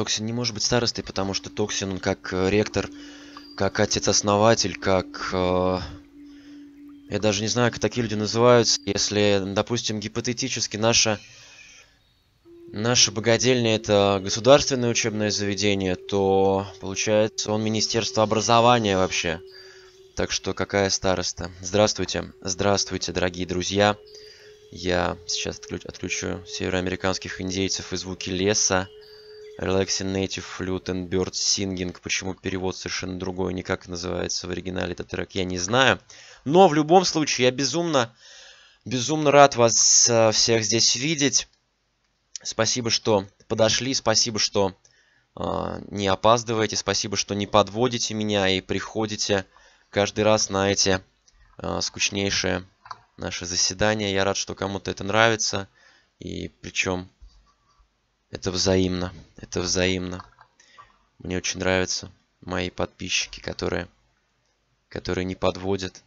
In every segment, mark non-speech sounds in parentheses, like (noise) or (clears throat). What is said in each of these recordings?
Токсин не может быть старостой, потому что Токсин, он как э, ректор, как отец-основатель, как... Э, я даже не знаю, как такие люди называются. Если, допустим, гипотетически наша... Наша богадельня это государственное учебное заведение, то получается он Министерство образования вообще. Так что какая староста? Здравствуйте, здравствуйте, дорогие друзья. Я сейчас отключу североамериканских индейцев и звуки леса. Relaxing Native Flute and Bird Singing. Почему перевод совершенно другой, не как называется в оригинале этот трек, я не знаю. Но в любом случае, я безумно, безумно рад вас э, всех здесь видеть. Спасибо, что подошли, спасибо, что э, не опаздываете, спасибо, что не подводите меня и приходите каждый раз на эти э, скучнейшие наши заседания. Я рад, что кому-то это нравится. И причем это взаимно. Это взаимно. Мне очень нравятся мои подписчики, которые, которые не подводят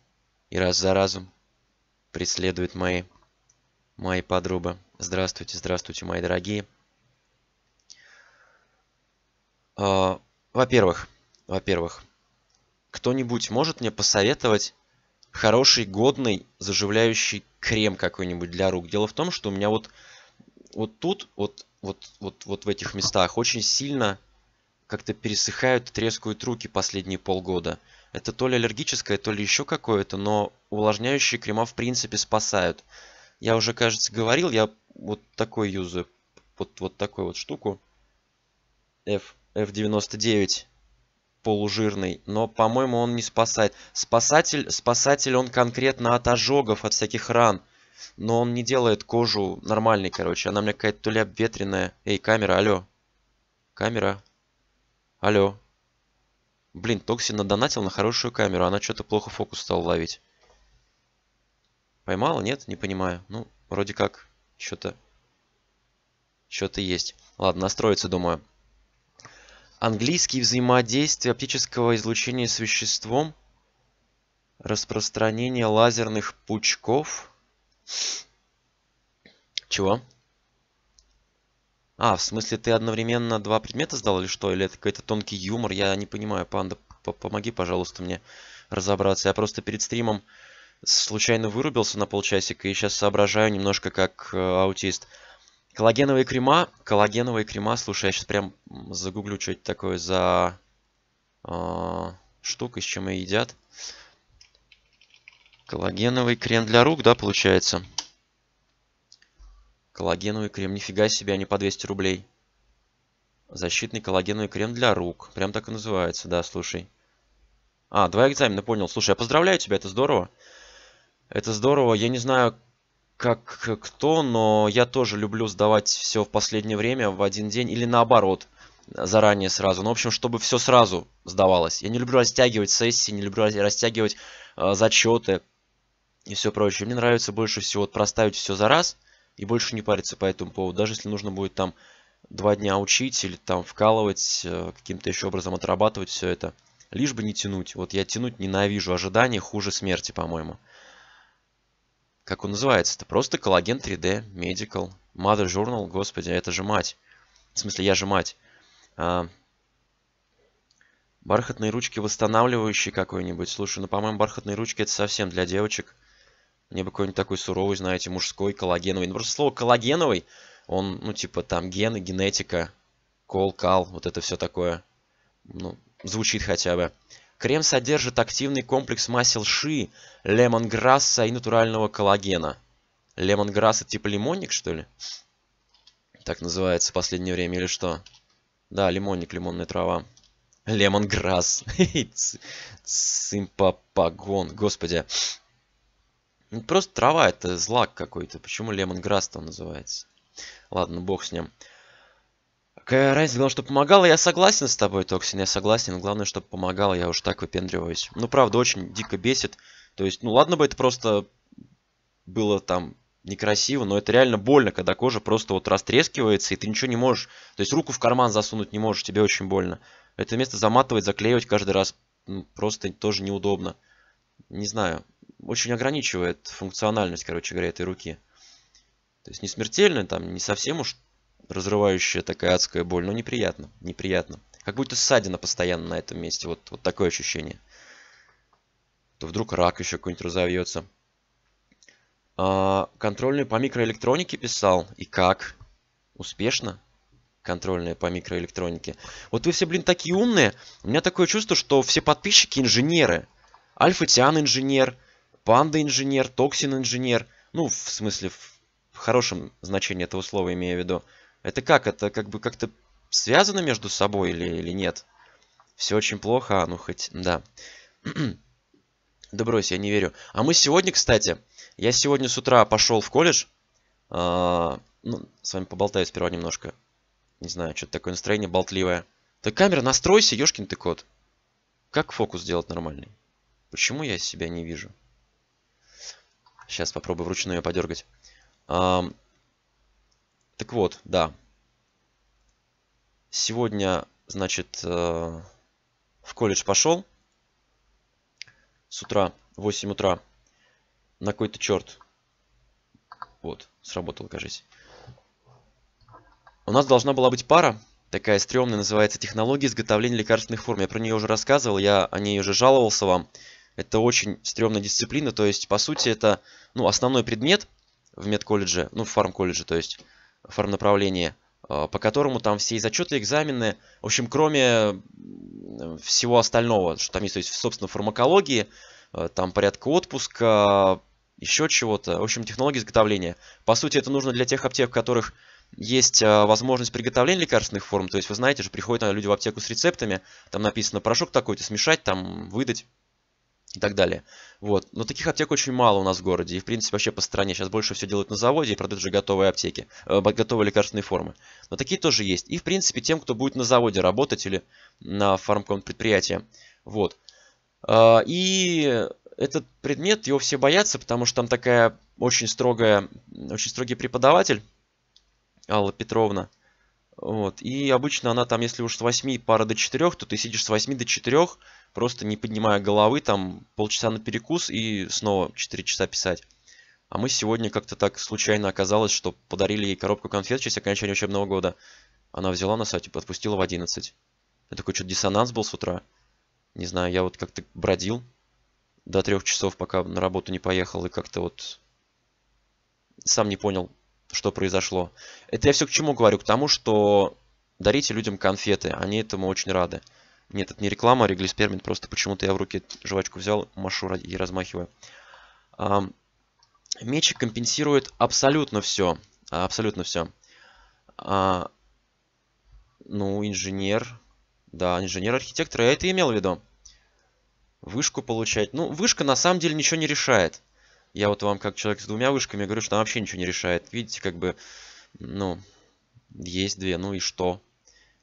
и раз за разом преследуют мои, мои подробы. Здравствуйте, здравствуйте, мои дорогие. А, во-первых, во-первых, кто-нибудь может мне посоветовать хороший, годный, заживляющий крем какой-нибудь для рук? Дело в том, что у меня вот, вот тут, вот вот, вот, вот в этих местах очень сильно как-то пересыхают, трескают руки последние полгода. Это то ли аллергическое, то ли еще какое-то, но увлажняющие крема в принципе спасают. Я уже, кажется, говорил, я вот такой юзаю, вот, вот такую вот штуку. F, F99 полужирный, но, по-моему, он не спасает. Спасатель, спасатель он конкретно от ожогов, от всяких ран но он не делает кожу нормальной, короче. Она у меня какая-то то ли обветренная. Эй, камера, алло. Камера. Алло. Блин, Токси надонатил на хорошую камеру. Она что-то плохо фокус стала ловить. Поймала? Нет? Не понимаю. Ну, вроде как, что-то... Что-то есть. Ладно, настроиться, думаю. Английский взаимодействие оптического излучения с веществом. Распространение лазерных пучков. Чего? А, в смысле, ты одновременно два предмета сдал или что? Или это какой-то тонкий юмор? Я не понимаю, панда, по помоги, пожалуйста, мне разобраться. Я просто перед стримом случайно вырубился на полчасика и сейчас соображаю немножко как э, аутист. Коллагеновые крема. Коллагеновые крема, слушай, я сейчас прям загуглю, что это такое за э, штука, с чем ее едят. Коллагеновый крем для рук, да, получается? Коллагеновый крем. Нифига себе, они по 200 рублей. Защитный коллагеновый крем для рук. Прям так и называется, да, слушай. А, два экзамена, понял. Слушай, я поздравляю тебя, это здорово. Это здорово. Я не знаю, как кто, но я тоже люблю сдавать все в последнее время, в один день. Или наоборот, заранее сразу. Ну, в общем, чтобы все сразу сдавалось. Я не люблю растягивать сессии, не люблю растягивать э, зачеты и все прочее. Мне нравится больше всего проставить все за раз и больше не париться по этому поводу. Даже если нужно будет там два дня учить или там вкалывать, э, каким-то еще образом отрабатывать все это. Лишь бы не тянуть. Вот я тянуть ненавижу. Ожидание хуже смерти, по-моему. Как он называется Это Просто коллаген 3D, Medical, Mother Journal, господи, это же мать. В смысле, я же мать. А... Бархатные ручки восстанавливающие какой-нибудь. Слушай, ну, по-моему, бархатные ручки это совсем для девочек. Мне бы какой-нибудь такой суровый, знаете, мужской, коллагеновый. Ну, просто слово коллагеновый, он, ну, типа, там, гены, генетика, кол, кал, вот это все такое. Ну, звучит хотя бы. Крем содержит активный комплекс масел ши, лемонграсса и натурального коллагена. Лемонграсс это типа лимонник, что ли? Так называется в последнее время или что? Да, лимонник, лимонная трава. Лемонграсс. Симпапагон, (laughs) господи. Ну, просто трава, это злак какой-то. Почему лемонграсс то называется? Ладно, бог с ним. Какая разница, главное, чтобы помогало. Я согласен с тобой, Токсин, я согласен. Главное, чтобы помогало. я уж так выпендриваюсь. Ну, правда, очень дико бесит. То есть, ну ладно бы это просто было там некрасиво, но это реально больно, когда кожа просто вот растрескивается, и ты ничего не можешь. То есть руку в карман засунуть не можешь, тебе очень больно. Это место заматывать, заклеивать каждый раз ну, просто тоже неудобно. Не знаю очень ограничивает функциональность, короче говоря, этой руки. То есть не смертельная, там не совсем уж разрывающая такая адская боль, но неприятно, неприятно. Как будто ссадина постоянно на этом месте, вот, вот такое ощущение. То вдруг рак еще какой-нибудь разовьется. А, контрольную по микроэлектронике писал, и как? Успешно? контрольные по микроэлектронике. Вот вы все, блин, такие умные. У меня такое чувство, что все подписчики инженеры. Альфа Тиан инженер, панда-инженер, токсин-инженер. Ну, в смысле, в хорошем значении этого слова имею в виду. Это как? Это как бы как-то связано между собой или, или нет? Все очень плохо, а ну хоть, да. (clears throat) да брось, я не верю. А мы сегодня, кстати, я сегодня с утра пошел в колледж. А, ну, с вами поболтаю сперва немножко. Не знаю, что-то такое настроение болтливое. Так, камера, настройся, ёшкин ты кот. Как фокус сделать нормальный? Почему я себя не вижу? Сейчас попробую вручную ее подергать. А, так вот, да. Сегодня, значит, э, в колледж пошел. С утра, 8 утра. На какой-то черт. Вот, сработал, кажись. У нас должна была быть пара. Такая стрёмная, называется технология изготовления лекарственных форм». Я про нее уже рассказывал, я о ней уже жаловался вам. Это очень стрёмная дисциплина, то есть, по сути, это ну, основной предмет в медколледже, ну, в фармколледже, то есть, фармнаправлении, э, по которому там все и зачеты, экзамены, в общем, кроме всего остального, что там есть, то есть, собственно, фармакологии, э, там порядка отпуска, еще чего-то, в общем, технологии изготовления. По сути, это нужно для тех аптек, в которых есть э, возможность приготовления лекарственных форм. То есть, вы знаете же, приходят а, люди в аптеку с рецептами, там написано порошок такой-то смешать, там выдать, и так далее. Вот. Но таких аптек очень мало у нас в городе и, в принципе, вообще по стране. Сейчас больше все делают на заводе и продают же готовые аптеки, э, готовые лекарственные формы. Но такие тоже есть. И, в принципе, тем, кто будет на заводе работать или на фармком предприятии. Вот. А, и этот предмет, его все боятся, потому что там такая очень строгая, очень строгий преподаватель, Алла Петровна. Вот. И обычно она там, если уж с 8 пара до 4, то ты сидишь с 8 до 4, просто не поднимая головы, там полчаса на перекус и снова 4 часа писать. А мы сегодня как-то так случайно оказалось, что подарили ей коробку конфет в честь окончания учебного года. Она взяла на сайте, отпустила в 11. Это такой что-то диссонанс был с утра. Не знаю, я вот как-то бродил до трех часов, пока на работу не поехал, и как-то вот сам не понял, что произошло. Это я все к чему говорю? К тому, что дарите людям конфеты, они этому очень рады. Нет, это не реклама, а реглиспермин. Просто почему-то я в руки жвачку взял, машу и размахиваю. Мечи компенсирует абсолютно все. Абсолютно все. А, ну, инженер. Да, инженер-архитектор. Я это имел в виду. Вышку получать. Ну, вышка на самом деле ничего не решает. Я вот вам, как человек с двумя вышками, говорю, что она вообще ничего не решает. Видите, как бы, ну, есть две, ну и что?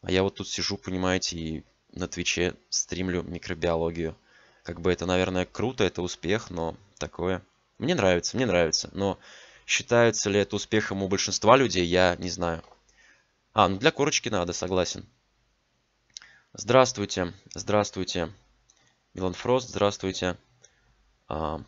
А я вот тут сижу, понимаете, и на Твиче стримлю микробиологию. Как бы это, наверное, круто, это успех, но такое. Мне нравится, мне нравится. Но считается ли это успехом у большинства людей, я не знаю. А, ну для корочки надо, согласен. Здравствуйте, здравствуйте. Милан Фрост, здравствуйте. А,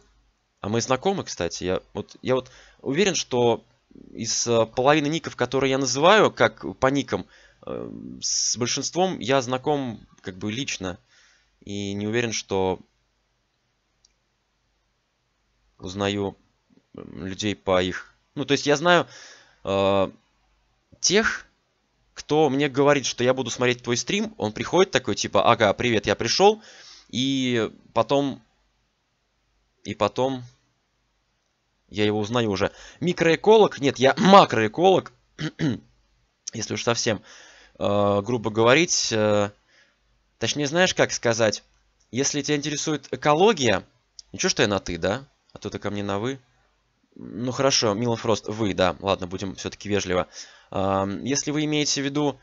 а мы знакомы, кстати. Я вот, я вот уверен, что из э, половины ников, которые я называю, как по никам, Эм, с большинством я знаком как бы лично и не уверен, что узнаю эм, людей по их... Ну, то есть я знаю э, тех, кто мне говорит, что я буду смотреть твой стрим, он приходит такой, типа, ага, привет, я пришел, и потом... И потом... Я его узнаю уже. Микроэколог? Нет, я (clears throat) макроэколог, (clears throat) если уж совсем. Э, грубо говорить, э, точнее, знаешь, как сказать, если тебя интересует экология, ничего, что я на «ты», да? А то ты ко мне на «вы». Ну хорошо, Милан Фрост, вы, да, ладно, будем все-таки вежливо. Э, если вы имеете в виду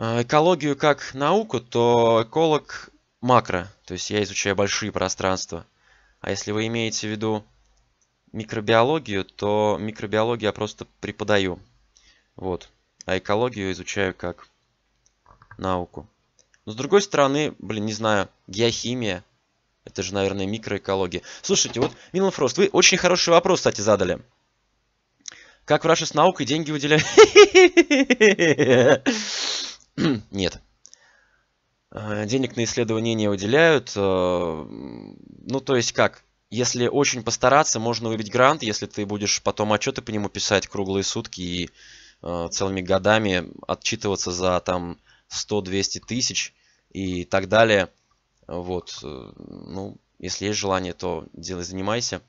экологию как науку, то эколог макро, то есть я изучаю большие пространства. А если вы имеете в виду микробиологию, то микробиологию я просто преподаю. Вот а экологию изучаю как науку. Но с другой стороны, блин, не знаю, геохимия. Это же, наверное, микроэкология. Слушайте, вот, Милан Фрост, вы очень хороший вопрос, кстати, задали. Как в с наукой деньги выделяют? (laughs) Нет. А, денег на исследования не выделяют. А, ну, то есть как? Если очень постараться, можно выбить грант, если ты будешь потом отчеты по нему писать круглые сутки и Э, целыми годами отчитываться за там 100-200 тысяч и так далее. Вот, э, ну, если есть желание, то делай, занимайся.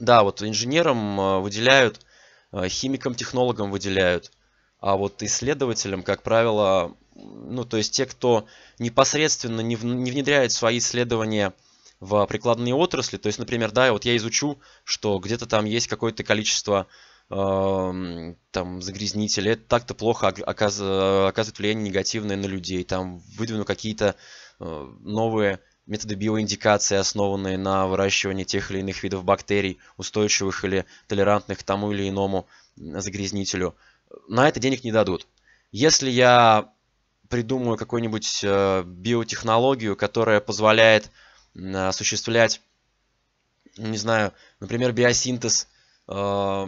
Да, вот инженерам э, выделяют, химикам, технологам выделяют, а вот исследователям, как правило, ну, то есть те, кто непосредственно не внедряет свои исследования в прикладные отрасли, то есть, например, да, вот я изучу, что где-то там есть какое-то количество там, загрязнители, это так-то плохо оказ... оказывает влияние негативное на людей. Там выдвину какие-то э, новые методы биоиндикации, основанные на выращивании тех или иных видов бактерий, устойчивых или толерантных к тому или иному загрязнителю. На это денег не дадут. Если я придумаю какую-нибудь э, биотехнологию, которая позволяет осуществлять, не знаю, например, биосинтез э,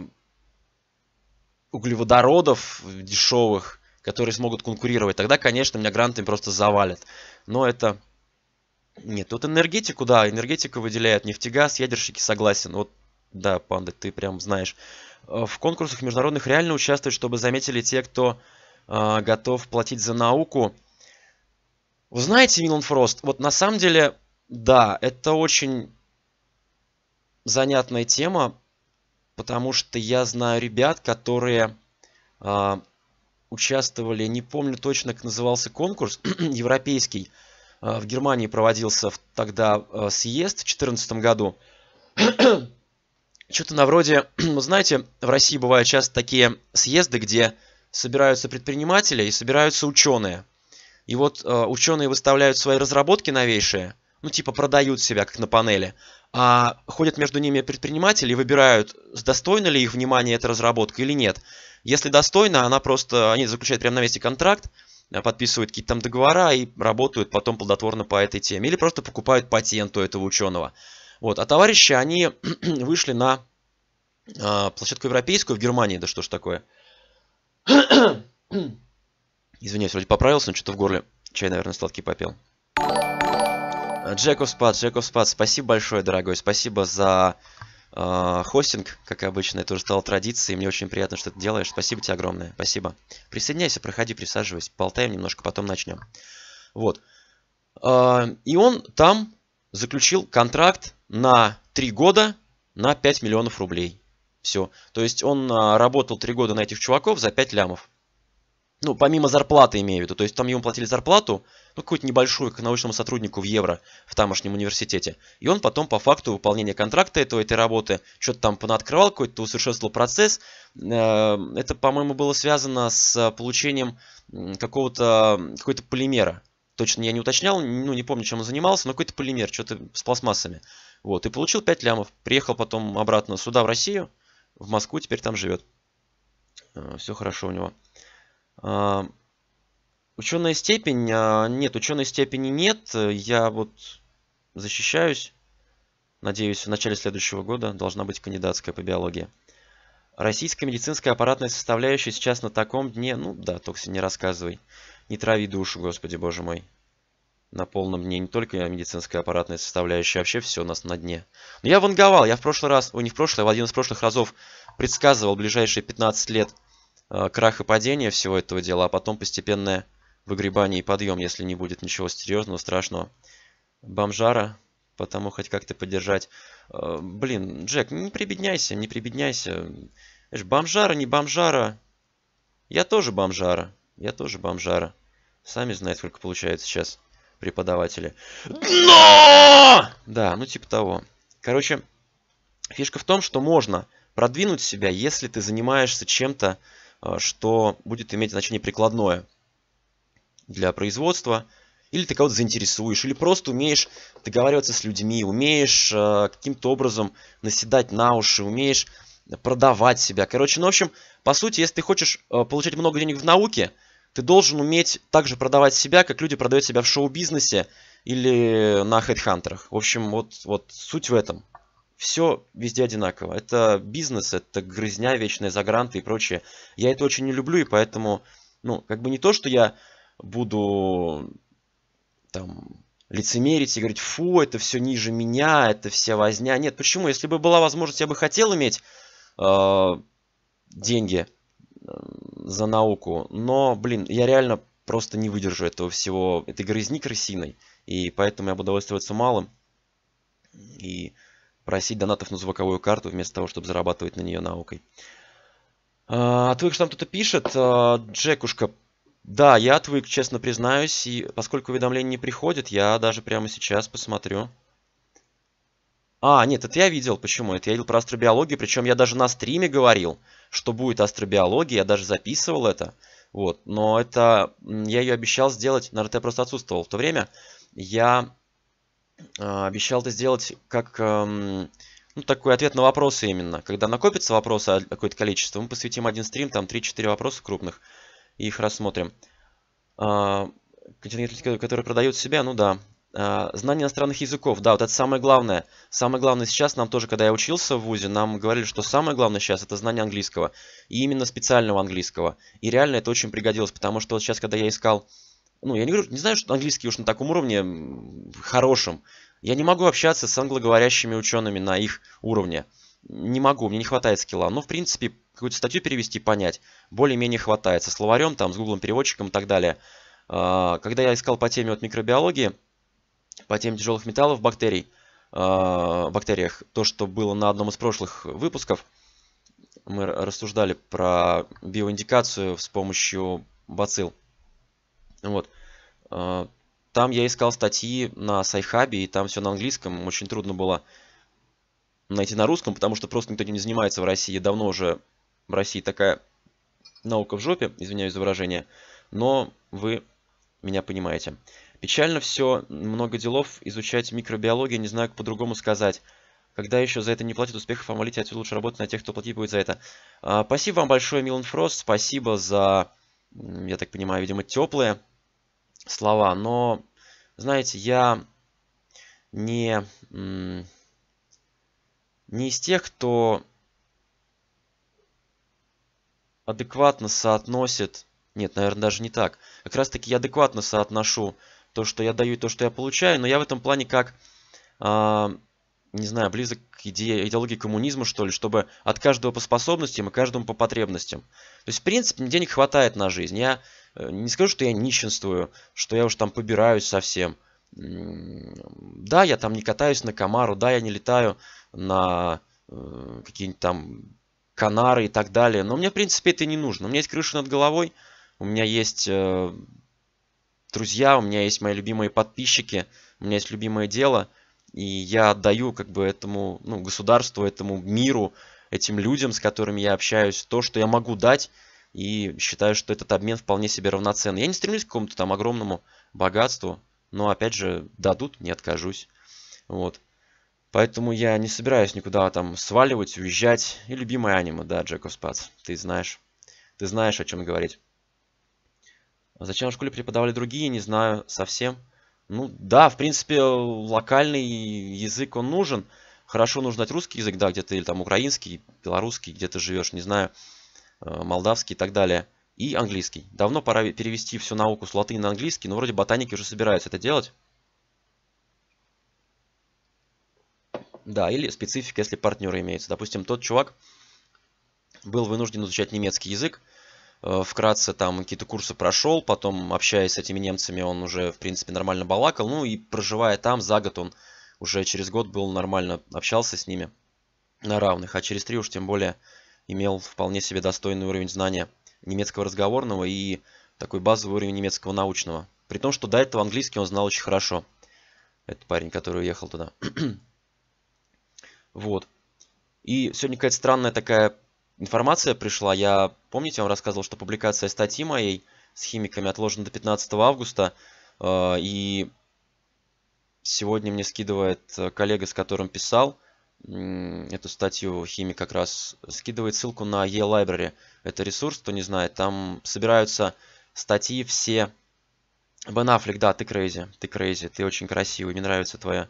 углеводородов дешевых, которые смогут конкурировать, тогда, конечно, меня грантами просто завалят. Но это... Нет, тут энергетику, да, энергетику выделяют, нефтегаз, ядерщики, согласен. Вот, да, панда, ты прям знаешь. Э, в конкурсах международных реально участвуют, чтобы заметили те, кто э, готов платить за науку. Вы знаете, Милан Фрост, вот на самом деле, да, это очень занятная тема, потому что я знаю ребят, которые э, участвовали, не помню точно, как назывался конкурс, (clears throat) европейский, э, в Германии проводился в, тогда э, съезд в 2014 году. (clears throat) Что-то на вроде, ну (clears throat) знаете, в России бывают часто такие съезды, где собираются предприниматели и собираются ученые. И вот э, ученые выставляют свои разработки новейшие, ну типа продают себя как на панели, а ходят между ними предприниматели и выбирают, достойна ли их внимание эта разработка или нет. Если достойна, она просто, они заключают прямо на месте контракт, э, подписывают какие-то там договора и работают потом плодотворно по этой теме. Или просто покупают патент у этого ученого. Вот. А товарищи, они (clears throat) вышли на а, площадку европейскую в Германии, да что ж такое. (clears throat) Извиняюсь, вроде поправился, но что-то в горле. Чай, наверное, сладкий попил. Э, Джеков Спад, Джеков Спад, спасибо большое, дорогой. Спасибо за э, хостинг, как обычно. Это уже стало традицией. Мне очень приятно, что ты делаешь. Спасибо тебе огромное. Спасибо. Присоединяйся, проходи, присаживайся. Болтаем немножко, потом начнем. Вот. Э, и он там заключил контракт на 3 года на 5 миллионов рублей. Все. То есть он э, работал 3 года на этих чуваков за 5 лямов. Ну, помимо зарплаты имею в виду. То есть там ему платили зарплату, ну, какую-то небольшую, к научному сотруднику в евро в тамошнем университете. И он потом по факту выполнения контракта этого, этой работы что-то там понаоткрывал, какой-то усовершенствовал процесс. Эм, это, по-моему, было связано с получением какого-то какой-то полимера. Точно я не уточнял, ну, не помню, чем он занимался, но какой-то полимер, что-то с пластмассами. Вот, и получил 5 лямов. Приехал потом обратно сюда, в Россию, в Москву, теперь там живет. Э, Все хорошо у него. А, Ученая степень? А, нет, ученой степени нет. Я вот защищаюсь. Надеюсь, в начале следующего года должна быть кандидатская по биологии. Российская медицинская аппаратная составляющая сейчас на таком дне... Ну да, Токси, не рассказывай. Не трави душу, господи боже мой. На полном дне не только а медицинская аппаратная составляющая, вообще все у нас на дне. Но я ванговал, я в прошлый раз, ой, не в прошлый, а в один из прошлых разов предсказывал ближайшие 15 лет Э, крах и падение всего этого дела, а потом постепенное выгребание и подъем, если не будет ничего серьезного, страшного. Бомжара, потому хоть как-то поддержать. Э, блин, Джек, не прибедняйся, не прибедняйся. Эш, бомжара, не бомжара. Я тоже бомжара. Я тоже бомжара. Сами знаете, сколько получается сейчас преподаватели. Но! Да, ну типа того. Короче, фишка в том, что можно продвинуть себя, если ты занимаешься чем-то, Э, что будет иметь значение прикладное для производства, или ты кого-то заинтересуешь, или просто умеешь договариваться с людьми, умеешь э, каким-то образом наседать на уши, умеешь продавать себя. Короче, ну, в общем, по сути, если ты хочешь э, получать много денег в науке, ты должен уметь также продавать себя, как люди продают себя в шоу-бизнесе или на хедхантерах. В общем, вот, вот суть в этом все везде одинаково. Это бизнес, это грызня, вечная загранты и прочее. Я это очень не люблю, и поэтому, ну, как бы не то, что я буду там лицемерить и говорить, фу, это все ниже меня, это вся возня. Нет, почему? Если бы была возможность, я бы хотел иметь э, деньги э, за науку, но, блин, я реально просто не выдержу этого всего, этой грызни крысиной, и поэтому я буду довольствоваться малым. И просить донатов на звуковую карту, вместо того, чтобы зарабатывать на нее наукой. А, отвык, а что там кто-то пишет. А, Джекушка, да, я отвык, честно признаюсь, и поскольку уведомления не приходят, я даже прямо сейчас посмотрю. А, нет, это я видел, почему? Это я видел про астробиологию, причем я даже на стриме говорил, что будет астробиология, я даже записывал это. Вот, но это, я ее обещал сделать, наверное, я просто отсутствовал в то время. Я а, обещал это сделать как эм, ну, такой ответ на вопросы именно. Когда накопится вопросы какое-то количество, мы посвятим один стрим, там 3-4 вопроса крупных, и их рассмотрим. А, Контингенты, которые продают себя, ну да. А, знание иностранных языков, да, вот это самое главное. Самое главное сейчас, нам тоже, когда я учился в ВУЗе, нам говорили, что самое главное сейчас это знание английского. И именно специального английского. И реально это очень пригодилось, потому что вот сейчас, когда я искал ну, я не, говорю, не знаю, что английский уж на таком уровне хорошем. Я не могу общаться с англоговорящими учеными на их уровне. Не могу, мне не хватает скилла. Но, в принципе, какую-то статью перевести и понять более-менее хватает. Со словарем, там, с гуглом переводчиком и так далее. А, когда я искал по теме от микробиологии, по теме тяжелых металлов, бактерий, а, бактериях, то, что было на одном из прошлых выпусков, мы рассуждали про биоиндикацию с помощью бацилл. Ну вот. А, там я искал статьи на Сайхабе, и там все на английском. Очень трудно было найти на русском, потому что просто никто этим не занимается в России. Давно уже в России такая наука в жопе, извиняюсь за выражение. Но вы меня понимаете. Печально все, много делов, изучать микробиологию, не знаю, как по-другому сказать. Когда еще за это не платят успехов, а молите, отсюда лучше работать на тех, кто платить будет за это. А, спасибо вам большое, Милан Фрост, спасибо за, я так понимаю, видимо, теплые слова, но, знаете, я не, не из тех, кто адекватно соотносит... Нет, наверное, даже не так. Как раз таки я адекватно соотношу то, что я даю и то, что я получаю, но я в этом плане как, э, не знаю, близок к идее, идеологии коммунизма, что ли, чтобы от каждого по способностям и каждому по потребностям. То есть, в принципе, денег хватает на жизнь. Я Э, не скажу, что я нищенствую, что я уж там побираюсь совсем. Да, я там не катаюсь на комару, да, я не летаю на э, какие-нибудь там Канары и так далее. Но мне, в принципе, это не нужно. У меня есть крыша над головой, у меня есть э, друзья, у меня есть мои любимые подписчики, у меня есть любимое дело, и я отдаю как бы этому ну, государству, этому миру, этим людям, с которыми я общаюсь, то, что я могу дать, и считаю, что этот обмен вполне себе равноценный. Я не стремлюсь к какому-то там огромному богатству, но опять же, дадут, не откажусь. Вот. Поэтому я не собираюсь никуда там сваливать, уезжать. И любимая анима, да, Джеков Спац, ты знаешь. Ты знаешь, о чем говорить. А зачем в школе преподавали другие, не знаю совсем. Ну да, в принципе, локальный язык он нужен. Хорошо нужно знать русский язык, да, где-то или там украинский, белорусский, где то живешь, не знаю. Э, молдавский и так далее. И английский. Давно пора перевести всю науку с латыни на английский, но вроде ботаники уже собираются это делать. Да, или специфика, если партнеры имеются. Допустим, тот чувак был вынужден изучать немецкий язык, э, вкратце там какие-то курсы прошел, потом, общаясь с этими немцами, он уже, в принципе, нормально балакал, ну и проживая там, за год он уже через год был нормально, общался с ними на равных, а через три уж тем более имел вполне себе достойный уровень знания немецкого разговорного и такой базовый уровень немецкого научного. При том, что до этого английский он знал очень хорошо. Этот парень, который уехал туда. (clears throat) вот. И сегодня какая-то странная такая информация пришла. Я, помните, я вам рассказывал, что публикация статьи моей с химиками отложена до 15 августа. Э, и сегодня мне скидывает э, коллега, с которым писал, эту статью Химик как раз скидывает ссылку на E-Library. Это ресурс, кто не знает. Там собираются статьи все... Бен Аффлек, да, ты крейзи, ты крейзи, ты очень красивый, мне нравится твоя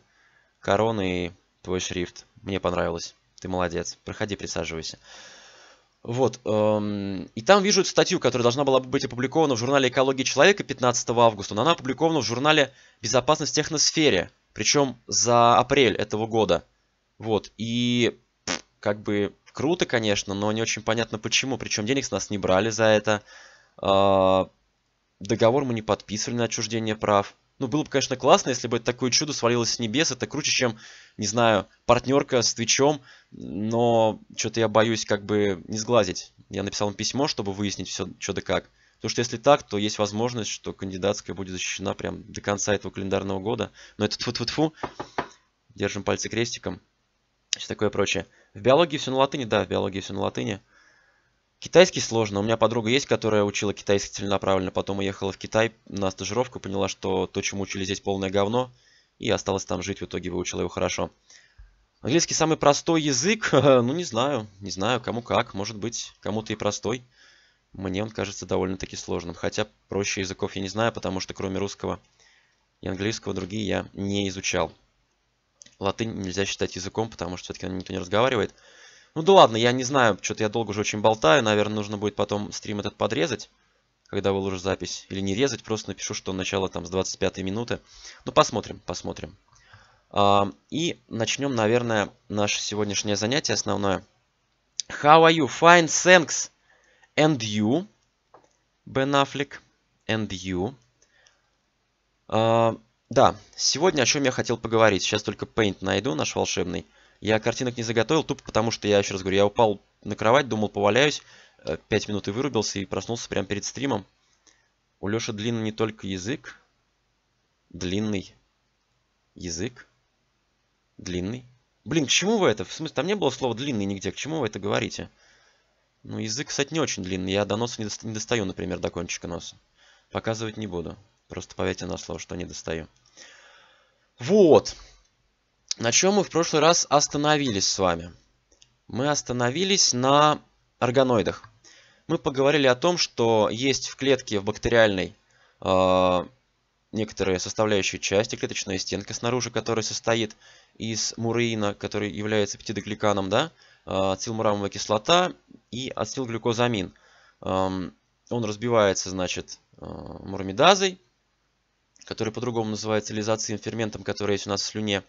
корона и твой шрифт. Мне понравилось, ты молодец, проходи, присаживайся. Вот, эм, и там вижу эту статью, которая должна была быть опубликована в журнале «Экология человека» 15 августа, но она опубликована в журнале «Безопасность в техносфере», причем за апрель этого года. Вот, и как бы круто, конечно, но не очень понятно почему. Причем денег с нас не брали за это. А, договор мы не подписывали на отчуждение прав. Ну, было бы, конечно, классно, если бы такое чудо свалилось с небес. Это круче, чем, не знаю, партнерка с Твичом. Но что-то я боюсь как бы не сглазить. Я написал им письмо, чтобы выяснить все, что да как. Потому что если так, то есть возможность, что кандидатская будет защищена прям до конца этого календарного года. Но это тфу-тфу-тфу. Держим пальцы крестиком. Все такое прочее. В биологии все на латыни, да, в биологии все на латыни. Китайский сложно. У меня подруга есть, которая учила китайский целенаправленно, потом уехала в Китай на стажировку, поняла, что то, чему учили здесь, полное говно, и осталась там жить, в итоге выучила его хорошо. Английский самый простой язык, (laughs) ну не знаю, не знаю, кому как, может быть, кому-то и простой. Мне он кажется довольно-таки сложным, хотя проще языков я не знаю, потому что кроме русского и английского другие я не изучал латынь нельзя считать языком, потому что все-таки никто не разговаривает. Ну да ладно, я не знаю, что-то я долго уже очень болтаю. Наверное, нужно будет потом стрим этот подрезать, когда выложу запись. Или не резать, просто напишу, что начало там с 25 минуты. Ну посмотрим, посмотрим. А, и начнем, наверное, наше сегодняшнее занятие основное. How are you? Fine, thanks. And you? Бен Аффлек. And you? А, да, сегодня о чем я хотел поговорить. Сейчас только Paint найду, наш волшебный. Я картинок не заготовил, тупо потому что я, еще раз говорю, я упал на кровать, думал, поваляюсь. Э, пять минут и вырубился, и проснулся прямо перед стримом. У Леши длинный не только язык. Длинный. Язык. Длинный. Блин, к чему вы это? В смысле, там не было слова длинный нигде. К чему вы это говорите? Ну, язык, кстати, не очень длинный. Я до носа не достаю, например, до кончика носа. Показывать не буду. Просто поверьте на слово, что не достаю. Вот. На чем мы в прошлый раз остановились с вами? Мы остановились на органоидах. Мы поговорили о том, что есть в клетке в бактериальной э, некоторые составляющие части, клеточная стенка снаружи, которая состоит из муреина, который является пептидогликаном, да, э, ацилмурамовая кислота и ацилглюкозамин. Эм, он разбивается, значит, э, мурамидазой, который по-другому называется лизацием ферментом, который есть у нас в слюне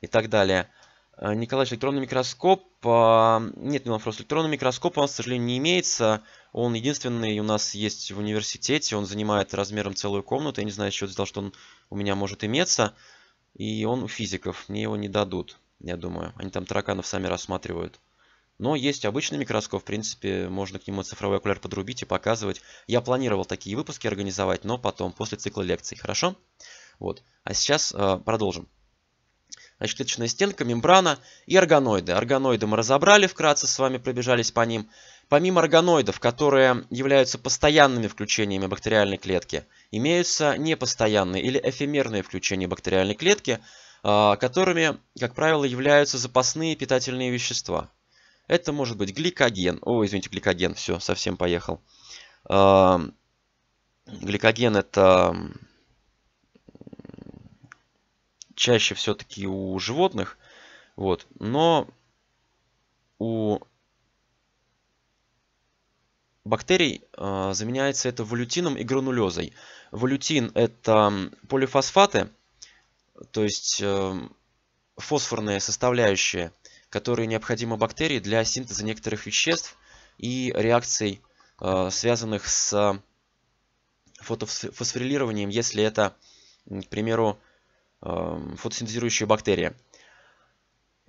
и так далее. Э, Николаевич, электронный микроскоп... А, нет, не фрост Электронный микроскоп у нас, к сожалению, не имеется. Он единственный у нас есть в университете. Он занимает размером целую комнату. Я не знаю, что сделал, что он у меня может иметься. И он у физиков. Мне его не дадут, я думаю. Они там тараканов сами рассматривают. Но есть обычный микроскоп, в принципе, можно к нему цифровой окуляр подрубить и показывать. Я планировал такие выпуски организовать, но потом, после цикла лекций, хорошо? Вот. А сейчас э, продолжим. Значит, клеточная стенка, мембрана и органоиды. Органоиды мы разобрали вкратце, с вами пробежались по ним. Помимо органоидов, которые являются постоянными включениями бактериальной клетки, имеются непостоянные или эфемерные включения бактериальной клетки, э, которыми, как правило, являются запасные питательные вещества – это может быть гликоген. О, извините, гликоген. Все, совсем поехал. А, гликоген это чаще все-таки у животных. Вот. Но у бактерий а, заменяется это валютином и гранулезой. Валютин это полифосфаты, то есть эм, фосфорные составляющие – которые необходимы бактерии для синтеза некоторых веществ и реакций, э, связанных с фотофосфорилированием, если это, к примеру, э, фотосинтезирующая бактерия.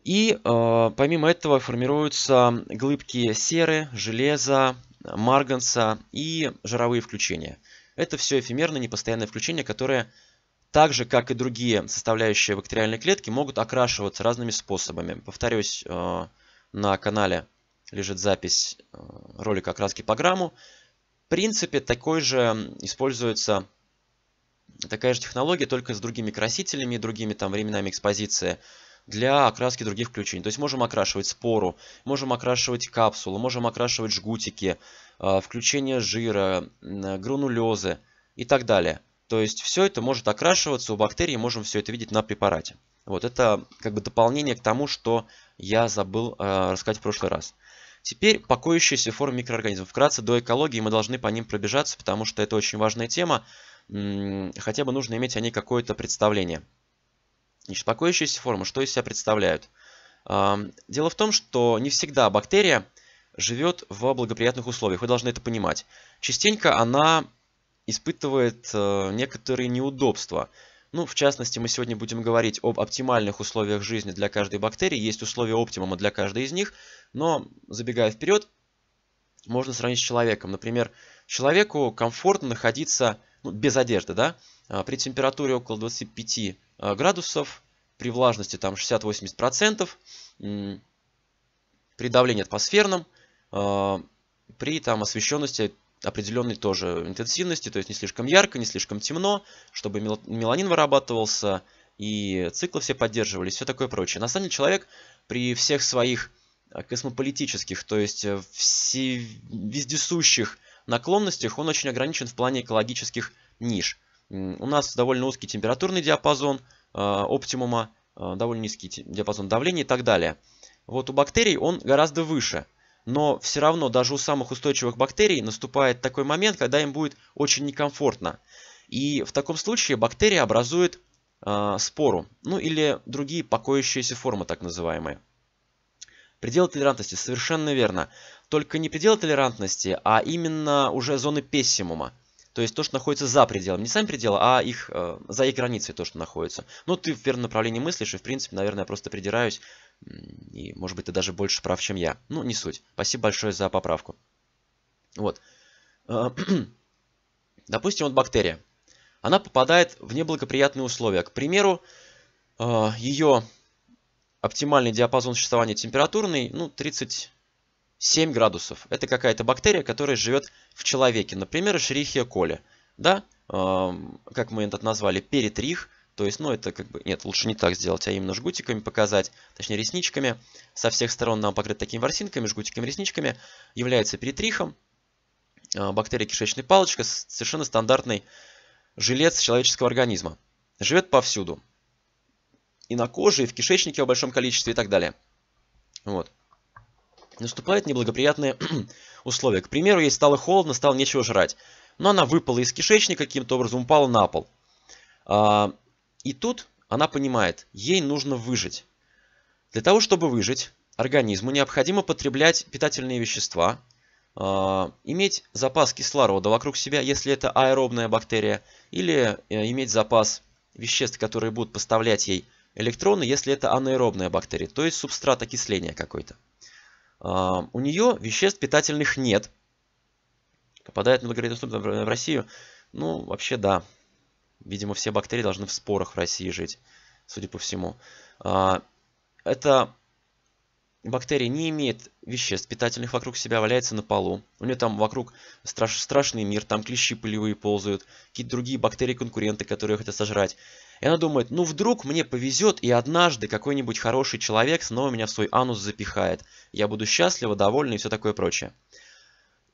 И э, помимо этого формируются глыбки серы, железа, марганца и жировые включения. Это все эфемерные, непостоянные включения, которые так же, как и другие составляющие бактериальной клетки, могут окрашиваться разными способами. Повторюсь, э, на канале лежит запись э, ролика окраски по грамму. В принципе, такой же используется такая же технология, только с другими красителями и другими там временами экспозиции для окраски других включений. То есть можем окрашивать спору, можем окрашивать капсулу, можем окрашивать жгутики, э, включение жира, гранулезы и так далее. То есть все это может окрашиваться, у бактерий можем все это видеть на препарате. Вот это как бы дополнение к тому, что я забыл э, рассказать в прошлый раз. Теперь покоящиеся формы микроорганизмов. Вкратце до экологии мы должны по ним пробежаться, потому что это очень важная тема. Хотя бы нужно иметь о ней какое-то представление. Значит, покоящиеся формы, что из себя представляют? Дело в том, что не всегда бактерия живет в благоприятных условиях. Вы должны это понимать. Частенько она испытывает э, некоторые неудобства. Ну, в частности, мы сегодня будем говорить об оптимальных условиях жизни для каждой бактерии. Есть условия оптимума для каждой из них, но, забегая вперед, можно сравнить с человеком. Например, человеку комфортно находиться ну, без одежды, да, а, при температуре около 25 э, градусов, при влажности там 60-80%, при давлении атмосферном, э, при там освещенности определенной тоже интенсивности, то есть не слишком ярко, не слишком темно, чтобы меланин вырабатывался, и циклы все поддерживались, все такое прочее. На самом деле человек при всех своих э, космополитических, то есть э, все вездесущих наклонностях, он очень ограничен в плане экологических ниш. У нас довольно узкий температурный диапазон э, оптимума, довольно низкий диапазон давления и так далее. Вот у бактерий он гораздо выше но все равно даже у самых устойчивых бактерий наступает такой момент, когда им будет очень некомфортно. И в таком случае бактерия образует э, спору, ну или другие покоящиеся формы так называемые. Пределы толерантности, совершенно верно. Только не пределы толерантности, а именно уже зоны пессимума. То есть то, что находится за пределом. Не сами пределы, а их, э, за их границей то, что находится. Ну, ты в первом направлении мыслишь, и в принципе, наверное, я просто придираюсь и, может быть, ты даже больше прав, чем я. Ну, не суть. Спасибо большое за поправку. Вот. А, (clears throat) допустим, вот бактерия. Она попадает в неблагоприятные условия. К примеру, а, ее оптимальный диапазон существования температурный, ну, 37 градусов. Это какая-то бактерия, которая живет в человеке. Например, Шерихия коли. Да, как мы это назвали, перетрих. То есть, ну, это как бы... Нет, лучше не так сделать, а именно жгутиками показать, точнее, ресничками. Со всех сторон нам покрыт такими ворсинками, жгутиками, ресничками. Является перетрихом. А, бактерия кишечной палочка, совершенно стандартный жилец человеческого организма. Живет повсюду. И на коже, и в кишечнике в большом количестве, и так далее. Вот. Наступают неблагоприятные (clears throat) условия. К примеру, ей стало холодно, стало нечего жрать. Но она выпала из кишечника, каким-то образом упала на пол а, и тут она понимает, ей нужно выжить. Для того, чтобы выжить, организму необходимо потреблять питательные вещества, э, иметь запас кислорода вокруг себя, если это аэробная бактерия, или э, иметь запас веществ, которые будут поставлять ей электроны, если это анаэробная бактерия, то есть субстрат окисления какой-то. Э, у нее веществ питательных нет. Попадает на благородную в Россию? Ну, вообще да. Видимо, все бактерии должны в спорах в России жить, судя по всему. А, Эта бактерия не имеет веществ питательных вокруг себя, валяется на полу. У нее там вокруг страш страшный мир, там клещи пылевые ползают, какие-то другие бактерии-конкуренты, которые хотят сожрать. И она думает, ну вдруг мне повезет, и однажды какой-нибудь хороший человек снова меня в свой анус запихает. Я буду счастлива, довольна и все такое прочее.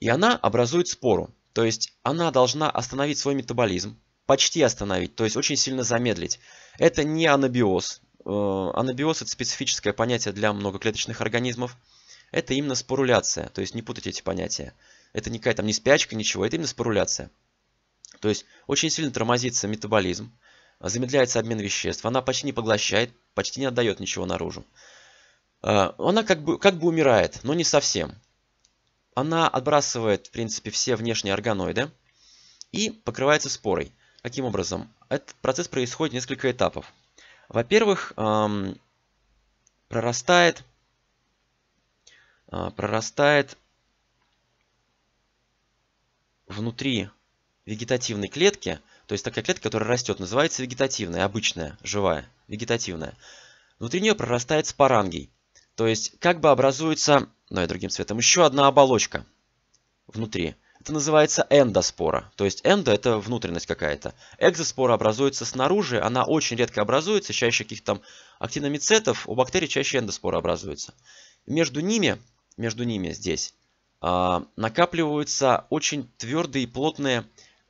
И она образует спору. То есть она должна остановить свой метаболизм, почти остановить, то есть очень сильно замедлить. Это не анабиоз. Э, анабиоз – это специфическое понятие для многоклеточных организмов. Это именно споруляция, то есть не путайте эти понятия. Это не какая-то не спячка, ничего, это именно споруляция. То есть очень сильно тормозится метаболизм, замедляется обмен веществ, она почти не поглощает, почти не отдает ничего наружу. Э, она как бы, как бы умирает, но не совсем. Она отбрасывает, в принципе, все внешние органоиды и покрывается спорой. Каким образом? Этот процесс происходит в несколько этапов. Во-первых, эм, прорастает, э, прорастает внутри вегетативной клетки, то есть такая клетка, которая растет, называется вегетативная, обычная, живая, вегетативная. Внутри нее прорастает спорангий. То есть как бы образуется, ну и другим цветом, еще одна оболочка внутри это называется эндоспора. То есть эндо это внутренность какая-то. Экзоспора образуется снаружи, она очень редко образуется, чаще каких-то там актиномицетов, у бактерий чаще эндоспора образуется. Между ними, между ними здесь а, накапливаются очень твердые и плотные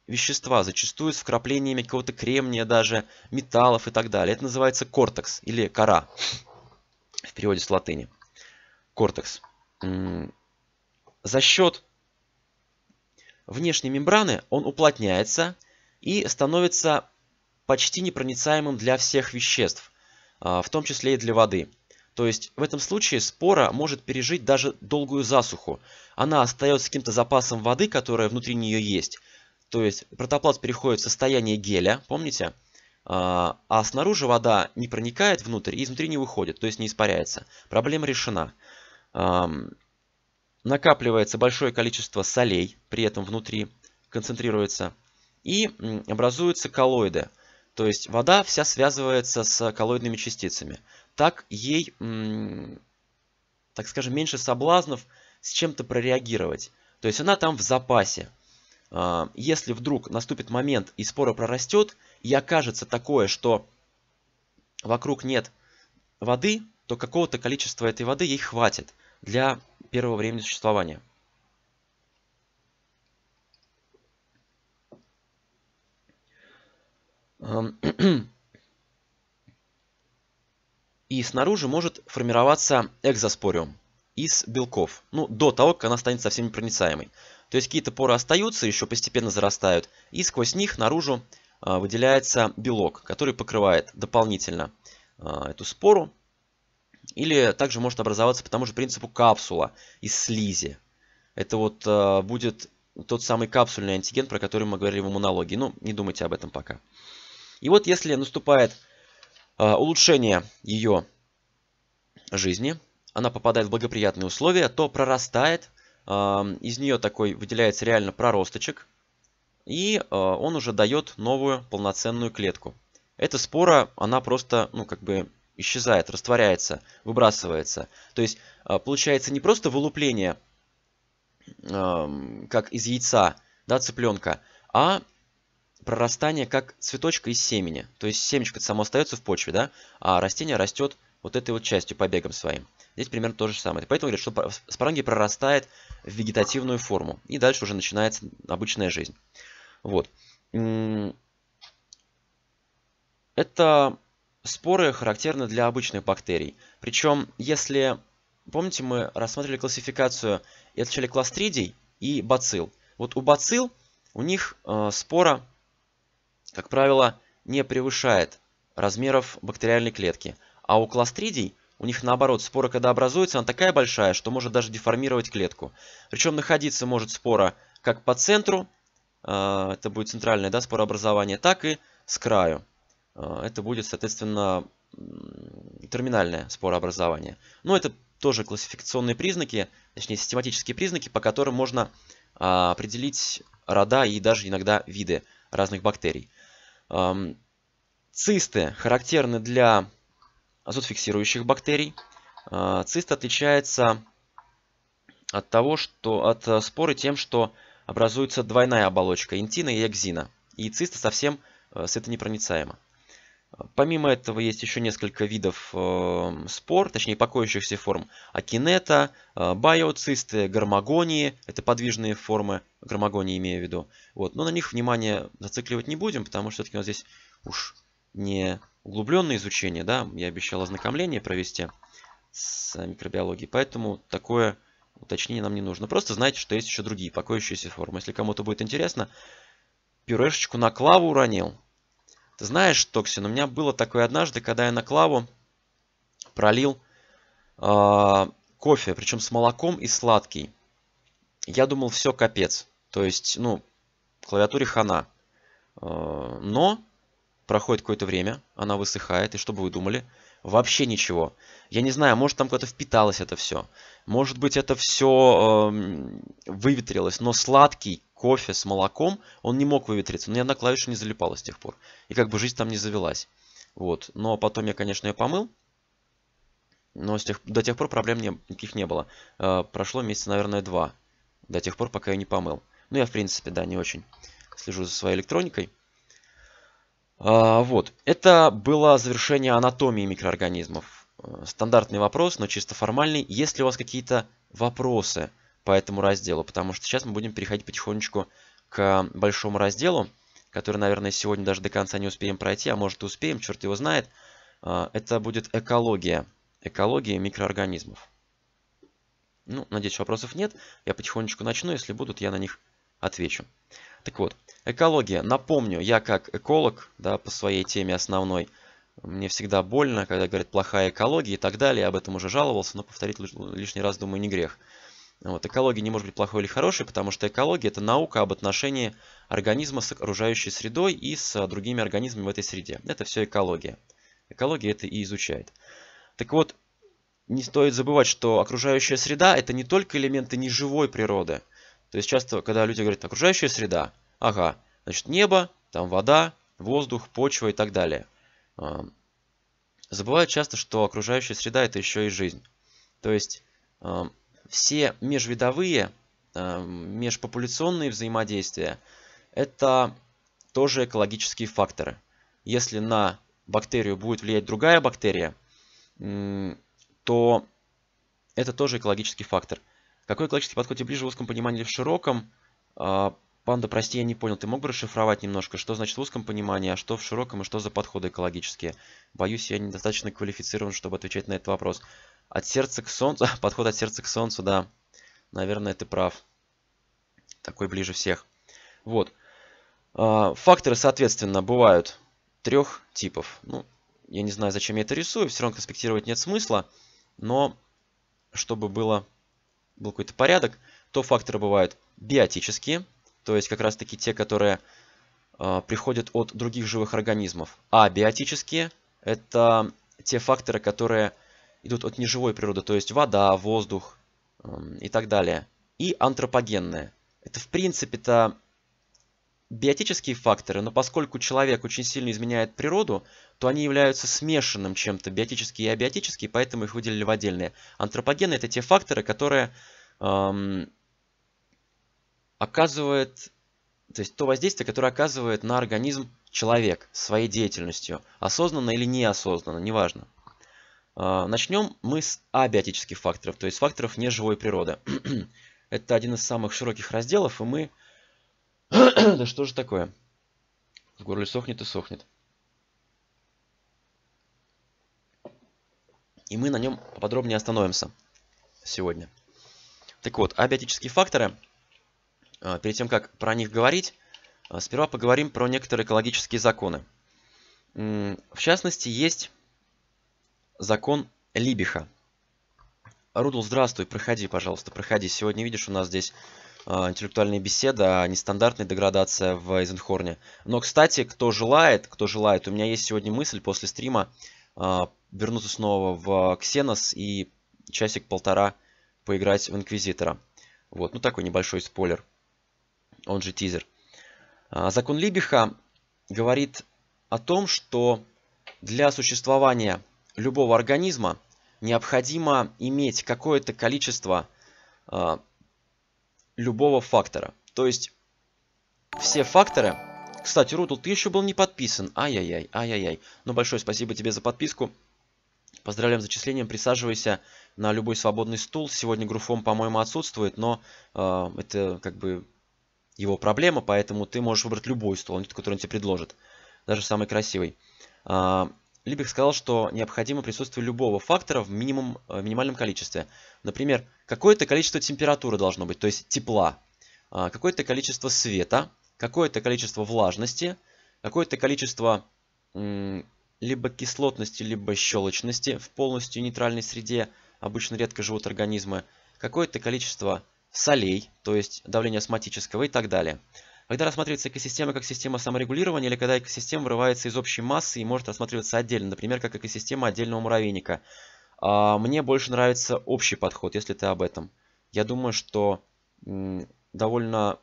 вещества, зачастую с вкраплениями какого-то кремния даже, металлов и так далее. Это называется кортекс или кора в переводе с латыни. Кортекс. За счет внешней мембраны он уплотняется и становится почти непроницаемым для всех веществ, а, в том числе и для воды. То есть в этом случае спора может пережить даже долгую засуху. Она остается каким-то запасом воды, которая внутри нее есть. То есть протопласт переходит в состояние геля, помните? А, а снаружи вода не проникает внутрь и изнутри не выходит, то есть не испаряется. Проблема решена накапливается большое количество солей, при этом внутри концентрируется, и образуются коллоиды. То есть вода вся связывается с коллоидными частицами. Так ей, так скажем, меньше соблазнов с чем-то прореагировать. То есть она там в запасе. А, если вдруг наступит момент и спора прорастет, и окажется такое, что вокруг нет воды, то какого-то количества этой воды ей хватит для первого времени существования. (clears throat) И снаружи может формироваться экзоспориум из белков, ну, до того, как она станет совсем непроницаемой. То есть какие-то поры остаются, еще постепенно зарастают, и сквозь них наружу а, выделяется белок, который покрывает дополнительно а, эту спору или также может образоваться по тому же принципу капсула из слизи. Это вот э, будет тот самый капсульный антиген, про который мы говорили в иммунологии. Ну, не думайте об этом пока. И вот если наступает э, улучшение ее жизни, она попадает в благоприятные условия, то прорастает, э, из нее такой выделяется реально проросточек, и э, он уже дает новую полноценную клетку. Эта спора, она просто, ну, как бы исчезает, растворяется, выбрасывается. То есть а, получается не просто вылупление, как из яйца, да, цыпленка, а прорастание как цветочка из семени. То есть семечко само остается в почве, да, а растение растет вот этой вот частью, побегом своим. Здесь примерно то же самое. Поэтому говорят, что споранги прорастает в вегетативную форму. И дальше уже начинается обычная жизнь. Вот. Это Споры характерны для обычных бактерий. Причем, если... Помните, мы рассмотрели классификацию и отвечали кластридий и бацилл. Вот у бацилл, у них э, спора, как правило, не превышает размеров бактериальной клетки. А у кластридий, у них наоборот, спора, когда образуется, она такая большая, что может даже деформировать клетку. Причем находиться может спора как по центру, э, это будет центральное да, спорообразование, так и с краю. Э, это будет, соответственно, терминальное спорообразование. Но это тоже классификационные признаки, точнее систематические признаки, по которым можно а, определить рода и даже иногда виды разных бактерий. Эм, цисты характерны для азотфиксирующих бактерий. Э, Цист отличается от того, что от э, споры тем, что образуется двойная оболочка интина и экзина. И циста совсем светонепроницаема. Помимо этого есть еще несколько видов эм, спор, точнее покоящихся форм акинета, э, биоцисты, гармагонии, это подвижные формы, гармагонии имею в виду. Вот. Но на них внимание зацикливать не будем, потому что все-таки у нас здесь уж не углубленное изучение, да, я обещал ознакомление провести с микробиологией, поэтому такое уточнение нам не нужно. Просто знайте, что есть еще другие покоящиеся формы. Если кому-то будет интересно, пюрешечку на клаву уронил, ты знаешь, Токсин, у меня было такое однажды, когда я на Клаву пролил э, кофе, причем с молоком и сладкий. Я думал, все капец. То есть, ну, клавиатуре хана. Э, но проходит какое-то время, она высыхает, и что бы вы думали? Вообще ничего. Я не знаю, может там куда-то впиталось это все. Может быть это все э, эм, выветрилось, но сладкий кофе с молоком, он не мог выветриться. но я на клавишу не залипала с тех пор. И как бы жизнь там не завелась. Вот. Но потом я, конечно, ее помыл. Но с тех, до тех пор проблем не, никаких не было. Э, прошло месяца, наверное, два. До тех пор, пока я не помыл. Ну, я, в принципе, да, не очень слежу за своей электроникой. А, вот, это было завершение анатомии микроорганизмов. Э, стандартный вопрос, но чисто формальный. Есть ли у вас какие-то вопросы по этому разделу? Потому что сейчас мы будем переходить потихонечку к большому разделу, который, наверное, сегодня даже до конца не успеем пройти, а может и успеем, черт его знает. Э, это будет экология. Экология микроорганизмов. Ну, надеюсь, вопросов нет. Я потихонечку начну, если будут, я на них отвечу. Так вот, экология. Напомню, я как эколог, да, по своей теме основной, мне всегда больно, когда говорят плохая экология и так далее. Я об этом уже жаловался, но повторить лишний раз, думаю, не грех. Вот, экология не может быть плохой или хорошей, потому что экология – это наука об отношении организма с окружающей средой и с другими организмами в этой среде. Это все экология. Экология это и изучает. Так вот, не стоит забывать, что окружающая среда – это не только элементы неживой природы, то есть часто, когда люди говорят окружающая среда, ага, значит небо, там вода, воздух, почва и так далее. Забывают часто, что окружающая среда это еще и жизнь. То есть все межвидовые, межпопуляционные взаимодействия это тоже экологические факторы. Если на бактерию будет влиять другая бактерия, то это тоже экологический фактор. Какой классический подход тебе ближе в узком понимании или в широком? А, Панда, прости, я не понял, ты мог бы расшифровать немножко, что значит в узком понимании, а что в широком, и что за подходы экологические? Боюсь, я недостаточно квалифицирован, чтобы отвечать на этот вопрос. От сердца к солнцу, (laughs) подход от сердца к солнцу, да, наверное, ты прав. Такой ближе всех. Вот. А, факторы, соответственно, бывают трех типов. Ну, я не знаю, зачем я это рисую, все равно конспектировать нет смысла, но чтобы было был какой-то порядок, то факторы бывают биотические, то есть как раз таки те, которые э, приходят от других живых организмов. А биотические – это те факторы, которые идут от неживой природы, то есть вода, воздух э, и так далее. И антропогенные. Это в принципе-то биотические факторы, но поскольку человек очень сильно изменяет природу, то они являются смешанным чем-то, биотические и абиотические, поэтому их выделили в отдельные. Антропогены – это те факторы, которые эм, оказывают, то есть то воздействие, которое оказывает на организм человек своей деятельностью, осознанно или неосознанно, неважно. Э, начнем мы с абиотических факторов, то есть факторов неживой природы. (clears throat) Это один из самых широких разделов, и мы (clears throat) да что же такое? В горле сохнет и сохнет. И мы на нем подробнее остановимся сегодня. Так вот, абиотические факторы. Э, перед тем, как про них говорить, э, сперва поговорим про некоторые экологические законы. В частности, есть закон Либиха. Рудл, здравствуй, проходи, пожалуйста, проходи. Сегодня видишь, у нас здесь Э, интеллектуальная беседа, а нестандартная деградация в Эйзенхорне. Но, кстати, кто желает, кто желает, у меня есть сегодня мысль после стрима э, вернуться снова в Ксенос и часик-полтора поиграть в Инквизитора. Вот, ну такой небольшой спойлер. Он же тизер. А, закон Либиха говорит о том, что для существования любого организма необходимо иметь какое-то количество э, любого фактора. То есть все факторы... Кстати, Рутл, ты еще был не подписан. Ай-яй-яй, ай-яй-яй. Ну, большое спасибо тебе за подписку. Поздравляем с зачислением. Присаживайся на любой свободный стул. Сегодня Груфом, по-моему, отсутствует, но э, это как бы его проблема, поэтому ты можешь выбрать любой стул, который он тебе предложит. Даже самый красивый. А, Либих сказал, что необходимо присутствие любого фактора в минимум, э, минимальном количестве. Например, какое-то количество температуры должно быть, то есть тепла, а, какое-то количество света, какое-то количество влажности, какое-то количество либо кислотности, либо щелочности в полностью нейтральной среде, обычно редко живут организмы, какое-то количество солей, то есть давление осматического и так далее. Когда рассматривается экосистема как система саморегулирования или когда экосистема вырывается из общей массы и может рассматриваться отдельно, например, как экосистема отдельного муравейника. А, мне больше нравится общий подход, если ты об этом. Я думаю, что довольно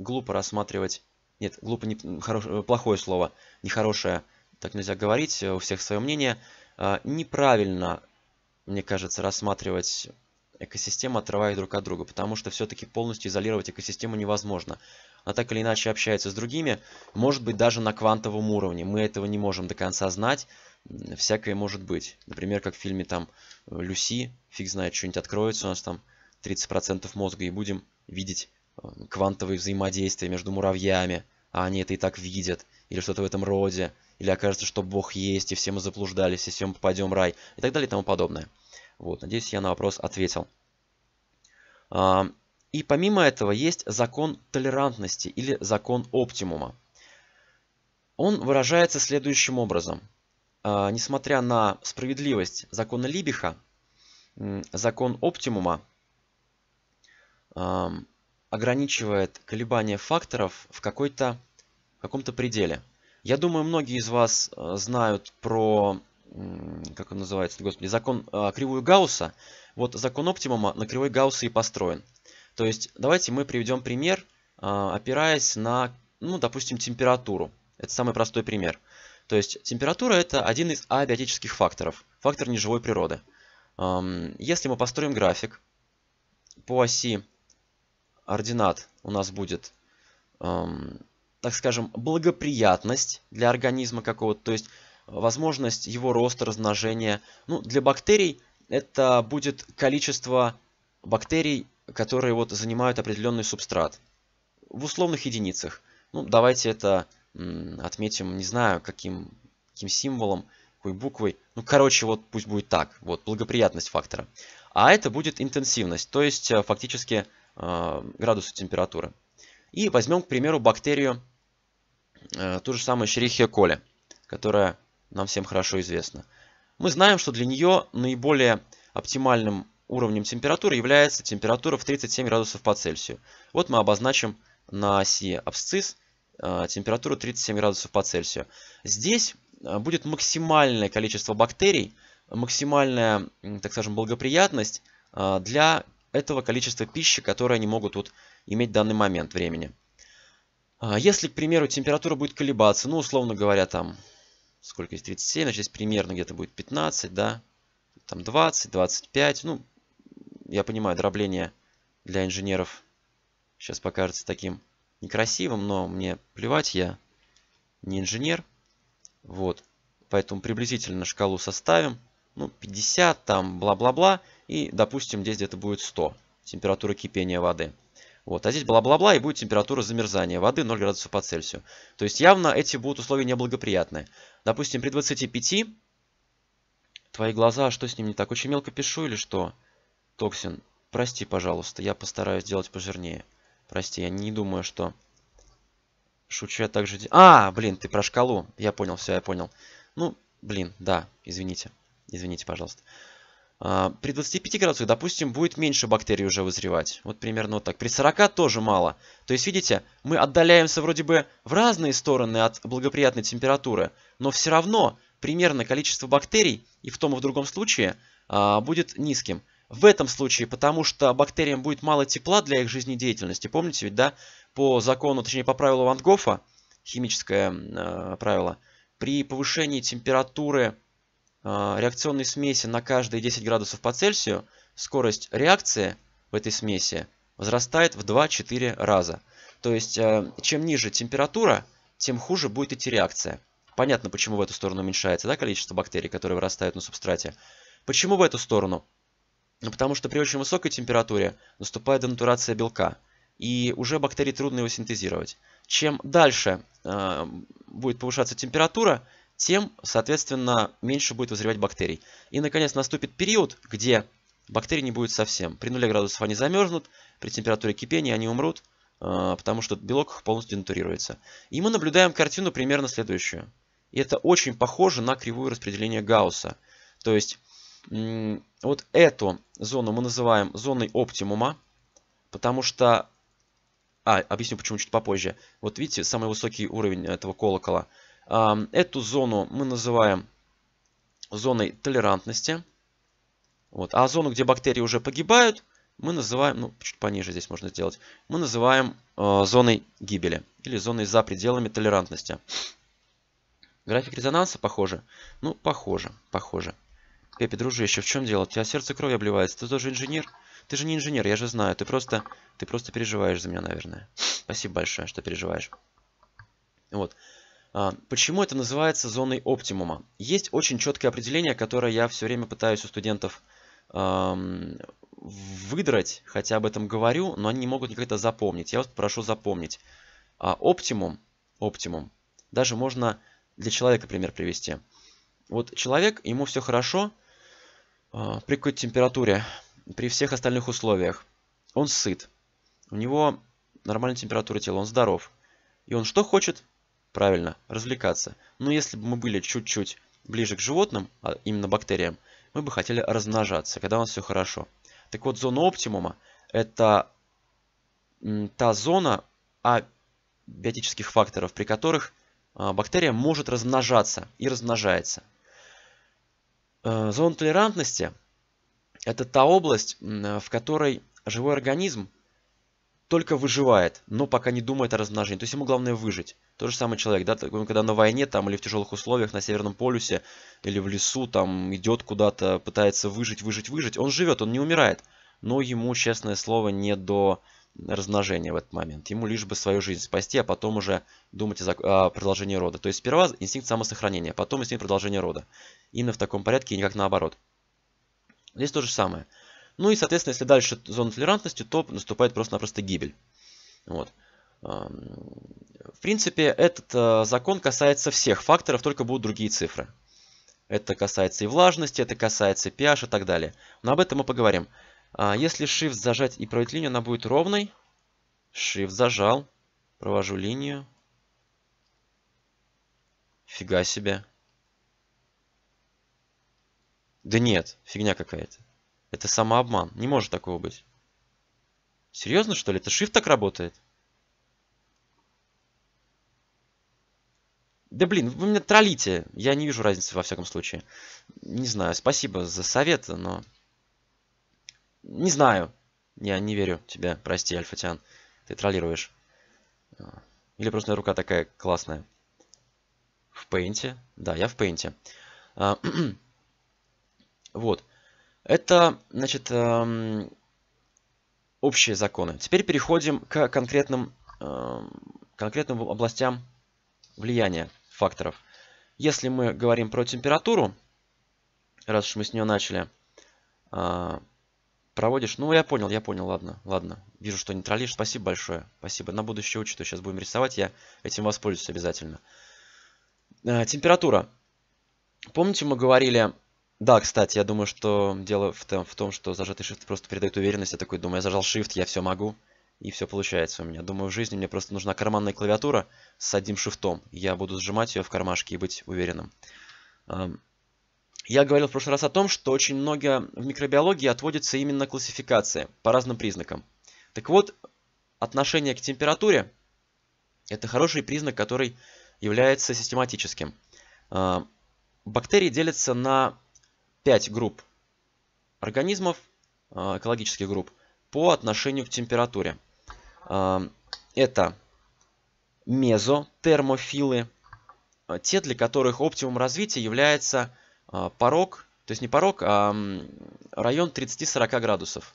глупо рассматривать... Нет, глупо не... Хорош... Э, плохое слово, нехорошее, так нельзя говорить, э, у всех свое мнение. А, неправильно, мне кажется, рассматривать экосистемы отрывают друг от друга, потому что все-таки полностью изолировать экосистему невозможно. Она так или иначе общается с другими, может быть даже на квантовом уровне. Мы этого не можем до конца знать, всякое может быть. Например, как в фильме там э, Люси, фиг знает, что-нибудь откроется у нас там 30% мозга и будем видеть э, квантовые взаимодействия между муравьями, а они это и так видят, или что-то в этом роде, или окажется, что Бог есть, и все мы заблуждались, и все мы попадем в рай, и так далее и тому подобное. Вот, надеюсь, я на вопрос ответил. А, и помимо этого есть закон толерантности или закон оптимума. Он выражается следующим образом. А, несмотря на справедливость закона Либиха, закон оптимума а, ограничивает колебания факторов в, в каком-то пределе. Я думаю, многие из вас э, знают про как он называется, господи, закон э, кривую Гаусса. Вот закон оптимума на кривой Гаусса и построен. То есть давайте мы приведем пример, э, опираясь на, ну, допустим, температуру. Это самый простой пример. То есть температура это один из абиотических факторов, фактор неживой природы. Эм, если мы построим график по оси ординат у нас будет, эм, так скажем, благоприятность для организма какого-то, то есть возможность его роста, размножения. Ну, для бактерий это будет количество бактерий, которые вот занимают определенный субстрат. В условных единицах. Ну, давайте это отметим, не знаю, каким, каким символом, какой буквой. Ну, короче, вот пусть будет так. Вот, благоприятность фактора. А это будет интенсивность, то есть э, фактически э, градусы температуры. И возьмем, к примеру, бактерию, э, ту же самую Шерихия коли, которая нам всем хорошо известно. Мы знаем, что для нее наиболее оптимальным уровнем температуры является температура в 37 градусов по Цельсию. Вот мы обозначим на оси абсцисс э, температуру 37 градусов по Цельсию. Здесь э, будет максимальное количество бактерий, максимальная, так скажем, благоприятность э, для этого количества пищи, которое они могут тут иметь в данный момент времени. Если, к примеру, температура будет колебаться, ну, условно говоря, там сколько есть 37, значит, здесь примерно где-то будет 15, да, там 20, 25, ну, я понимаю, дробление для инженеров сейчас покажется таким некрасивым, но мне плевать, я не инженер, вот, поэтому приблизительно шкалу составим, ну, 50, там, бла-бла-бла, и, допустим, здесь где-то будет 100, температура кипения воды. Вот. А здесь бла-бла-бла и будет температура замерзания воды 0 градусов по Цельсию. То есть явно эти будут условия неблагоприятные. Допустим, при 25 твои глаза, а что с ним не так? Очень мелко пишу или что? Токсин, прости, пожалуйста, я постараюсь сделать пожирнее. Прости, я не думаю, что... Шучу я так же. А, блин, ты про шкалу. Я понял, все, я понял. Ну, блин, да, извините. Извините, пожалуйста. А, при 25 градусах, допустим, будет меньше бактерий уже вызревать. Вот примерно вот так. При 40 тоже мало. То есть, видите, мы отдаляемся вроде бы в разные стороны от благоприятной температуры, но все равно примерно количество бактерий и в том и в другом случае а, будет низким. В этом случае, потому что бактериям будет мало тепла для их жизнедеятельности. Помните ведь, да, по закону, точнее по правилу Ван Гофа, химическое э, правило, при повышении температуры а, реакционной смеси на каждые 10 градусов по Цельсию скорость реакции в этой смеси возрастает в 2-4 раза. То есть, а, чем ниже температура, тем хуже будет идти реакция. Понятно, почему в эту сторону уменьшается да, количество бактерий, которые вырастают на субстрате. Почему в эту сторону? Ну, потому что при очень высокой температуре наступает денатурация белка, и уже бактерии трудно его синтезировать. Чем дальше э, будет повышаться температура, тем, соответственно, меньше будет вызревать бактерий. И, наконец, наступит период, где бактерий не будет совсем. При 0 градусов они замерзнут, при температуре кипения они умрут, э, потому что белок полностью денатурируется. И мы наблюдаем картину примерно следующую. И это очень похоже на кривую распределения Гаусса. То есть, вот эту зону мы называем зоной оптимума, потому что... А, объясню почему чуть попозже. Вот видите, самый высокий уровень этого колокола – Эту зону мы называем зоной толерантности. Вот. А зону, где бактерии уже погибают, мы называем, ну, чуть пониже здесь можно сделать, мы называем э, зоной гибели или зоной за пределами толерантности. График резонанса похоже? Ну, похоже, похоже. Пепе, дружище, в чем дело? У тебя сердце крови обливается. Ты тоже инженер? Ты же не инженер, я же знаю. Ты просто, ты просто переживаешь за меня, наверное. Спасибо большое, что переживаешь. Вот. А, почему это называется зоной оптимума? Есть очень четкое определение, которое я все время пытаюсь у студентов выдрать, хотя об этом говорю, но они не могут никак это запомнить. Я вас прошу запомнить. А, оптимум, оптимум, даже можно для человека пример привести. Вот человек, ему все хорошо а, при какой-то температуре, при всех остальных условиях. Он сыт, у него нормальная температура тела, он здоров. И он что хочет? правильно, развлекаться. Но если бы мы были чуть-чуть ближе к животным, а именно бактериям, мы бы хотели размножаться, когда у нас все хорошо. Так вот, зона оптимума – это та зона абиотических факторов, при которых а, бактерия может размножаться и размножается. Э, зона толерантности – это та область, в которой живой организм только выживает, но пока не думает о размножении. То есть ему главное выжить. То же самое человек, да, когда на войне там или в тяжелых условиях на Северном полюсе или в лесу там идет куда-то, пытается выжить, выжить, выжить. Он живет, он не умирает, но ему, честное слово, не до размножения в этот момент. Ему лишь бы свою жизнь спасти, а потом уже думать о, о продолжении рода. То есть сперва инстинкт самосохранения, потом инстинкт продолжения рода. Именно в таком порядке и никак наоборот. Здесь то же самое. Ну и, соответственно, если дальше зона толерантности, то наступает просто-напросто гибель. Вот. В принципе, этот э, закон касается всех факторов, только будут другие цифры. Это касается и влажности, это касается и pH и так далее. Но об этом мы поговорим. А, если Shift зажать и проводить линию, она будет ровной. Shift зажал, провожу линию. Фига себе. Да нет, фигня какая-то. Это самообман. Не может такого быть. Серьезно, что ли? Это shift так работает? Да блин, вы меня троллите. Я не вижу разницы во всяком случае. Не знаю, спасибо за совет, но... Не знаю. Я не верю тебе. Прости, Альфатиан. Ты троллируешь. Или просто рука такая классная. В пейнте. Да, я в пейнте. А, (clears throat) вот. Это, значит, эм, общие законы. Теперь переходим к конкретным, эм, конкретным областям влияния факторов. Если мы говорим про температуру, раз уж мы с нее начали, э, проводишь... Ну, я понял, я понял, ладно, ладно. Вижу, что не троллишь, спасибо большое. Спасибо, на будущее учету сейчас будем рисовать, я этим воспользуюсь обязательно. Э, температура. Помните, мы говорили да, кстати, я думаю, что дело в, том, в том, что зажатый shift просто передает уверенность. Я такой думаю, я зажал shift, я все могу. И все получается у меня. Думаю, в жизни мне просто нужна карманная клавиатура с одним шифтом. Я буду сжимать ее в кармашке и быть уверенным. Я говорил в прошлый раз о том, что очень много в микробиологии отводится именно классификация по разным признакам. Так вот, отношение к температуре – это хороший признак, который является систематическим. Бактерии делятся на 5 групп организмов, э, экологических групп, по отношению к температуре. Э, это мезотермофилы, э, те, для которых оптимум развития является порог, то есть не порог, а район 30-40 градусов.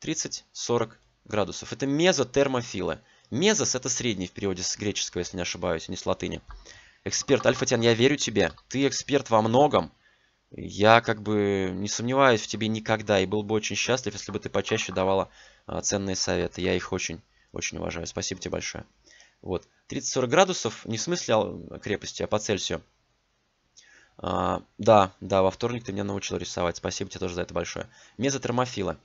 30-40 градусов. Это мезотермофилы. Мезос это средний в переводе с греческого, если не ошибаюсь, не с латыни. Эксперт Альфатян, я верю тебе. Ты эксперт во многом. Я как бы не сомневаюсь в тебе никогда и был бы очень счастлив, если бы ты почаще давала э, ценные советы. Я их очень, очень уважаю. Спасибо тебе большое. Вот. 30-40 градусов, не в смысле крепости, а по Цельсию. А, да, да, во вторник ты меня научил рисовать. Спасибо тебе тоже за это большое. Мезотермофилы.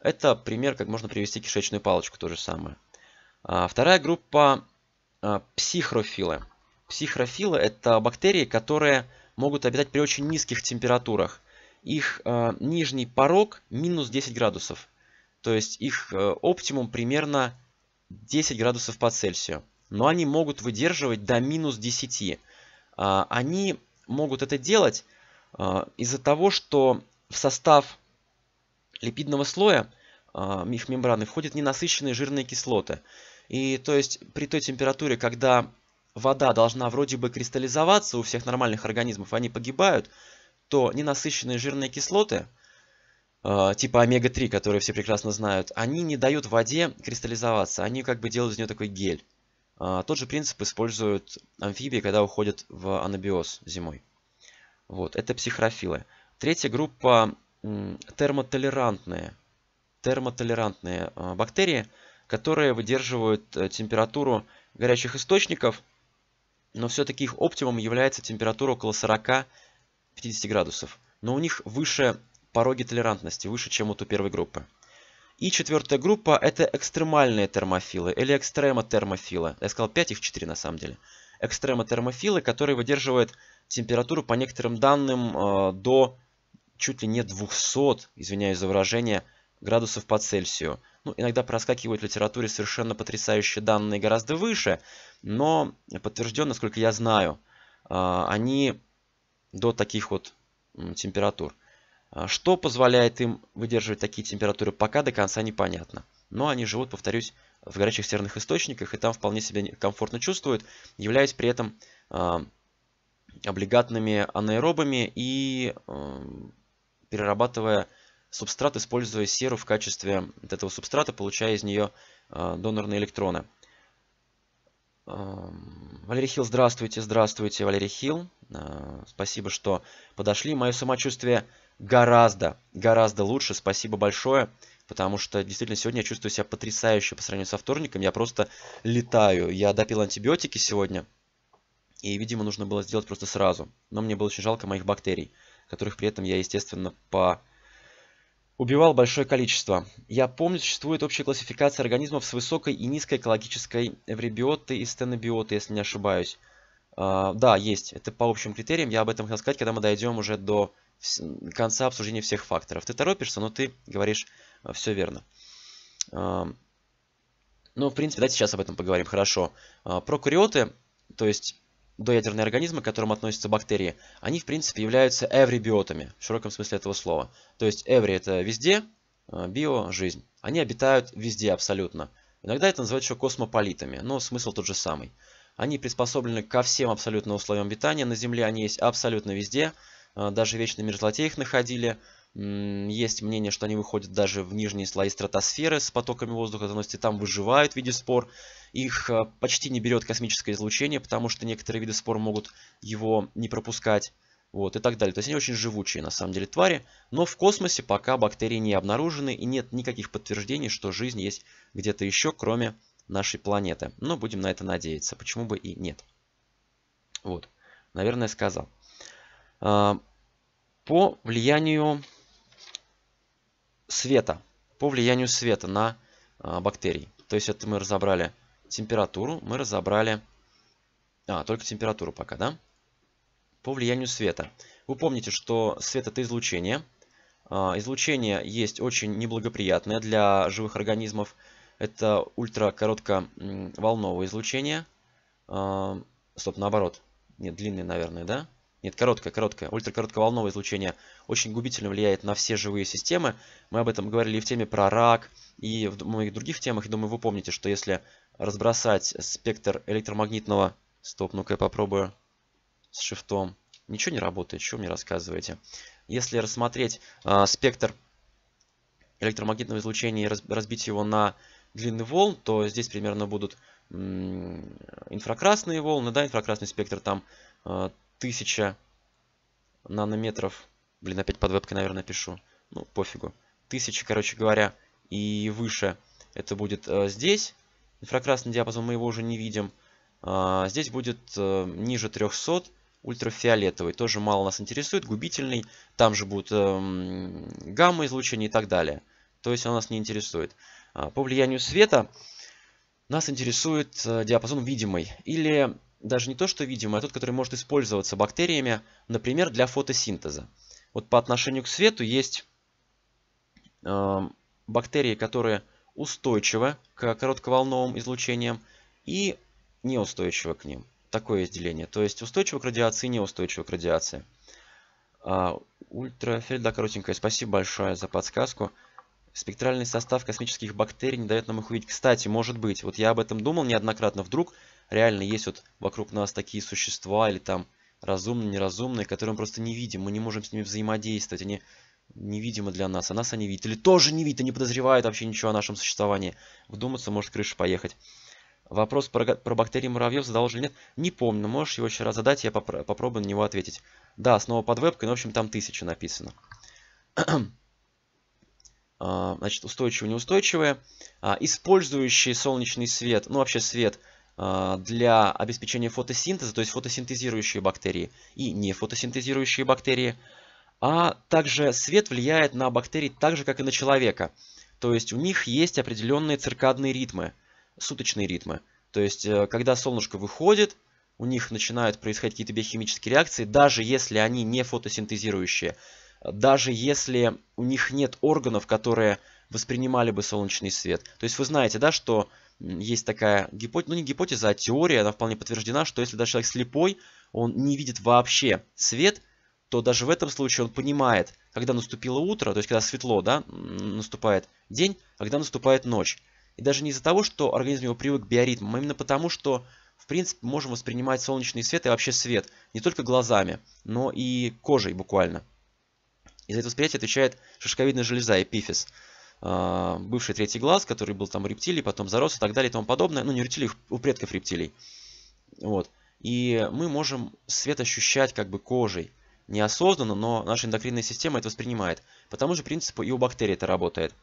Это пример, как можно привести кишечную палочку, то же самое. А, вторая группа а, психрофилы. Психрофилы – это бактерии, которые могут обитать при очень низких температурах. Их э, нижний порог минус 10 градусов. То есть их э, оптимум примерно 10 градусов по Цельсию. Но они могут выдерживать до минус 10. Э, а, они могут это делать э, из-за того, что в состав липидного слоя э, мембраны входят ненасыщенные жирные кислоты. И то есть при той температуре, когда вода должна вроде бы кристаллизоваться у всех нормальных организмов, они погибают, то ненасыщенные жирные кислоты, э, типа омега-3, которые все прекрасно знают, они не дают воде кристаллизоваться, они как бы делают из нее такой гель. А, тот же принцип используют амфибии, когда уходят в анабиоз зимой. Вот, это психрофилы. Третья группа термотолерантные, термотолерантные э, бактерии, которые выдерживают э, температуру горячих источников но все-таки их оптимум является температура около 40-50 градусов. Но у них выше пороги толерантности, выше, чем вот у первой группы. И четвертая группа – это экстремальные термофилы или экстремотермофилы. Я сказал 5, их 4 на самом деле. Экстремотермофилы, которые выдерживают температуру, по некоторым данным, э, до чуть ли не 200, извиняюсь за выражение, градусов по Цельсию. Ну, иногда проскакивают в литературе совершенно потрясающие данные гораздо выше, но подтвержден, насколько я знаю, а, они до таких вот температур. А, что позволяет им выдерживать такие температуры, пока до конца непонятно. Но они живут, повторюсь, в горячих серных источниках, и там вполне себя комфортно чувствуют, являясь при этом а, облигатными анаэробами и перерабатывая субстрат, используя серу в качестве этого субстрата, получая из нее э, донорные электроны. Эм, Валерий Хилл, здравствуйте, здравствуйте, Валерий Хилл. Э, спасибо, что подошли. Мое самочувствие гораздо, гораздо лучше. Спасибо большое, потому что действительно сегодня я чувствую себя потрясающе по сравнению со вторником. Я просто летаю. Я допил антибиотики сегодня, и, видимо, нужно было сделать просто сразу. Но мне было очень жалко моих бактерий, которых при этом я, естественно, по убивал большое количество. Я помню, существует общая классификация организмов с высокой и низкой экологической эвребиоты и стенобиоты, если не ошибаюсь. Uh, да, есть. Это по общим критериям. Я об этом хотел сказать, когда мы дойдем уже до конца обсуждения всех факторов. Ты торопишься, но ты говоришь а, все верно. Uh, ну, в принципе, давайте сейчас об этом поговорим. Хорошо. Прокариоты, то есть доядерные организмы, к которым относятся бактерии, они в принципе являются эврибиотами, в широком смысле этого слова. То есть эври это везде, а, био – жизнь. Они обитают везде абсолютно. Иногда это называют еще космополитами, но смысл тот же самый. Они приспособлены ко всем абсолютно условиям обитания. На Земле они есть абсолютно везде. А, даже в вечной мерзлоте их находили. Есть мнение, что они выходят даже в нижние слои стратосферы с потоками воздуха, заносят и там выживают в виде спор. Их э, почти не берет космическое излучение, потому что некоторые виды спор могут его не пропускать. Вот, и так далее. То есть они очень живучие, на самом деле, твари. Но в космосе пока бактерии не обнаружены и нет никаких подтверждений, что жизнь есть где-то еще, кроме нашей планеты. Но будем на это надеяться. Почему бы и нет. Вот, наверное, сказал. Э, по влиянию света. По влиянию света на э, бактерии. То есть это мы разобрали Температуру мы разобрали. А, только температуру пока, да? По влиянию света. Вы помните, что свет это излучение. А, излучение есть очень неблагоприятное для живых организмов. Это ультракоротковолновое излучение. А, стоп, наоборот. Нет, длинное, наверное, да? Нет, короткое, короткое. Ультракоротковолновое излучение очень губительно влияет на все живые системы. Мы об этом говорили и в теме про рак, и в моих других темах. И думаю, вы помните, что если разбросать спектр электромагнитного... Стоп, ну-ка я попробую с шифтом. Ничего не работает, что мне рассказываете? Если рассмотреть э, спектр электромагнитного излучения и раз, разбить его на длины волн, то здесь примерно будут инфракрасные волны, да, инфракрасный спектр там э, 1000 нанометров. Блин, опять под вебкой, наверное, пишу. Ну, пофигу. 1000, короче говоря, и выше. Это будет э, здесь. Инфракрасный диапазон мы его уже не видим. Э, здесь будет э, ниже 300 ультрафиолетовый. Тоже мало нас интересует. Губительный. Там же будут э, эм, гамма излучение и так далее. То есть он нас не интересует. А, по влиянию света нас интересует э, диапазон видимый. Или даже не то, что видимый, а тот, который может использоваться бактериями, например, для фотосинтеза. Вот по отношению к свету есть э, бактерии, которые устойчивы к коротковолновым излучениям и неустойчивы к ним. Такое разделение. То есть устойчивы к радиации и неустойчивы к радиации. А, ультрафиолет, да, коротенькая. Спасибо большое за подсказку. Спектральный состав космических бактерий не дает нам их увидеть. Кстати, может быть, вот я об этом думал неоднократно, вдруг реально есть вот вокруг нас такие существа или там разумные, неразумные, которые мы просто не видим, мы не можем с ними взаимодействовать, они невидимы для нас, а нас они видят. Или тоже не видят, и подозревают вообще ничего о нашем существовании. Вдуматься, может крыша поехать. Вопрос про, про бактерии муравьев задал же нет? Не помню, можешь его еще раз задать, я попро попробую на него ответить. Да, снова под вебкой, но в общем там тысяча написано. (clears throat) А, значит, устойчивые, неустойчивые. А, Использующие солнечный свет, ну вообще свет, а, для обеспечения фотосинтеза, то есть фотосинтезирующие бактерии и не фотосинтезирующие бактерии. А также свет влияет на бактерии так же, как и на человека. То есть у них есть определенные циркадные ритмы, суточные ритмы. То есть э, когда солнышко выходит, у них начинают происходить какие-то биохимические реакции, даже если они не фотосинтезирующие, даже если у них нет органов, которые воспринимали бы солнечный свет. То есть вы знаете, да, что есть такая гипотеза, ну не гипотеза, а теория, она вполне подтверждена, что если даже человек слепой, он не видит вообще свет, то даже в этом случае он понимает, когда наступило утро, то есть когда светло, да, наступает день, а когда наступает ночь. И даже не из-за того, что организм его привык к биоритмам, а именно потому, что, в принципе, можем воспринимать солнечный свет и вообще свет не только глазами, но и кожей буквально. И за это восприятие отвечает шишковидная железа, эпифиз. А, бывший третий глаз, который был там у рептилий, потом зарос и так далее и тому подобное. Ну, не у рептилий, у предков рептилий. Вот. И мы можем свет ощущать как бы кожей. Неосознанно, но наша эндокринная система это воспринимает. По тому же принципу и у бактерий это работает.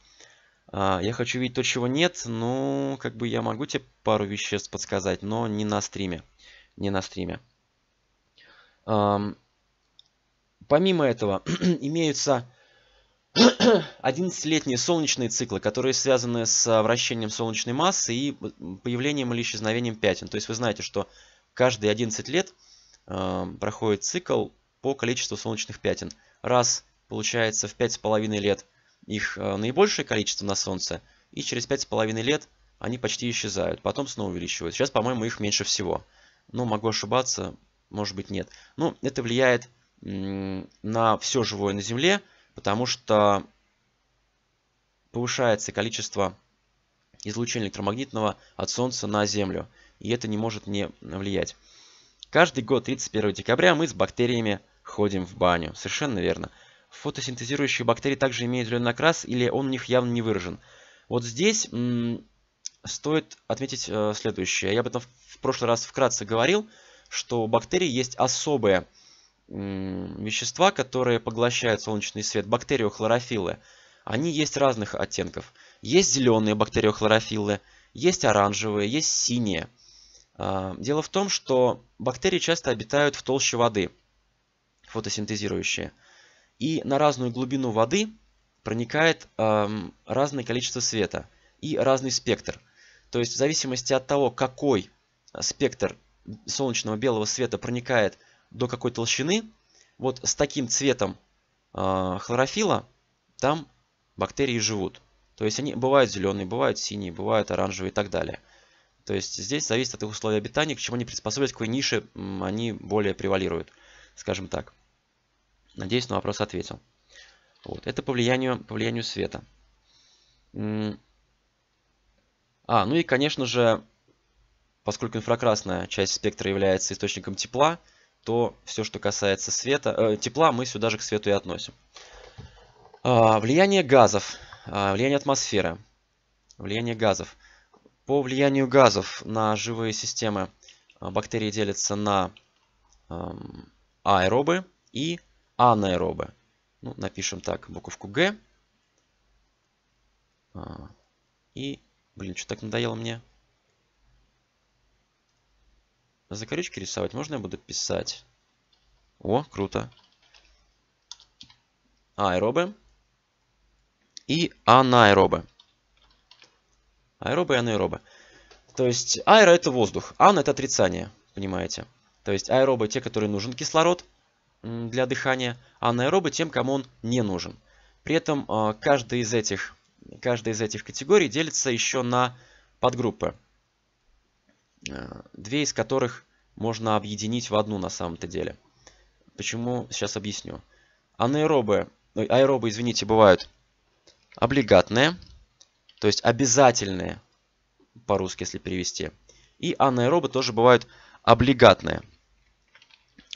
А, я хочу видеть то, чего нет. Ну, как бы я могу тебе пару веществ подсказать, но не на стриме. Не на стриме. помимо этого, (clears throat) имеются 11-летние солнечные циклы, которые связаны с вращением солнечной массы и появлением или исчезновением пятен. То есть вы знаете, что каждые 11 лет э, проходит цикл по количеству солнечных пятен. Раз получается в 5,5 лет их э, наибольшее количество на Солнце, и через 5,5 лет они почти исчезают, потом снова увеличиваются. Сейчас, по-моему, их меньше всего. Ну, могу ошибаться, может быть, нет. Ну, это влияет на все живое на Земле, потому что повышается количество излучения электромагнитного от Солнца на Землю, и это не может не влиять. Каждый год 31 декабря мы с бактериями ходим в баню. Совершенно верно. Фотосинтезирующие бактерии также имеют зеленый окрас, или он у них явно не выражен. Вот здесь стоит отметить э, следующее. Я об этом в прошлый раз вкратце говорил, что у бактерий есть особые вещества, которые поглощают солнечный свет, бактериохлорофилы, они есть разных оттенков. Есть зеленые бактериохлорофилы, есть оранжевые, есть синие. А, дело в том, что бактерии часто обитают в толще воды, фотосинтезирующие. И на разную глубину воды проникает эм, разное количество света и разный спектр. То есть в зависимости от того, какой спектр солнечного белого света проникает до какой толщины, вот с таким цветом э, хлорофила там бактерии живут. То есть они бывают зеленые, бывают синие, бывают оранжевые и так далее. То есть здесь зависит от их условий обитания, к чему они приспособились, к какой нише они более превалируют, скажем так. Надеюсь, на вопрос ответил. Вот. Это по влиянию, по влиянию света. А, ну и, конечно же, поскольку инфракрасная часть спектра является источником тепла, то все, что касается света, э, тепла, мы сюда же к свету и относим. Э, влияние газов, э, влияние атмосферы, влияние газов. По влиянию газов на живые системы а, бактерии делятся на э, аэробы и анаэробы. Ну, напишем так, буковку Г. И, блин, что так надоело мне? Закорючки рисовать можно я буду писать? О, круто. Аэробы. И анаэробы. Аэробы и анаэробы. То есть аэро это воздух, ана это отрицание, понимаете? То есть аэробы те, которые нужен кислород для дыхания, а анаэробы тем, кому он не нужен. При этом а, каждая из этих, каждая из этих категорий делится еще на подгруппы. Э, две из которых можно объединить в одну на самом-то деле. Почему? Сейчас объясню. Анаэробы, аэробы, извините, бывают облигатные, то есть обязательные, по-русски если перевести. И анаэробы тоже бывают облигатные.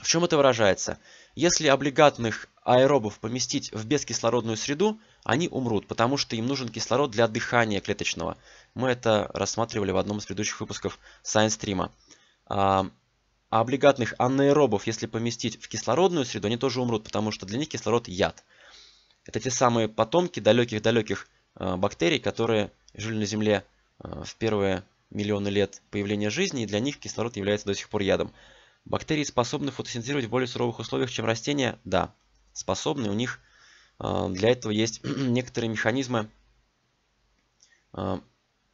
В чем это выражается? Если облигатных аэробов поместить в бескислородную среду, они умрут, потому что им нужен кислород для дыхания клеточного. Мы это рассматривали в одном из предыдущих выпусков Science Stream. А, а облигатных анаэробов, если поместить в кислородную среду, они тоже умрут, потому что для них кислород яд. Это те самые потомки далеких-далеких а, бактерий, которые жили на Земле а, в первые миллионы лет появления жизни, и для них кислород является до сих пор ядом. Бактерии способны фотосинтезировать в более суровых условиях, чем растения? Да, способны. У них а, для этого есть (clears throat) некоторые механизмы а,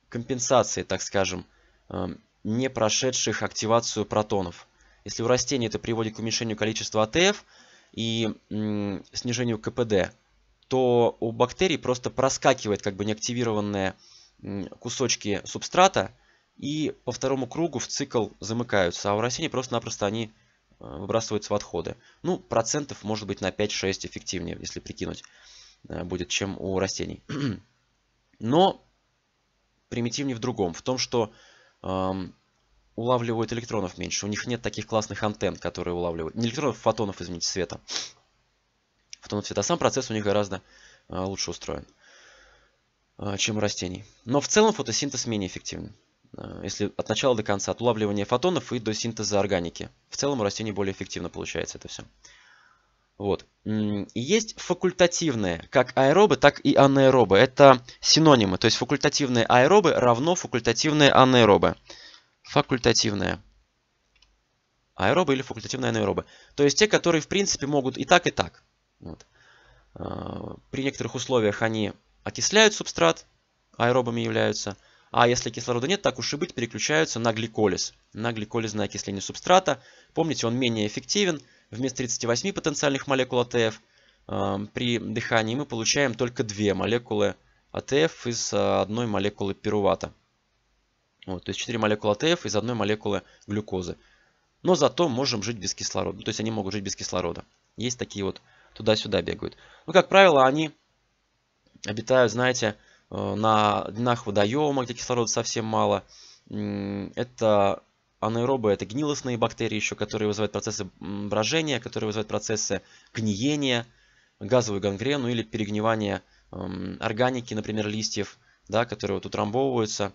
компенсации, так скажем, а, не прошедших активацию протонов. Если у растений это приводит к уменьшению количества АТФ и снижению КПД, то у бактерий просто проскакивает как бы неактивированные кусочки субстрата и по второму кругу в цикл замыкаются, а у растений просто-напросто они Э, выбрасывается в отходы. Ну, процентов может быть на 5-6 эффективнее, если прикинуть, э, будет, чем у растений. (clears throat) Но примитивнее в другом, в том, что эм, улавливают электронов меньше. У них нет таких классных антенн, которые улавливают. Не электронов, фотонов, извините, света. Фотонов света. Сам процесс у них гораздо э, лучше устроен, э, чем у растений. Но в целом фотосинтез менее эффективен. Э, если от начала до конца, от улавливания фотонов и до синтеза органики. В целом у растений более эффективно получается это все. Вот. И есть факультативные, как аэробы, так и анаэробы. Это синонимы, то есть факультативные аэробы равно факультативные анаэробы. Факультативные аэробы или факультативные анаэробы. То есть те, которые в принципе могут и так, и так. Вот. Э, при некоторых условиях они окисляют субстрат, аэробами являются – а если кислорода нет, так уж и быть, переключаются на гликолиз, на гликолизное окисление субстрата. Помните, он менее эффективен. Вместо 38 потенциальных молекул АТФ э, при дыхании мы получаем только 2 молекулы АТФ из э, одной молекулы пирувата. Вот, то есть 4 молекулы АТФ из одной молекулы глюкозы. Но зато можем жить без кислорода. То есть они могут жить без кислорода. Есть такие вот туда-сюда бегают. Ну, как правило, они обитают, знаете, Э, на днах водоема, где кислорода совсем мало. Это анаэробы, это гнилостные бактерии еще, которые вызывают процессы брожения, которые вызывают процессы гниения, газовую гангрену или перегнивание эм, органики, например, листьев, да, которые вот утрамбовываются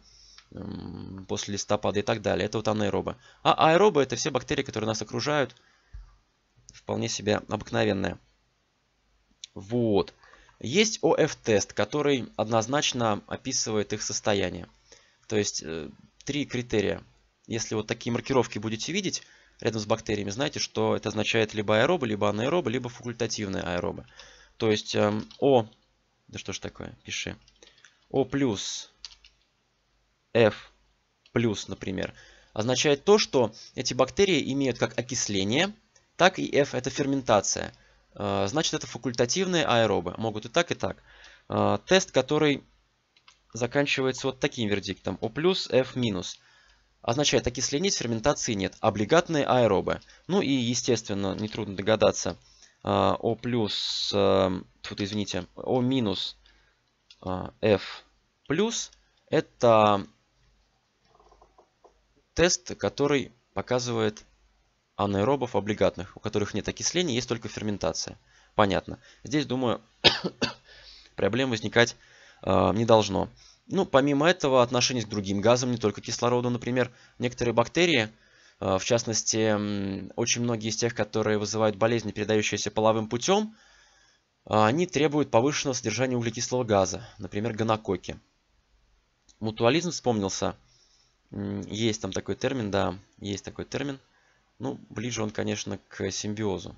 эм, после листопада и так далее. Это вот анаэробы. А аэробы это все бактерии, которые нас окружают, вполне себе обыкновенные. Вот. Есть ОФ-тест, который однозначно описывает их состояние. То есть э, три критерия. Если вот такие маркировки будете видеть рядом с бактериями, знаете, что это означает либо аэробы, либо анаэробы, либо факультативные аэробы. То есть эм, О... Да что ж такое? Пиши. О плюс F плюс, например, означает то, что эти бактерии имеют как окисление, так и F это ферментация. А, значит, это факультативные аэробы. Могут и так, и так. А, тест, который заканчивается вот таким вердиктом. O+, F-. Означает, окисления ферментации нет. Облигатные аэробы. Ну и, естественно, нетрудно догадаться, O+, а, тут извините, O- F+, это тест, который показывает анаэробов облигатных, у которых нет окисления, есть только ферментация. Понятно. Здесь, думаю, (coughs) проблем возникать э, не должно. Ну, помимо этого, отношение к другим газам, не только кислороду, например, некоторые бактерии, э, в частности, очень многие из тех, которые вызывают болезни, передающиеся половым путем, э, они требуют повышенного содержания углекислого газа, например, гонококи. Мутуализм вспомнился. Есть там такой термин, да, есть такой термин – ну, ближе он, конечно, к симбиозу.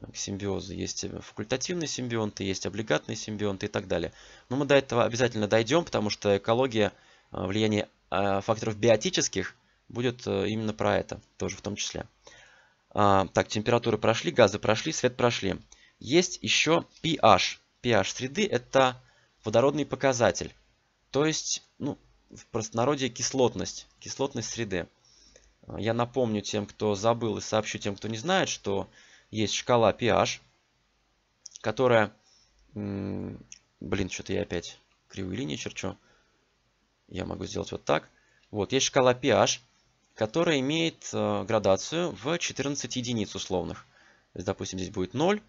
К симбиозу есть факультативные симбионты, есть облигатные симбионты и так далее. Но мы до этого обязательно дойдем, потому что экология, э, влияние э, факторов биотических будет э, именно про это, тоже в том числе. А, так, температуры прошли, газы прошли, свет прошли. Есть еще pH. pH среды – это водородный показатель. То есть, ну, в простонародье кислотность, кислотность среды. Э, я напомню тем, кто забыл и сообщу тем, кто не знает, что есть шкала pH, которая... Блин, что-то я опять кривые линии черчу. Я могу сделать вот так. Вот, есть шкала pH, которая имеет э, градацию в 14 единиц условных. Допустим, здесь будет 0.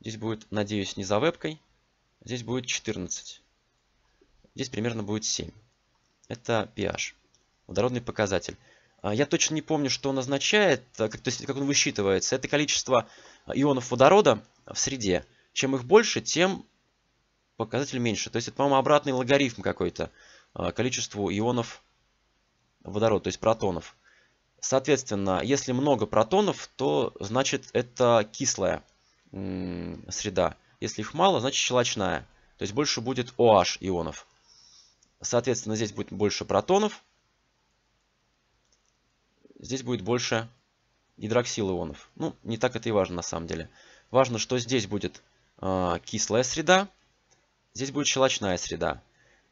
Здесь будет, надеюсь, не за вебкой. Здесь будет 14. Здесь примерно будет 7. Это pH, водородный показатель. А, я точно не помню, что он означает, а, как, то есть, как он высчитывается. Это количество а, ионов водорода в среде. Чем их больше, тем показатель меньше. То есть это, по-моему, обратный логарифм какой-то количеству ионов водорода, то есть протонов. Соответственно, если много протонов, то значит это кислая среда. Если их мало, значит щелочная. То есть больше будет OH ионов. Соответственно, здесь будет больше протонов, здесь будет больше гидроксил Ну, не так это и важно на самом деле. Важно, что здесь будет э, кислая среда, здесь будет щелочная среда.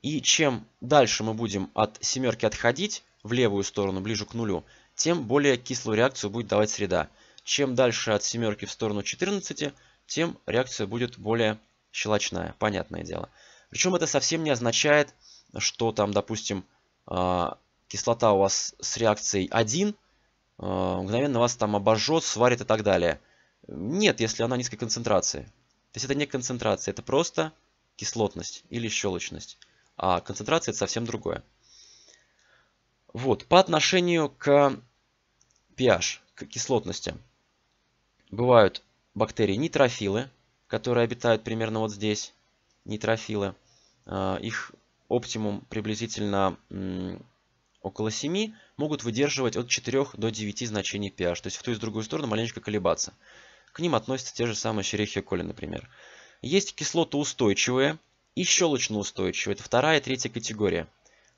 И чем дальше мы будем от семерки отходить в левую сторону, ближе к нулю, тем более кислую реакцию будет давать среда. Чем дальше от семерки в сторону 14, тем реакция будет более щелочная, понятное дело. Причем это совсем не означает, что там, допустим, а, кислота у вас с реакцией 1, э, мгновенно вас там обожжет, сварит и так далее. Нет, если она низкой концентрации. То есть это не концентрация, это просто кислотность или щелочность. А концентрация это совсем другое. Вот, по отношению к pH, к кислотности. Бывают бактерии нитрофилы, которые обитают примерно вот здесь. Нитрофилы. Э, их оптимум приблизительно около 7, могут выдерживать от 4 до 9 значений pH, то есть в ту и в другую сторону маленько колебаться. К ним относятся те же самые Шерихия коли, например. Есть кислотоустойчивые и щелочноустойчивые, это вторая и третья категория.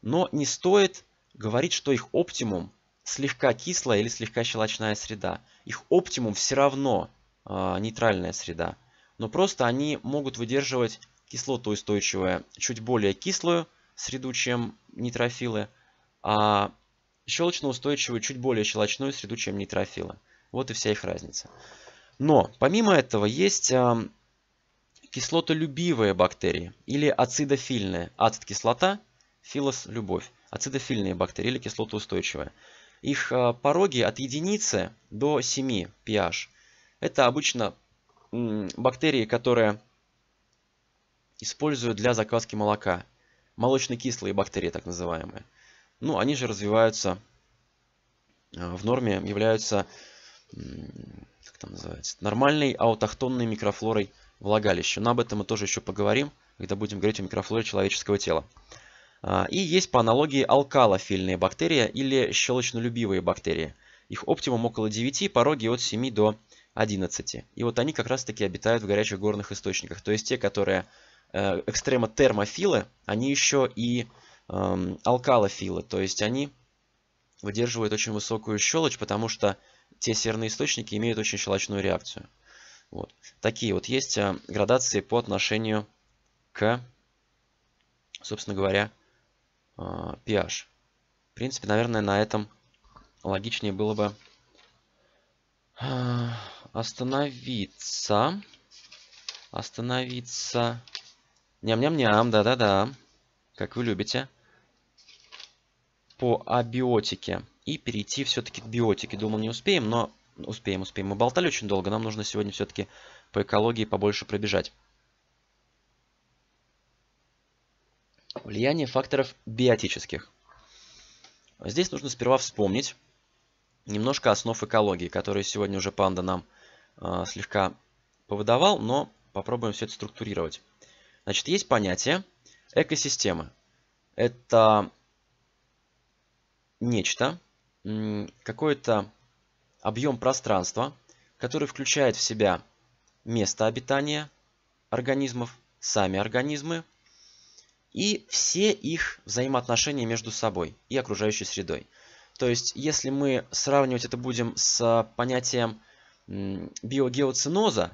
Но не стоит говорить, что их оптимум слегка кислая или слегка щелочная среда. Их оптимум все равно э, нейтральная среда. Но просто они могут выдерживать кислотоустойчивую, чуть более кислую среду, чем нейтрофилы, а щелочно-устойчивую чуть более щелочную среду, чем нейтрофилы. Вот и вся их разница. Но помимо этого есть э, кислотолюбивые бактерии или ацидофильные. Ацид – кислота, филос – любовь. Ацидофильные бактерии или кислотоустойчивые. Их э, пороги от единицы до 7 pH. Это обычно э, бактерии, которые используют для закваски молока. Молочно-кислые бактерии, так называемые ну, они же развиваются э, в норме, являются, как там называется, нормальной аутохтонной микрофлорой влагалища. Но об этом мы тоже еще поговорим, когда будем говорить о микрофлоре человеческого тела. А, и есть по аналогии алкалофильные бактерии или щелочнолюбивые бактерии. Их оптимум около 9, пороги от 7 до 11. И вот они как раз таки обитают в горячих горных источниках. То есть те, которые э, экстремотермофилы, они еще и Эм, алкалофилы, то есть они выдерживают очень высокую щелочь, потому что те серные источники имеют очень щелочную реакцию. Вот. Такие вот есть э, градации по отношению к, собственно говоря, pH. Э, В принципе, наверное, на этом логичнее было бы э, остановиться. Остановиться. Ням-ням-ням, да-да-да. Как вы любите по абиотике и перейти все-таки к биотике. Думал, не успеем, но успеем, успеем. Мы болтали очень долго, нам нужно сегодня все-таки по экологии побольше пробежать. Влияние факторов биотических. Здесь нужно сперва вспомнить немножко основ экологии, которые сегодня уже панда нам э, слегка повыдавал, но попробуем все это структурировать. Значит, есть понятие экосистемы. Это нечто, какой-то объем пространства, который включает в себя место обитания организмов, сами организмы и все их взаимоотношения между собой и окружающей средой. То есть, если мы сравнивать это будем с понятием биогеоциноза,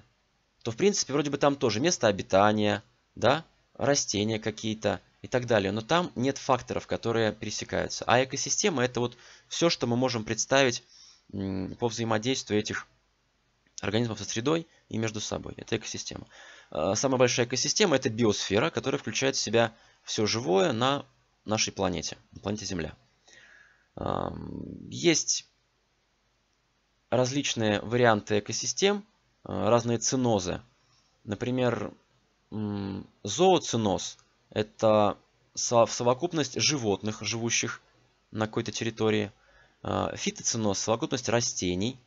то, в принципе, вроде бы там тоже место обитания, да, растения какие-то, и так далее. Но там нет факторов, которые пересекаются. А экосистема это вот все, что мы можем представить по взаимодействию этих организмов со средой и между собой. Это экосистема. А, самая большая экосистема это биосфера, которая включает в себя все живое на нашей планете, на планете Земля. Есть различные варианты экосистем, а, разные ценозы. Например, зооценоз это совокупность животных, живущих на какой-то территории, э, фитоциноз, совокупность растений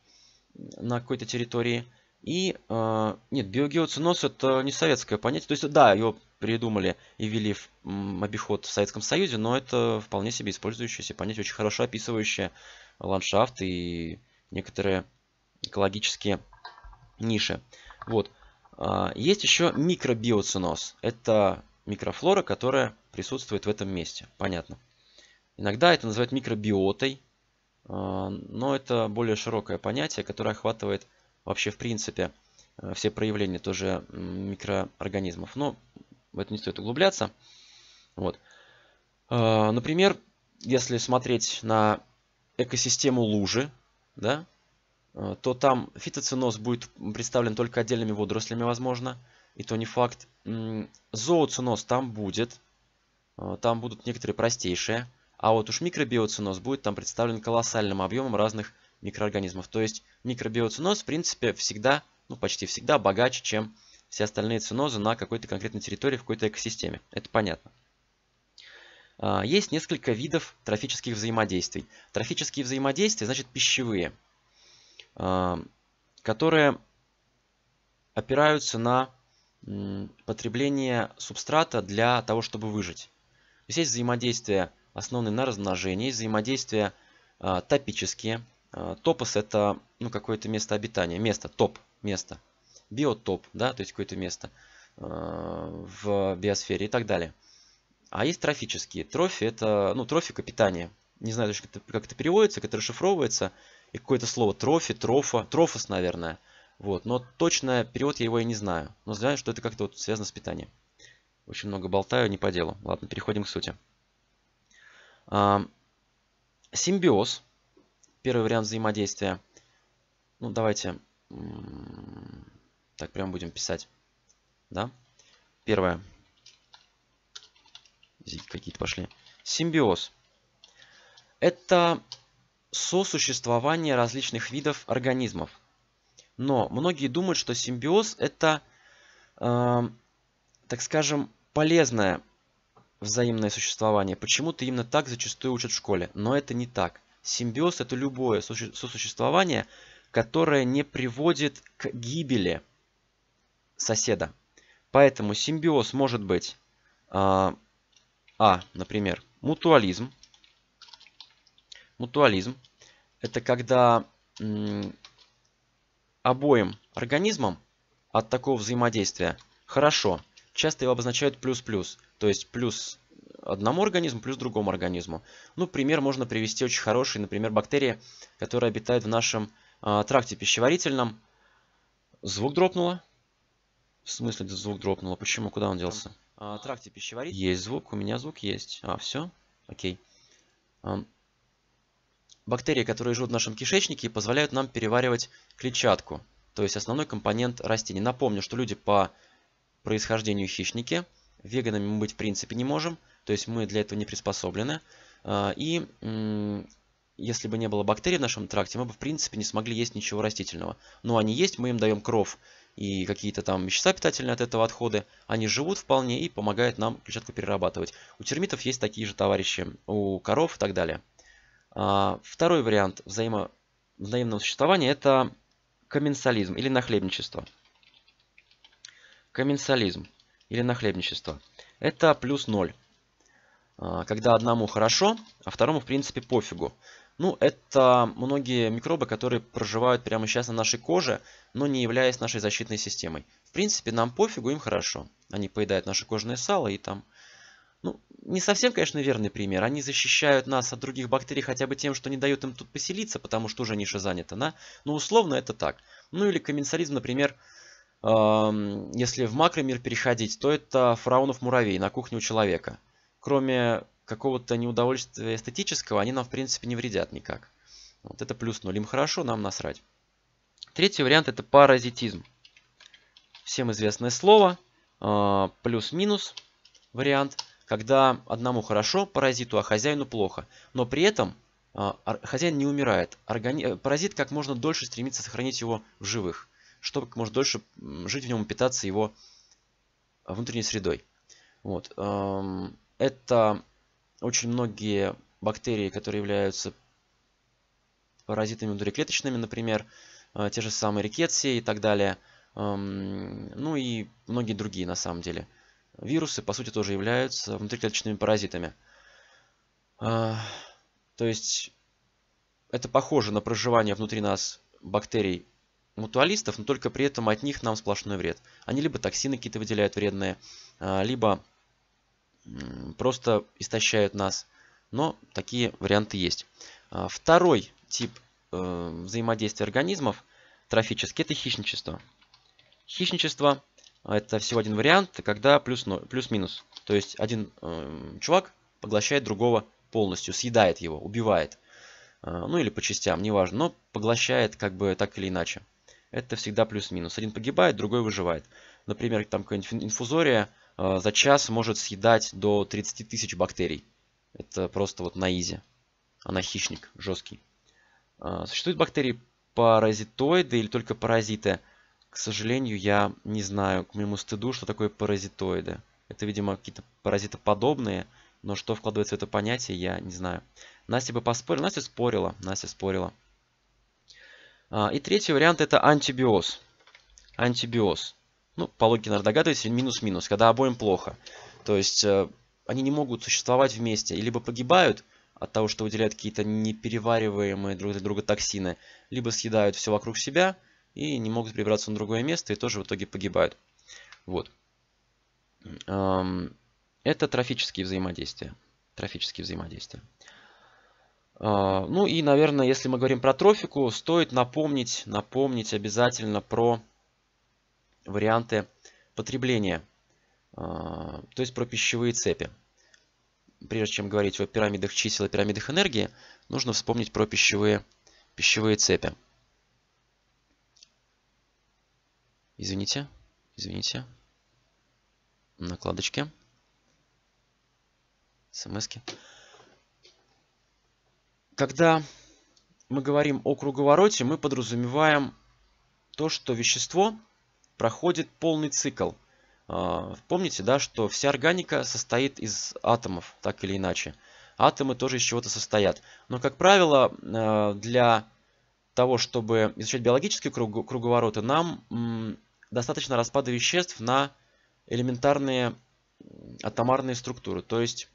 на какой-то территории. И, э, нет, биогеоциноз это не советское понятие. То есть, да, его придумали и ввели в обиход в Советском Союзе, но это вполне себе использующееся понятие, очень хорошо описывающее ландшафт и некоторые экологические ниши. Вот. А, есть еще микробиоциноз. Это микрофлора, которая присутствует в этом месте. Понятно. Иногда это называют микробиотой, э, но это более широкое понятие, которое охватывает вообще в принципе э, все проявления тоже микроорганизмов. Но в это не стоит углубляться. Вот. Э, например, если смотреть на экосистему лужи, да, то там фитоценоз будет представлен только отдельными водорослями, возможно. И то не факт. Зооценоз там будет. Э, там будут некоторые простейшие. А вот уж микробиоценоз будет там представлен колоссальным объемом разных микроорганизмов. То есть микробиоценоз, в принципе, всегда, ну почти всегда богаче, чем все остальные ценозы на какой-то конкретной территории, в какой-то экосистеме. Это понятно. А, есть несколько видов трофических взаимодействий. Трофические взаимодействия, значит, пищевые, а, которые опираются на потребление субстрата для того, чтобы выжить. То есть есть взаимодействия, основанные на размножении, взаимодействие э, а, топические. Э, топос это ну, какое-то место обитания, место, топ, место. Биотоп, да, то есть какое-то место э, в биосфере и так далее. А есть трофические. Трофи это, ну, трофика питания. Не знаю, как это, как это переводится, как это расшифровывается. И какое-то слово трофи, трофа, трофос, наверное – вот, но точно период я его и не знаю. Но знаю, что это как-то вот связано с питанием. Очень много болтаю, не по делу. Ладно, переходим к сути. А, симбиоз. Первый вариант взаимодействия. Ну, давайте так прям будем писать. Да? Первое. Зики какие-то пошли. Симбиоз. Это сосуществование различных видов организмов. Но многие думают, что симбиоз это, э, так скажем, полезное взаимное существование. Почему-то именно так зачастую учат в школе. Но это не так. Симбиоз это любое сосуществование, которое не приводит к гибели соседа. Поэтому симбиоз может быть э, А, например, мутуализм. Мутуализм это когда обоим организмам от такого взаимодействия хорошо. Часто его обозначают плюс-плюс, то есть плюс одному организму, плюс другому организму. Ну, пример можно привести очень хороший, например, бактерия, которая обитает в нашем э, тракте пищеварительном. Звук дропнуло. В смысле звук дропнуло? Почему? Куда он делся? Э, тракте пищеварительном. Есть звук, у меня звук есть. А, все? Окей бактерии, которые живут в нашем кишечнике позволяют нам переваривать клетчатку, то есть основной компонент растений. Напомню, что люди по происхождению хищники, веганами мы быть в принципе не можем, то есть мы для этого не приспособлены. А, и если бы не было бактерий в нашем тракте, мы бы в принципе не смогли есть ничего растительного. Но они есть, мы им даем кров и какие-то там вещества питательные от этого отходы. Они живут вполне и помогают нам клетчатку перерабатывать. У термитов есть такие же товарищи, у коров и так далее. А, второй вариант взаимо... взаимного существования – это комменсализм или нахлебничество. Комменсализм или нахлебничество – это плюс ноль. А, когда одному хорошо, а второму, в принципе, пофигу. Ну, это многие микробы, которые проживают прямо сейчас на нашей коже, но не являясь нашей защитной системой. В принципе, нам пофигу, им хорошо. Они поедают наше кожное сало и там ну, не совсем, конечно, верный пример. Они защищают нас от других бактерий хотя бы тем, что не дают им тут поселиться, потому что уже ниша занята, да? Но ну, условно это так. Ну или комменсализм, например, эм, если в макромир переходить, то это фараонов муравей на кухне у человека. Кроме какого-то неудовольствия эстетического, они нам, в принципе, не вредят никак. Вот это плюс ноль. Им хорошо, нам насрать. Третий вариант это паразитизм. Всем известное слово. Э, Плюс-минус вариант когда одному хорошо, паразиту, а хозяину плохо. Но при этом а, хозяин не умирает. Органи... Э, паразит как можно дольше стремится сохранить его в живых, чтобы как можно дольше жить в нем и питаться его а, внутренней средой. Вот. Эм, это очень многие бактерии, которые являются паразитами внутриклеточными, например, э, те же самые рикетсии и так далее. Эм, ну и многие другие на самом деле. Вирусы, по сути, тоже являются внутриклеточными паразитами. А, то есть это похоже на проживание внутри нас бактерий мутуалистов, но только при этом от них нам сплошной вред. Они либо токсины какие-то выделяют вредные, а, либо просто истощают нас. Но такие варианты есть. А, второй тип э, взаимодействия организмов трофический – это хищничество. Хищничество а это всего один вариант, когда плюс-минус. Плюс, То есть один э, чувак поглощает другого полностью, съедает его, убивает. Э, ну или по частям, неважно, но поглощает как бы так или иначе. Это всегда плюс-минус. Один погибает, другой выживает. Например, там какая-нибудь инфузория э, за час может съедать до 30 тысяч бактерий. Это просто вот на изи. Она хищник, жесткий. Э, существуют бактерии паразитоиды или только паразиты. К сожалению, я не знаю, к моему стыду, что такое паразитоиды. Это, видимо, какие-то паразитоподобные, но что вкладывается в это понятие, я не знаю. Настя бы поспорила. Настя спорила. Настя спорила. А, и третий вариант это антибиоз. Антибиоз. Ну, по логике, наверное, догадываетесь, минус-минус, когда обоим плохо. То есть э, они не могут существовать вместе. И либо погибают от того, что выделяют какие-то неперевариваемые друг для друга токсины, либо съедают все вокруг себя – и не могут перебраться на другое место и тоже в итоге погибают. Вот. Это трофические взаимодействия. Трофические взаимодействия. А, ну и, наверное, если мы говорим про трофику, стоит напомнить, напомнить обязательно про варианты потребления, а, то есть про пищевые цепи. Прежде чем говорить о пирамидах чисел и пирамидах энергии, нужно вспомнить про пищевые, пищевые цепи. Извините, извините. Накладочки. СМСки. Когда мы говорим о круговороте, мы подразумеваем то, что вещество проходит полный цикл. А, помните, да, что вся органика состоит из атомов, так или иначе. Атомы тоже из чего-то состоят. Но, как правило, а, для того, чтобы изучать биологические круговороты, нам достаточно распада веществ на элементарные атомарные структуры, то есть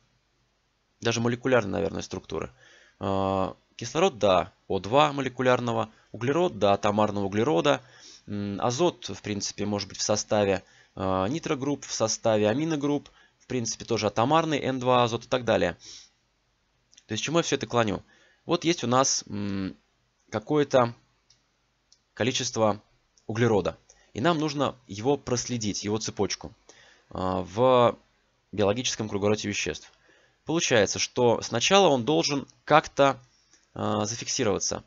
даже молекулярные, наверное, структуры. А, кислород, да, О2 молекулярного, углерод, да, атомарного углерода, азот, в принципе, может быть в составе а, нитрогрупп, в составе аминогрупп, в принципе, тоже атомарный N2 азот и так далее. То есть, чему я все это клоню? Вот есть у нас какое-то количество углерода. И нам нужно его проследить, его цепочку, а, в биологическом круговороте веществ. Получается, что сначала он должен как-то а, зафиксироваться,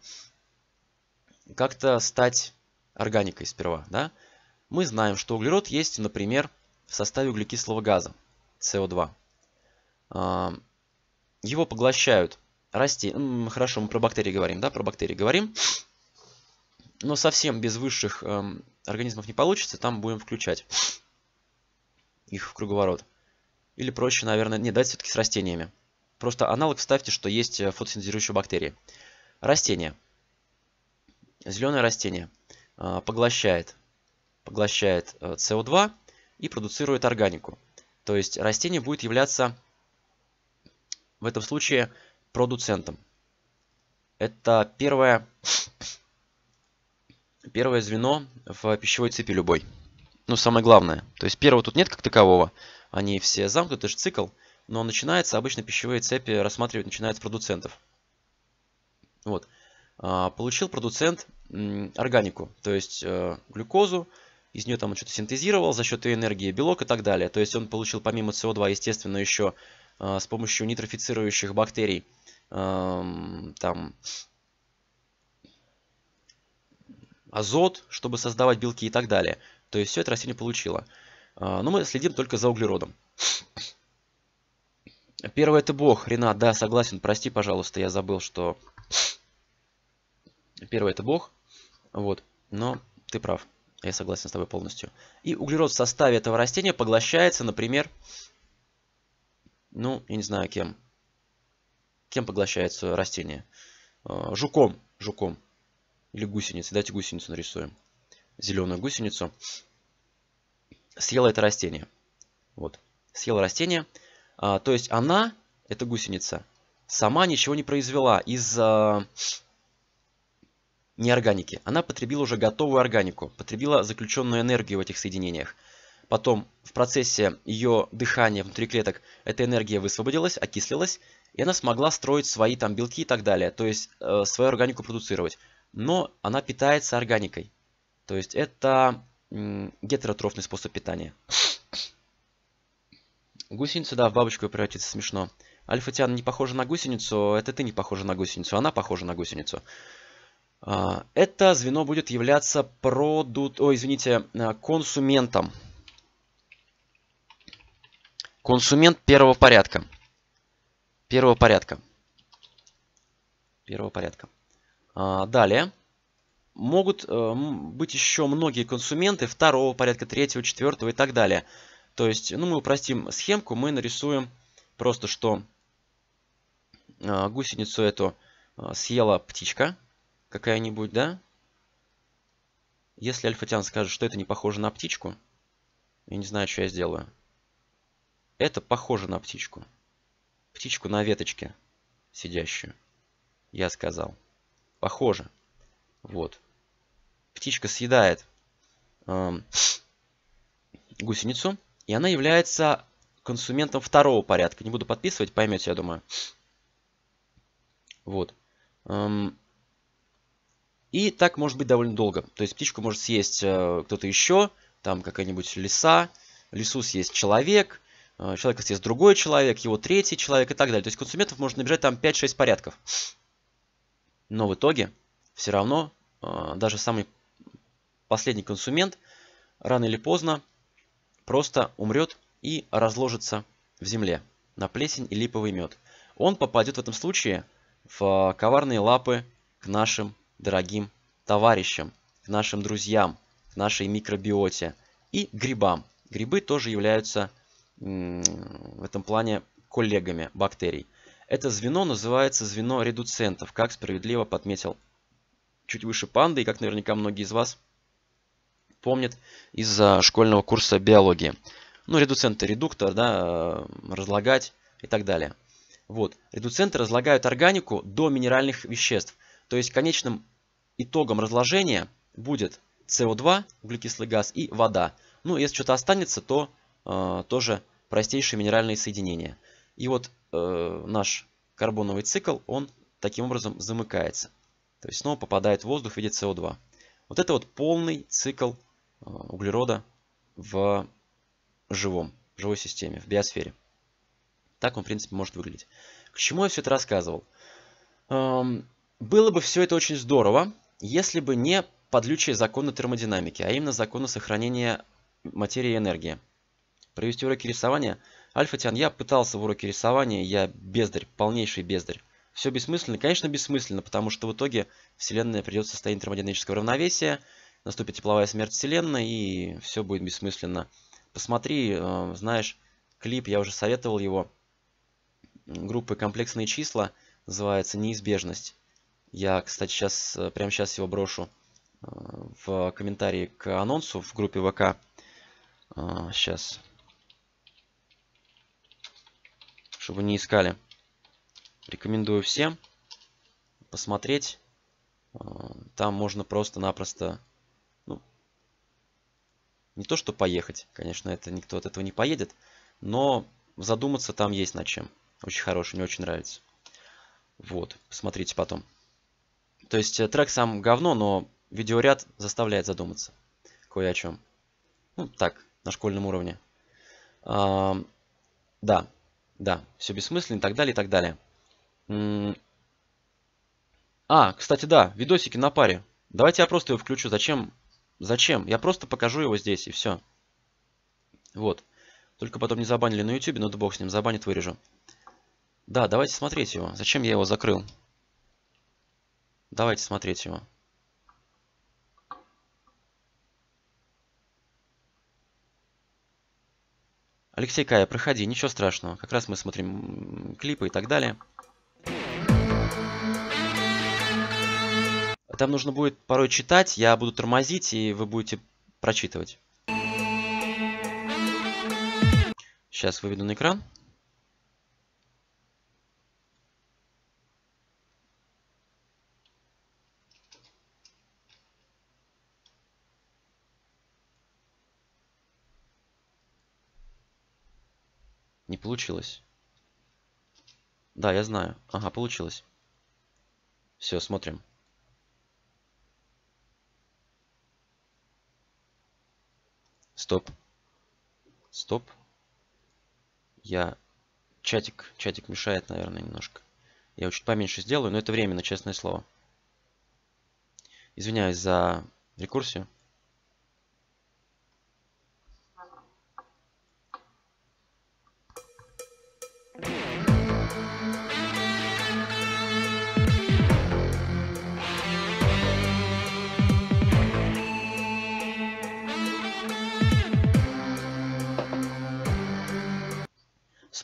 как-то стать органикой сперва. Да? Мы знаем, что углерод есть, например, в составе углекислого газа, СО2. А, его поглощают растения. Хорошо, мы про бактерии говорим, да, про бактерии говорим но совсем без высших эм, организмов не получится, там будем включать их в круговорот. Или проще, наверное, не дать все-таки с растениями. Просто аналог вставьте, что есть э, фотосинтезирующие бактерии. Растение. Зеленое растение э, поглощает, поглощает э, СО2 и продуцирует органику. То есть растение будет являться в этом случае продуцентом. Это первое первое звено в пищевой цепи любой. Ну, самое главное. То есть первого тут нет как такового. Они все замкнуты, это же цикл. Но начинается, обычно пищевые цепи рассматривать начинают с продуцентов. Вот. А, получил продуцент органику, то есть э, глюкозу, из нее там что-то синтезировал за счет энергии, белок и так далее. То есть он получил помимо СО2, естественно, еще э, с помощью нитрофицирующих бактерий эм, там азот, чтобы создавать белки и так далее. То есть все это растение получило. А, но мы следим только за углеродом. Первое это бог. Ренат, да, согласен. Прости, пожалуйста, я забыл, что... Первое это бог. Вот. Но ты прав. Я согласен с тобой полностью. И углерод в составе этого растения поглощается, например... Ну, я не знаю, кем. Кем поглощается растение? А, жуком. Жуком. Или гусеницы. Давайте гусеницу нарисуем. Зеленую гусеницу. Съела это растение. Вот. Съела растение. А, то есть она, эта гусеница, сама ничего не произвела из а, неорганики. Она потребила уже готовую органику. Потребила заключенную энергию в этих соединениях. Потом в процессе ее дыхания внутри клеток эта энергия высвободилась, окислилась, и она смогла строить свои там белки и так далее, то есть э, свою органику продуцировать но она питается органикой. То есть это гетеротрофный способ питания. Гусеница, да, в бабочку превратится смешно. Альфа Тиана не похожа на гусеницу, это ты не похожа на гусеницу, она похожа на гусеницу. А, это звено будет являться продут... О, извините, а, консументом. Консумент первого порядка. Первого порядка. Первого порядка. А, далее. Могут э, быть еще многие консументы второго порядка, третьего, четвертого и так далее. То есть, ну, мы упростим схемку, мы нарисуем просто, что а, гусеницу эту а, съела птичка какая-нибудь, да? Если альфатян скажет, что это не похоже на птичку, я не знаю, что я сделаю. Это похоже на птичку. Птичку на веточке сидящую. Я сказал. Похоже. Вот. Птичка съедает эм, гусеницу, и она является консументом второго порядка. Не буду подписывать, поймете, я думаю. Вот. Эм, и так может быть довольно долго. То есть птичку может съесть э, кто-то еще, там какая-нибудь лиса, лису съесть человек, э, человека съест другой человек, его третий человек и так далее. То есть консументов можно набирать там 5-6 порядков. Но в итоге все равно а, даже самый последний консумент рано или поздно просто умрет и разложится в земле на плесень и липовый мед. Он попадет в этом случае в коварные лапы к нашим дорогим товарищам, к нашим друзьям, к нашей микробиоте и грибам. Грибы тоже являются в этом плане коллегами бактерий. Это звено называется звено редуцентов, как справедливо подметил чуть выше панды, и как наверняка многие из вас помнят из школьного курса биологии. Ну, редуценты, редуктор, да, э, разлагать и так далее. Вот. Редуценты разлагают органику до минеральных веществ. То есть конечным итогом разложения будет СО2, углекислый газ и вода. Ну, если что-то останется, то э, тоже простейшие минеральные соединения. И вот э, наш карбоновый цикл, он таким образом замыкается. То есть снова попадает в воздух в виде СО2. Вот это вот полный цикл э, углерода в живом, в живой системе, в биосфере. Так он, в принципе, может выглядеть. К чему я все это рассказывал? Эм, было бы все это очень здорово, если бы не подлючие законы термодинамики, а именно законы сохранения материи и энергии. Провести уроки рисования – Альфа-Тиан, я пытался в уроке рисования, я бездарь, полнейший бездарь. Все бессмысленно, конечно, бессмысленно, потому что в итоге Вселенная придет в состояние термодинамического равновесия, наступит тепловая смерть Вселенной, и все будет бессмысленно. Посмотри, э, знаешь, клип, я уже советовал его, группы «Комплексные числа», называется «Неизбежность». Я, кстати, сейчас, э, прямо сейчас его брошу э, в комментарии к анонсу в группе ВК. Сейчас, чтобы не искали. Рекомендую всем посмотреть. Э, там можно просто-напросто, ну, не то что поехать, конечно, это никто от этого не поедет, но задуматься там есть над чем. Очень хороший, мне очень нравится. Вот, посмотрите потом. То есть э, трек сам говно, но видеоряд заставляет задуматься кое о чем. Ну, так, на школьном уровне. А, да, да, все бессмысленно и так далее, и так далее. А, кстати, да, видосики на паре. Давайте я просто его включу. Зачем? Зачем? Я просто покажу его здесь, и все. Вот. Только потом не забанили на YouTube, но ну да бог с ним, забанит, вырежу. Да, давайте смотреть его. Зачем я его закрыл? Давайте смотреть его. Алексей Кая, проходи, ничего страшного. Как раз мы смотрим клипы и так далее. Там нужно будет порой читать, я буду тормозить, и вы будете прочитывать. Сейчас выведу на экран. Не получилось. Да, я знаю. Ага, получилось. Все, смотрим. Стоп. Стоп. Я... Чатик, чатик мешает, наверное, немножко. Я чуть поменьше сделаю, но это временно, честное слово. Извиняюсь за рекурсию.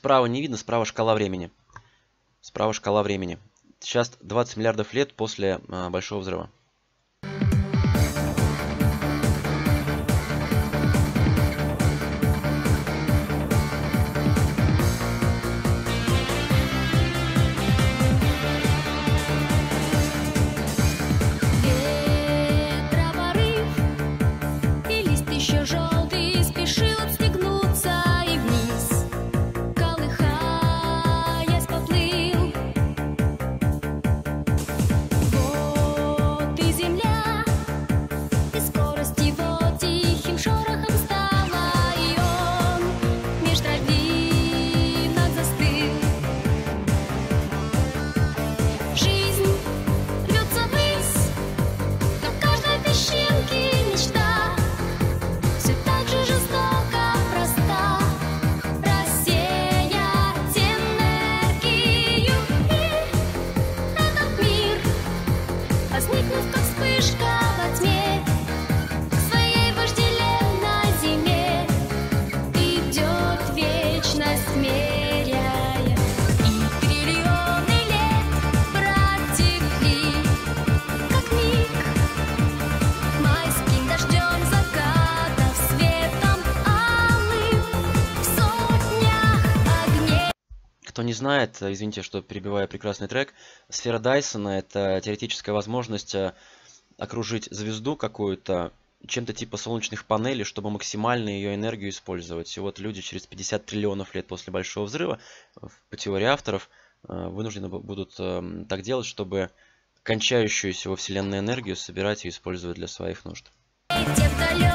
справа не видно, справа шкала времени. Справа шкала времени. Сейчас 20 миллиардов лет после а, Большого взрыва. называется, э, извините, что перебиваю прекрасный трек. Сфера Дайсона – это теоретическая возможность э, окружить звезду какую-то чем-то типа солнечных панелей, чтобы максимально ее энергию использовать. И вот люди через 50 триллионов лет после Большого Взрыва, э, по теории авторов, вынуждены будут эм, так делать, чтобы кончающуюся во Вселенной энергию собирать и использовать для своих нужд. Где-то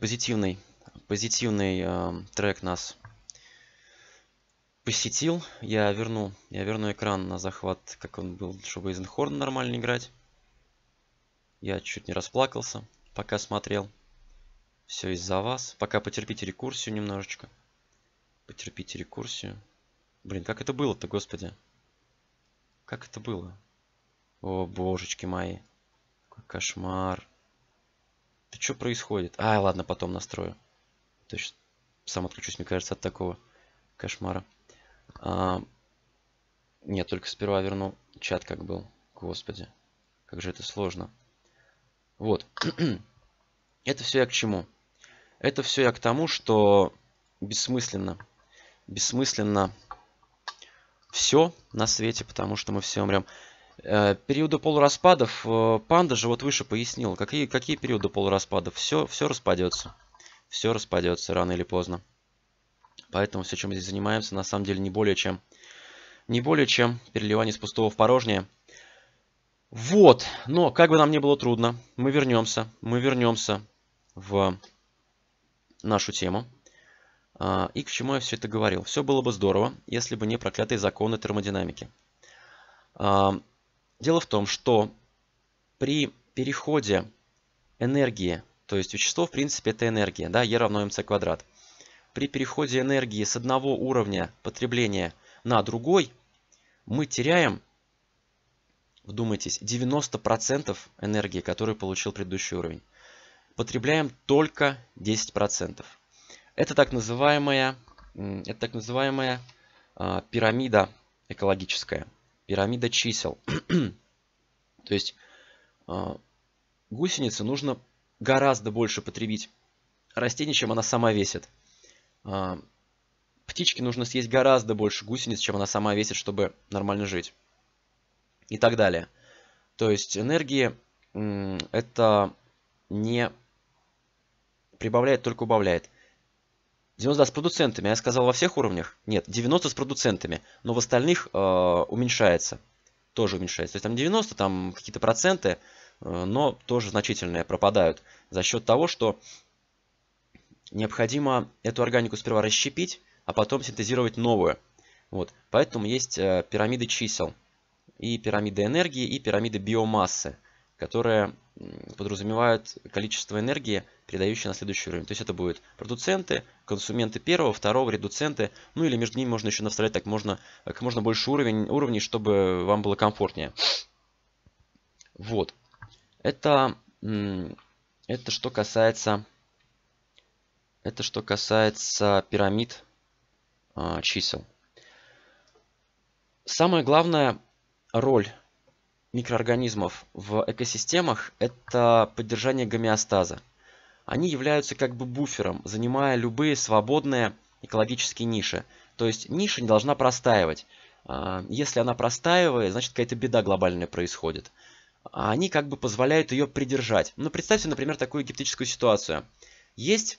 позитивный, позитивный э, трек нас посетил. Я верну, я верну экран на захват, как он был, чтобы Эйзенхорн нормально играть. Я чуть не расплакался, пока смотрел. Все из-за вас. Пока потерпите рекурсию немножечко. Потерпите рекурсию. Блин, как это было-то, господи? Как это было? О, божечки мои. Какой кошмар. Ты что происходит? А, ладно, потом настрою. То есть Сам отключусь, мне кажется, от такого кошмара. А, нет, только сперва верну чат, как был. Господи, как же это сложно. Вот. (clears throat) это все я к чему? Это все я к тому, что бессмысленно. Бессмысленно все на свете, потому что мы все умрем. Э, периоды полураспадов. Э, панда же вот выше пояснил. Какие, какие периоды полураспадов? Все, все распадется. Все распадется рано или поздно. Поэтому все, чем здесь занимаемся, на самом деле не более чем, не более чем переливание с пустого в порожнее. Вот, но как бы нам ни было трудно, мы вернемся, мы вернемся в нашу тему. Э, и к чему я все это говорил? Все было бы здорово, если бы не проклятые законы термодинамики. Дело в том, что при переходе энергии, то есть вещество в принципе это энергия, да, E равно mc квадрат. При переходе энергии с одного уровня потребления на другой мы теряем, вдумайтесь, 90% энергии, которую получил предыдущий уровень. Потребляем только 10%. Это так называемая, это так называемая э, пирамида экологическая пирамида чисел. (clears throat) То есть а, гусенице нужно гораздо больше потребить растений, чем она сама весит. А, Птичке нужно съесть гораздо больше гусениц, чем она сама весит, чтобы нормально жить. И так далее. То есть энергии это не прибавляет, только убавляет. 90, с продуцентами. Я сказал во всех уровнях? Нет, 90 с продуцентами. Но в остальных э, уменьшается. Тоже уменьшается. То есть там 90, там какие-то проценты, э, но тоже значительные пропадают. За счет того, что необходимо эту органику сперва расщепить, а потом синтезировать новую. Вот. Поэтому есть э, пирамиды чисел. И пирамиды энергии, и пирамиды биомассы которые подразумевают количество энергии, передающее на следующий уровень. То есть это будут продуценты, консументы первого, второго, редуценты, ну или между ними можно еще наставлять так можно, как можно больше уровень, уровней, чтобы вам было комфортнее. Вот. Это, это что касается... Это что касается пирамид э, чисел. Самая главная роль микроорганизмов в экосистемах – это поддержание гомеостаза. Они являются как бы буфером, занимая любые свободные экологические ниши. То есть ниша не должна простаивать. А, если она простаивает, значит какая-то беда глобальная происходит. А они как бы позволяют ее придержать. Ну, представьте, например, такую египтическую ситуацию. Есть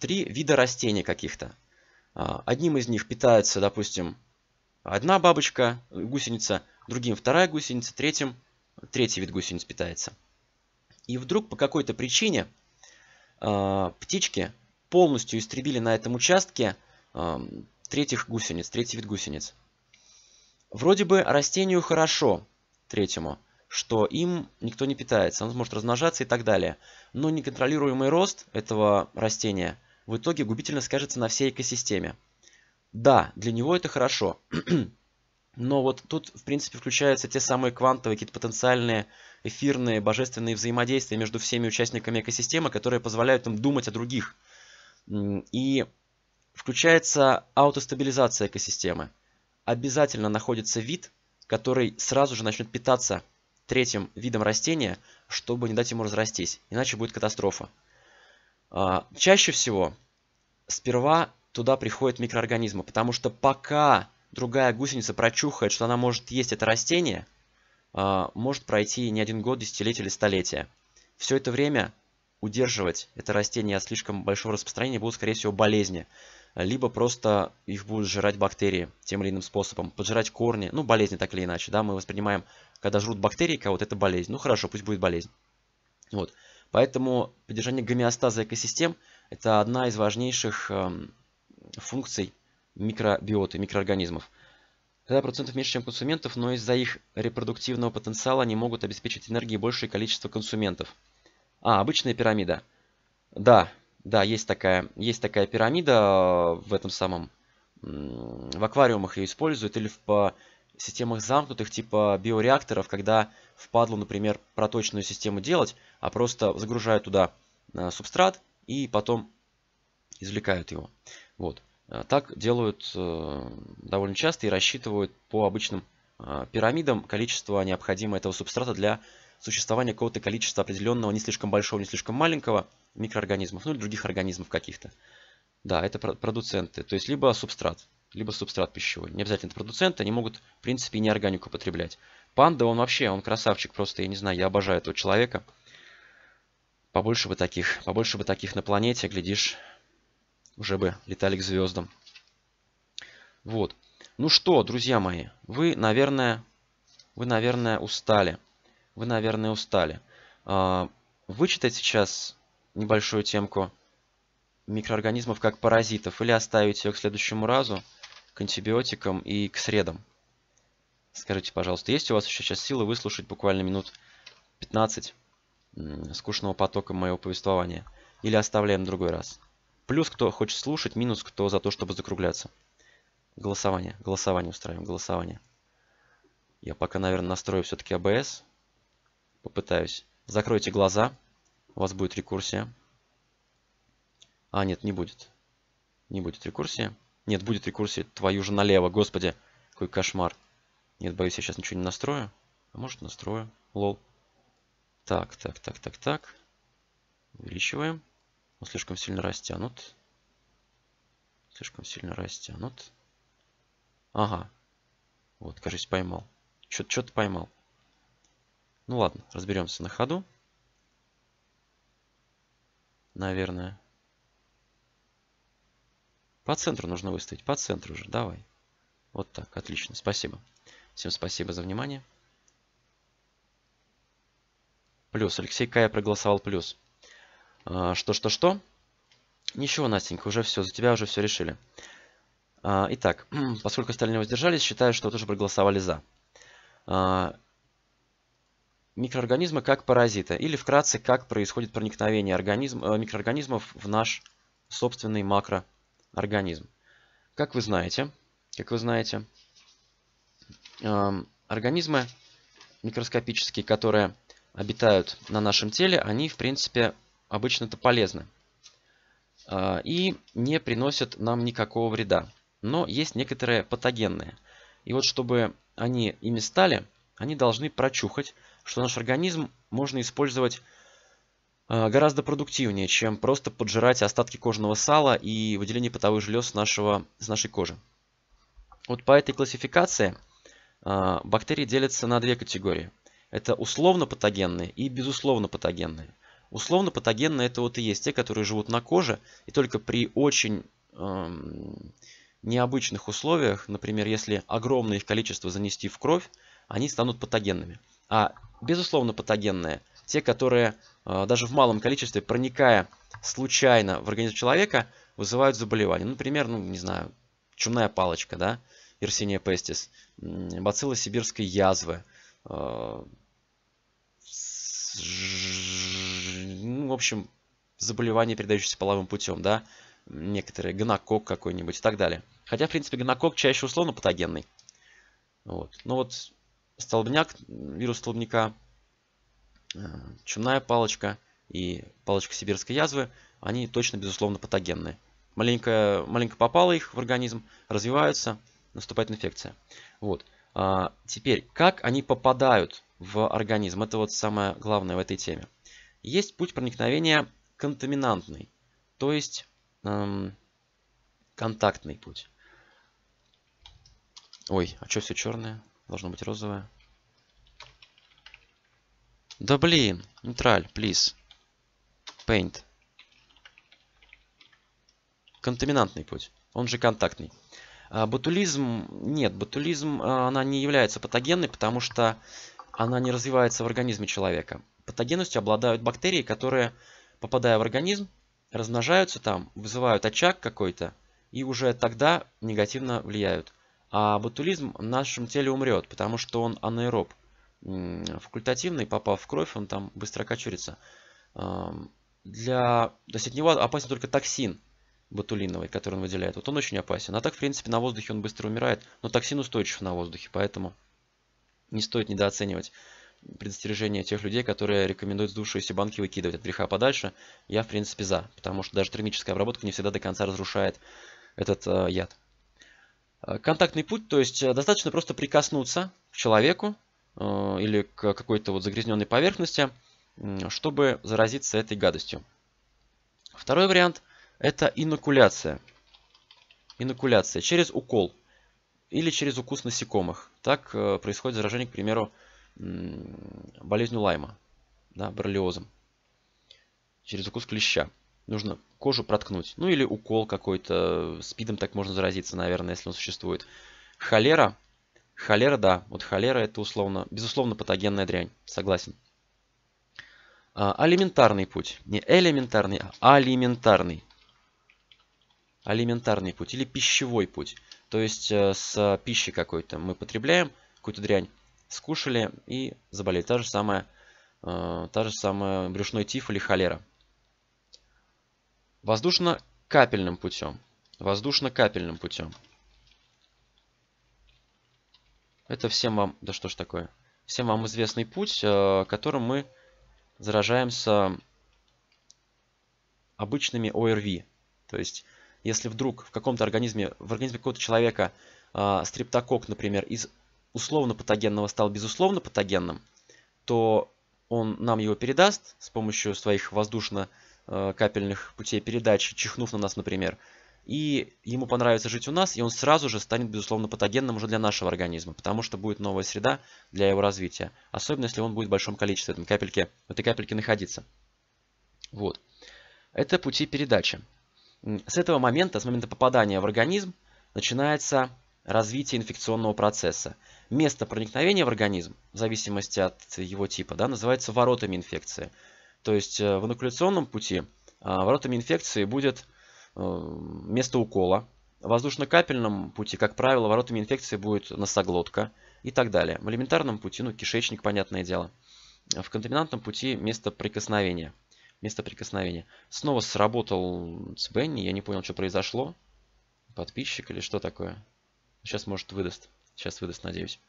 три вида растений каких-то. А, одним из них питается, допустим, одна бабочка, гусеница, другим вторая гусеница, третьим третий вид гусениц питается. И вдруг по какой-то причине э, птички полностью истребили на этом участке э, третьих гусениц, третий вид гусениц. Вроде бы растению хорошо, третьему, что им никто не питается, он может размножаться и так далее. Но неконтролируемый рост этого растения в итоге губительно скажется на всей экосистеме. Да, для него это хорошо. (clears throat) Но вот тут, в принципе, включаются те самые квантовые, какие-то потенциальные эфирные, божественные взаимодействия между всеми участниками экосистемы, которые позволяют им думать о других. И включается аутостабилизация экосистемы. Обязательно находится вид, который сразу же начнет питаться третьим видом растения, чтобы не дать ему разрастись, иначе будет катастрофа. А, чаще всего сперва туда приходят микроорганизмы, потому что пока другая гусеница прочухает, что она может есть это растение, а, может пройти не один год, десятилетие или столетие. Все это время удерживать это растение от слишком большого распространения будут, скорее всего, болезни. Либо просто их будут жрать бактерии тем или иным способом. Поджирать корни, ну, болезни так или иначе, да, мы воспринимаем, когда жрут бактерии кого вот это болезнь. Ну, хорошо, пусть будет болезнь. Вот. Поэтому поддержание гомеостаза экосистем – это одна из важнейших эм, функций микробиоты, микроорганизмов. Тогда процентов меньше, чем консументов, но из-за их репродуктивного потенциала они могут обеспечить энергией большее количество консументов. А, обычная пирамида. Да, да, есть такая, есть такая пирамида э, в этом самом... В аквариумах ее используют или в по системах замкнутых типа биореакторов, когда впадло, например, проточную систему делать, а просто загружают туда э, субстрат и потом извлекают его. Вот. Э, так делают э, довольно часто и рассчитывают по обычным э, пирамидам количество необходимого этого субстрата для существования какого-то количества определенного, не слишком большого, не слишком маленького микроорганизмов, ну или других организмов каких-то. Да, это продуценты, то есть либо субстрат, либо субстрат пищевой. Не обязательно это продуценты, они могут, в принципе, и органику потреблять. Панда, он вообще, он красавчик, просто, я не знаю, я обожаю этого человека. Побольше бы таких, побольше бы таких на планете, глядишь, уже бы летали к звездам. Вот. Ну что, друзья мои, вы, наверное, вы, наверное, устали. Вы, наверное, устали. А, вычитать сейчас небольшую темку микроорганизмов как паразитов или оставить ее к следующему разу, к антибиотикам и к средам. Скажите, пожалуйста, есть у вас еще сейчас силы выслушать буквально минут 15 скучного потока моего повествования? Или оставляем другой раз? Плюс, кто хочет слушать, минус, кто за то, чтобы закругляться. Голосование, голосование устраиваем, голосование. Я пока, наверное, настрою все-таки ABS, а Попытаюсь. Закройте глаза. У вас будет рекурсия. А, нет, не будет. Не будет рекурсия. Нет, будет рекурсия. Твою же налево, господи. Какой кошмар. Нет, боюсь, я сейчас ничего не настрою. А может, настрою. Лол. Так, так, так, так, так. Увеличиваем. Он слишком сильно растянут. Слишком сильно растянут. Ага. Вот, кажется, поймал. Что-то поймал. Ну ладно, разберемся на ходу. Наверное. По центру нужно выставить. По центру же. Давай. Вот так. Отлично. Спасибо. Всем спасибо за внимание. Плюс. Алексей Кая проголосовал плюс. Что-что-что? А, Ничего, Настенька, уже все, за тебя уже все решили. А, итак, (clears throat) поскольку остальные воздержались, считаю, что тоже проголосовали за. А, микроорганизмы как паразиты, или вкратце, как происходит проникновение организм, э, микроорганизмов в наш собственный макроорганизм. Как вы знаете, как вы знаете, эм, организмы микроскопические, которые обитают на нашем теле, они, в принципе, обычно это полезны. А, и не приносят нам никакого вреда. Но есть некоторые патогенные. И вот чтобы они ими стали, они должны прочухать, что наш организм можно использовать а, гораздо продуктивнее, чем просто поджирать остатки кожного сала и выделение потовых желез нашего, с нашей кожи. Вот по этой классификации а, бактерии делятся на две категории. Это условно патогенные и безусловно патогенные. Условно патогенно это вот и есть те, которые живут на коже, и только при очень эм, необычных условиях, например, если огромное их количество занести в кровь, они станут патогенными. А безусловно патогенные, те, которые э, даже в малом количестве, проникая случайно в организм человека, вызывают заболевания. Ну, например, ну не знаю, чумная палочка, да, Ирсиния пестис, бацилла сибирской язвы, э, в общем, заболевания, передающиеся половым путем, да, некоторые, гонокок какой-нибудь и так далее. Хотя, в принципе, гонокок чаще условно патогенный. Вот. Ну вот, столбняк, вирус столбняка, э, чумная палочка и палочка сибирской язвы, они точно, безусловно, патогенные. Маленько, маленько попало их в организм, развиваются, наступает инфекция. Вот. А теперь, как они попадают в организм? Это вот самое главное в этой теме. Есть путь проникновения контаминантный, то есть эм, контактный путь. Ой, а что все черное? Должно быть розовое. Да блин, нейтраль, please. Paint. Контаминантный путь, он же контактный. А, ботулизм, нет, ботулизм, э, она не является патогенной, потому что она не развивается в организме человека. Патогенностью обладают бактерии, которые, попадая в организм, размножаются там, вызывают очаг какой-то и уже тогда негативно влияют. А ботулизм в нашем теле умрет, потому что он анаэроб. Факультативный, попав в кровь, он там быстро кочурится. Для... То есть от него опасен только токсин ботулиновый, который он выделяет. Вот он очень опасен. А так, в принципе, на воздухе он быстро умирает, но токсин устойчив на воздухе, поэтому не стоит недооценивать предостережение тех людей, которые рекомендуют сдувшиеся банки выкидывать от греха подальше, я в принципе за, потому что даже термическая обработка не всегда до конца разрушает этот э, яд. Э, контактный путь, то есть э, достаточно просто прикоснуться к человеку э, или к какой-то вот загрязненной поверхности, чтобы заразиться этой гадостью. Второй вариант – это инокуляция. Инокуляция через укол или через укус насекомых. Так э, происходит заражение, к примеру, болезнью Лайма, да, бролиозом. через укус клеща. Нужно кожу проткнуть, ну или укол какой-то, спидом так можно заразиться, наверное, если он существует. Холера, холера, да, вот холера это условно, безусловно патогенная дрянь, согласен. А, алиментарный путь, не элементарный, а алиментарный. Алиментарный путь или пищевой путь. То есть э, с пищей какой-то мы потребляем какую-то дрянь, скушали и заболели. Та же самая, э, та же самая брюшной тиф или холера. Воздушно-капельным путем. Воздушно-капельным путем. Это всем вам... Да что ж такое? Всем вам известный путь, э, которым мы заражаемся обычными ОРВИ. То есть, если вдруг в каком-то организме, в организме какого-то человека э, стриптокок, например, из условно патогенного стал безусловно патогенным, то он нам его передаст с помощью своих воздушно-капельных путей передачи, чихнув на нас, например. И ему понравится жить у нас, и он сразу же станет, безусловно, патогенным уже для нашего организма, потому что будет новая среда для его развития. Особенно, если он будет в большом количестве этой капельке, в этой капельке находиться. Вот. Это пути передачи. С этого момента, с момента попадания в организм, начинается развитие инфекционного процесса. Место проникновения в организм, в зависимости от его типа, да, называется воротами инфекции. То есть э, в инокуляционном пути э, воротами инфекции будет э, место укола, в воздушно-капельном пути, как правило, воротами инфекции будет носоглотка и так далее. В элементарном пути, ну, кишечник, понятное дело. В контаминантном пути место прикосновения. Место прикосновения. Снова сработал с Бенни, я не понял, что произошло. Подписчик или что такое. Сейчас, может, выдаст. Сейчас выдаст, надеюсь.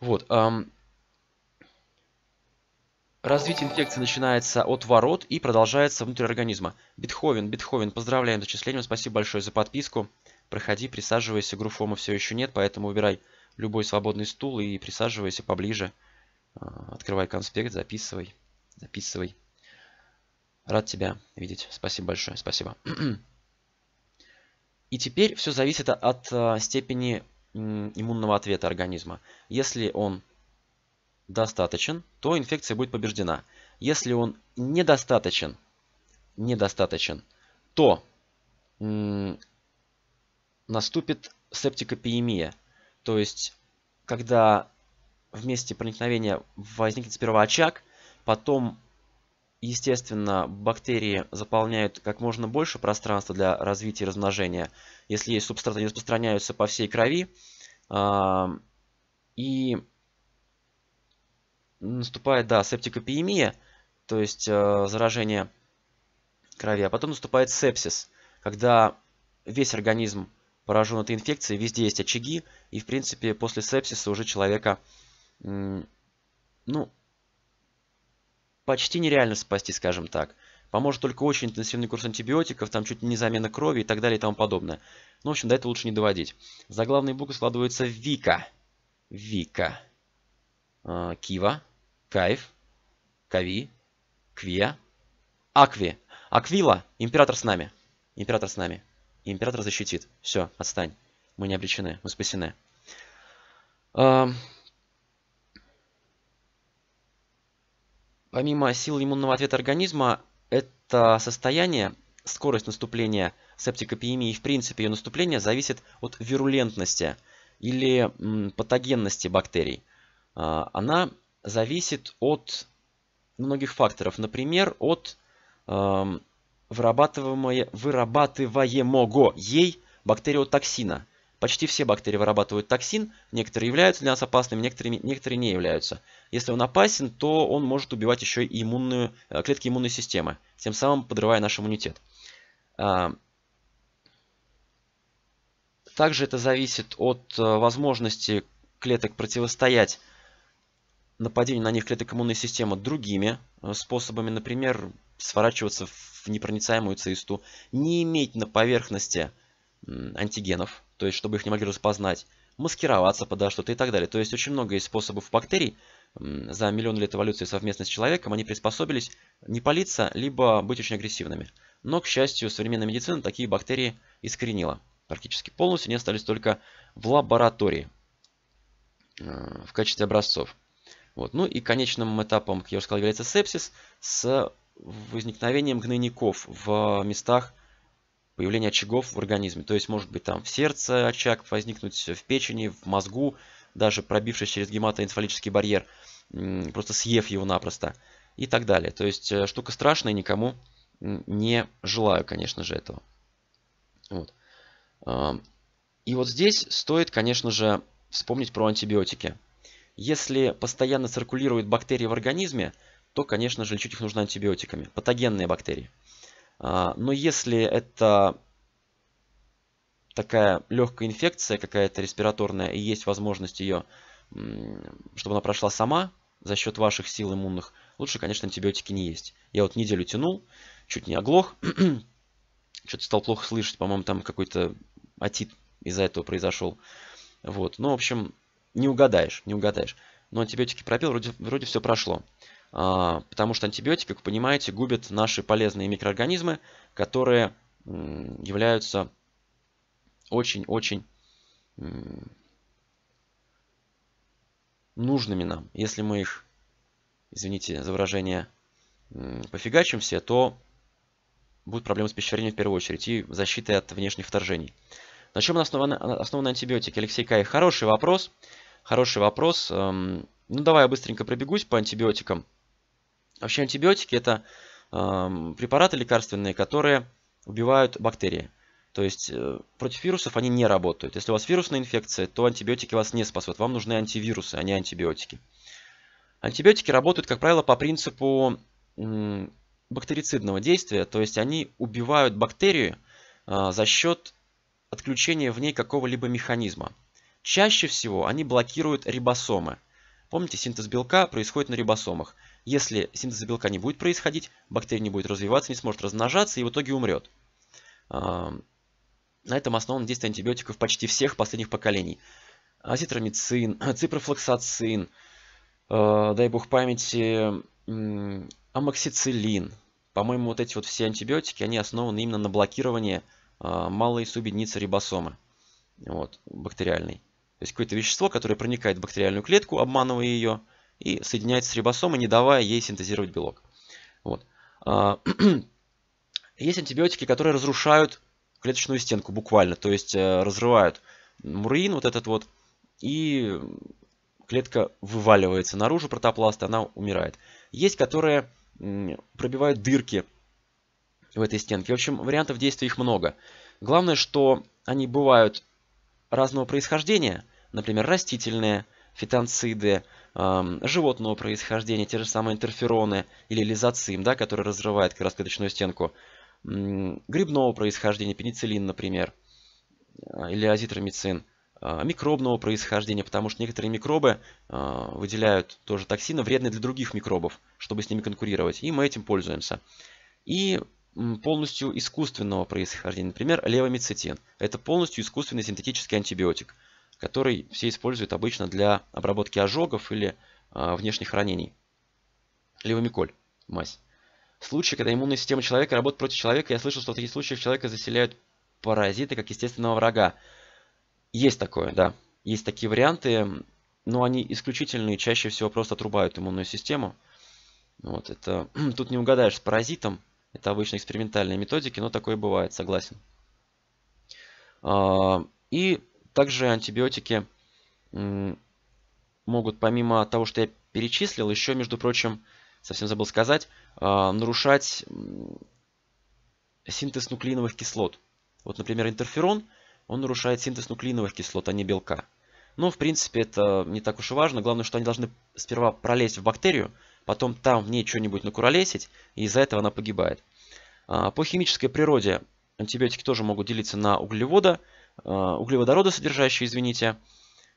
Вот. Эм, развитие инфекции начинается от ворот и продолжается внутрь организма. Бетховен, Бетховен, поздравляем с зачислением. Спасибо большое за подписку. Проходи, присаживайся. Груфома все еще нет, поэтому выбирай любой свободный стул и присаживайся поближе. А, открывай конспект, записывай, записывай. Рад тебя видеть. Спасибо большое, спасибо. (clears throat) И теперь все зависит от а, степени иммунного ответа организма. Если он достаточен, то инфекция будет побеждена. Если он недостаточен, недостаточен, то наступит септикопиемия. То есть, когда в месте проникновения возникнет сперва очаг, потом Естественно, бактерии заполняют как можно больше пространства для развития и размножения, если есть субстраты, они распространяются по всей крови. А, и наступает, да, септикопиемия, то есть э, заражение крови, а потом наступает сепсис, когда весь организм поражен этой инфекцией, везде есть очаги, и, в принципе, после сепсиса уже человека, ну, почти нереально спасти, скажем так. Поможет только очень интенсивный курс антибиотиков, там чуть не замена крови и так далее и тому подобное. Ну, в общем, до этого лучше не доводить. За главные буквы складываются Вика. Вика. Э, кива. Кайф. Кави. Квия. Акви. Аквила. Император с нами. Император с нами. Император защитит. Все, отстань. Мы не обречены, мы спасены. Эм, Помимо сил иммунного ответа организма, это состояние, скорость наступления септикопиемии и в принципе ее наступление зависит от вирулентности или патогенности бактерий. А, она зависит от многих факторов. Например, от вырабатываемого, вырабатываемого ей бактериотоксина – Почти все бактерии вырабатывают токсин, некоторые являются для нас опасными, некоторые, некоторые не являются. Если он опасен, то он может убивать еще и иммунную, э, клетки иммунной системы, тем самым подрывая наш иммунитет. А, также это зависит от э, возможности клеток противостоять нападению на них клеток иммунной системы другими э, способами, например, сворачиваться в непроницаемую цисту, не иметь на поверхности антигенов, то есть чтобы их не могли распознать, маскироваться подо что-то и так далее. То есть очень много есть способов бактерий, за миллион лет эволюции совместно с человеком, они приспособились не палиться, либо быть очень агрессивными. Но, к счастью, современная медицина такие бактерии искоренила. Практически полностью они остались только в лаборатории э, в качестве образцов. Вот. Ну и конечным этапом, как я уже сказал, является сепсис с возникновением гнойников в местах появление очагов в организме. То есть может быть там в сердце очаг возникнуть, в печени, в мозгу, даже пробившись через гематоэнцефалический барьер, просто съев его напросто и так далее. То есть э, штука страшная, никому не желаю, конечно же, этого. Вот. И вот здесь стоит, конечно же, вспомнить про антибиотики. Если постоянно циркулируют бактерии в организме, то, конечно же, лечить их нужно антибиотиками. Патогенные бактерии. А, но если это такая легкая инфекция какая-то респираторная, и есть возможность ее, чтобы она прошла сама за счет ваших сил иммунных, лучше, конечно, антибиотики не есть. Я вот неделю тянул, чуть не оглох, (clears throat) что-то стал плохо слышать, по-моему, там какой-то отит из-за этого произошел. Вот, ну, в общем, не угадаешь, не угадаешь. Но антибиотики пропил, вроде, вроде все прошло. А, потому что антибиотики, как вы понимаете, губят наши полезные микроорганизмы, которые являются очень-очень нужными нам. Если мы их, извините за выражение, пофигачим все, то будут проблемы с пищеварением в первую очередь и защитой от внешних вторжений. На чем основаны, а, основаны антибиотики? Алексей Кай, хороший вопрос. Хороший вопрос. Эм, ну, давай я быстренько пробегусь по антибиотикам. Вообще антибиотики это э, препараты лекарственные, которые убивают бактерии. То есть э, против вирусов они не работают. Если у вас вирусная инфекция, то антибиотики вас не спасут. Вам нужны антивирусы, а не антибиотики. Антибиотики работают, как правило, по принципу э, бактерицидного действия. То есть они убивают бактерию э, за счет отключения в ней какого-либо механизма. Чаще всего они блокируют рибосомы. Помните, синтез белка происходит на рибосомах. Если синтеза белка не будет происходить, бактерия не будет развиваться, не сможет размножаться и в итоге умрет. На этом основано действие антибиотиков почти всех последних поколений. Азитромицин, (clears throat) ципрофлоксацин, э, дай бог памяти, амоксицилин. По-моему, вот эти вот все антибиотики, они основаны именно на блокировании а, малой субединицы рибосомы вот, бактериальной. То есть какое-то вещество, которое проникает в бактериальную клетку, обманывая ее, и соединяется с рибосомой, не давая ей синтезировать белок. Вот. А, (clears throat) есть антибиотики, которые разрушают клеточную стенку буквально, то есть э, разрывают мурин вот этот вот, и клетка вываливается наружу протопласта, она умирает. Есть, которые пробивают дырки в этой стенке. В общем, вариантов действия их много. Главное, что они бывают разного происхождения, например, растительные, фитонциды, животного происхождения, те же самые интерфероны или лизоцим, да, который разрывает как стенку, грибного происхождения, пенициллин, например, а, или азитромицин, а, микробного происхождения, потому что некоторые микробы а, выделяют тоже токсины, вредные для других микробов, чтобы с ними конкурировать, и мы этим пользуемся. И полностью искусственного происхождения, например, левомицетин. Это полностью искусственный синтетический антибиотик – который все используют обычно для обработки ожогов или э, внешних ранений. Левомиколь, мазь. Случаи, когда иммунная система человека работает против человека, я слышал, что в таких случаях человека заселяют паразиты как естественного врага. Есть такое, да. Есть такие варианты, но они исключительные, чаще всего просто отрубают иммунную систему. Вот, это (clears throat) тут не угадаешь с паразитом. Это обычно экспериментальные методики, но такое бывает, согласен. А, и также антибиотики могут, помимо того, что я перечислил, еще, между прочим, совсем забыл сказать, а, нарушать синтез нуклеиновых кислот. Вот, например, интерферон, он нарушает синтез нуклеиновых кислот, а не белка. Но, ну, в принципе, это не так уж и важно. Главное, что они должны сперва пролезть в бактерию, потом там в ней что-нибудь накуролесить, и из-за этого она погибает. А, по химической природе антибиотики тоже могут делиться на углеводы. А, углеводороды, содержащие, извините,